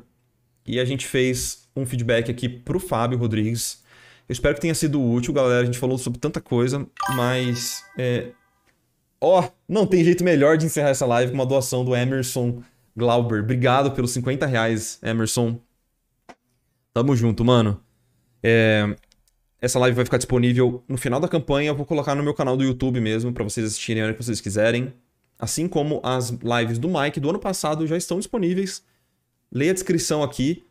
e a gente fez um feedback aqui pro Fábio Rodrigues. Eu espero que tenha sido útil, galera. A gente falou sobre tanta coisa, mas. É... Ó, oh, não tem jeito melhor de encerrar essa live com uma doação do Emerson Glauber. Obrigado pelos 50 reais, Emerson. Tamo junto, mano. É... Essa live vai ficar disponível no final da campanha. Eu vou colocar no meu canal do YouTube mesmo, para vocês assistirem a hora que vocês quiserem. Assim como as lives do Mike do ano passado já estão disponíveis. Leia a descrição aqui,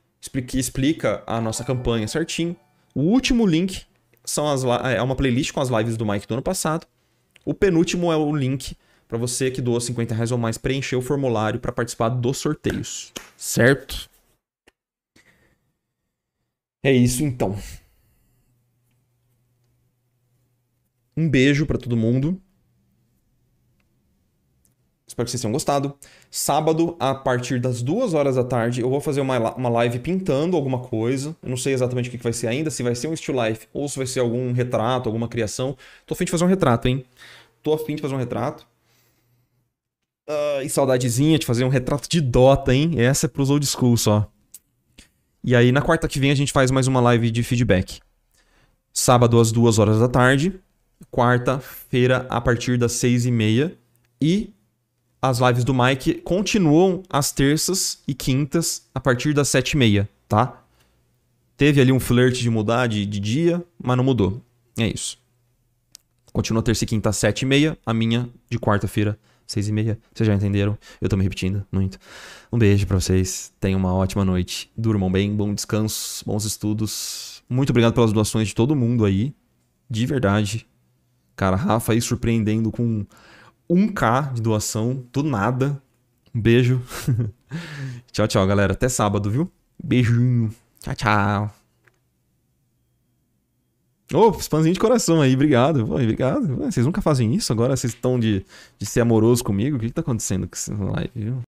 que explica a nossa campanha certinho. O último link são as, é uma playlist com as lives do Mike do ano passado. O penúltimo é o link para você que doou 50 reais ou mais preencher o formulário para participar dos sorteios. Certo? É isso então. Um beijo para todo mundo. Espero que vocês tenham gostado. Sábado, a partir das duas horas da tarde, eu vou fazer uma, uma live pintando alguma coisa. Eu não sei exatamente o que, que vai ser ainda, se vai ser um still life ou se vai ser algum retrato, alguma criação. Tô afim de fazer um retrato, hein? Tô afim de fazer um retrato. Uh, e saudadezinha de fazer um retrato de Dota, hein? Essa é pros old school só. E aí, na quarta que vem, a gente faz mais uma live de feedback. Sábado, às duas horas da tarde quarta-feira, a partir das seis e meia. E as lives do Mike continuam às terças e quintas, a partir das sete e meia, tá? Teve ali um flirt de mudar de, de dia, mas não mudou. É isso. Continua terça e quinta às sete e meia, a minha de quarta-feira, seis e meia. Vocês já entenderam? Eu tô me repetindo muito. Um beijo para vocês, tenham uma ótima noite, durmam bem, bom descanso, bons estudos. Muito obrigado pelas doações de todo mundo aí, de verdade. Cara, Rafa aí surpreendendo com 1K de doação, do nada. Um beijo. [LAUGHS] tchau, tchau, galera. Até sábado, viu? Beijinho. Tchau, tchau. Ô, oh, de coração aí, obrigado. Pô, obrigado. Vocês nunca fazem isso agora? Vocês estão de, de ser amoroso comigo? O que, que tá acontecendo com essa live, viu?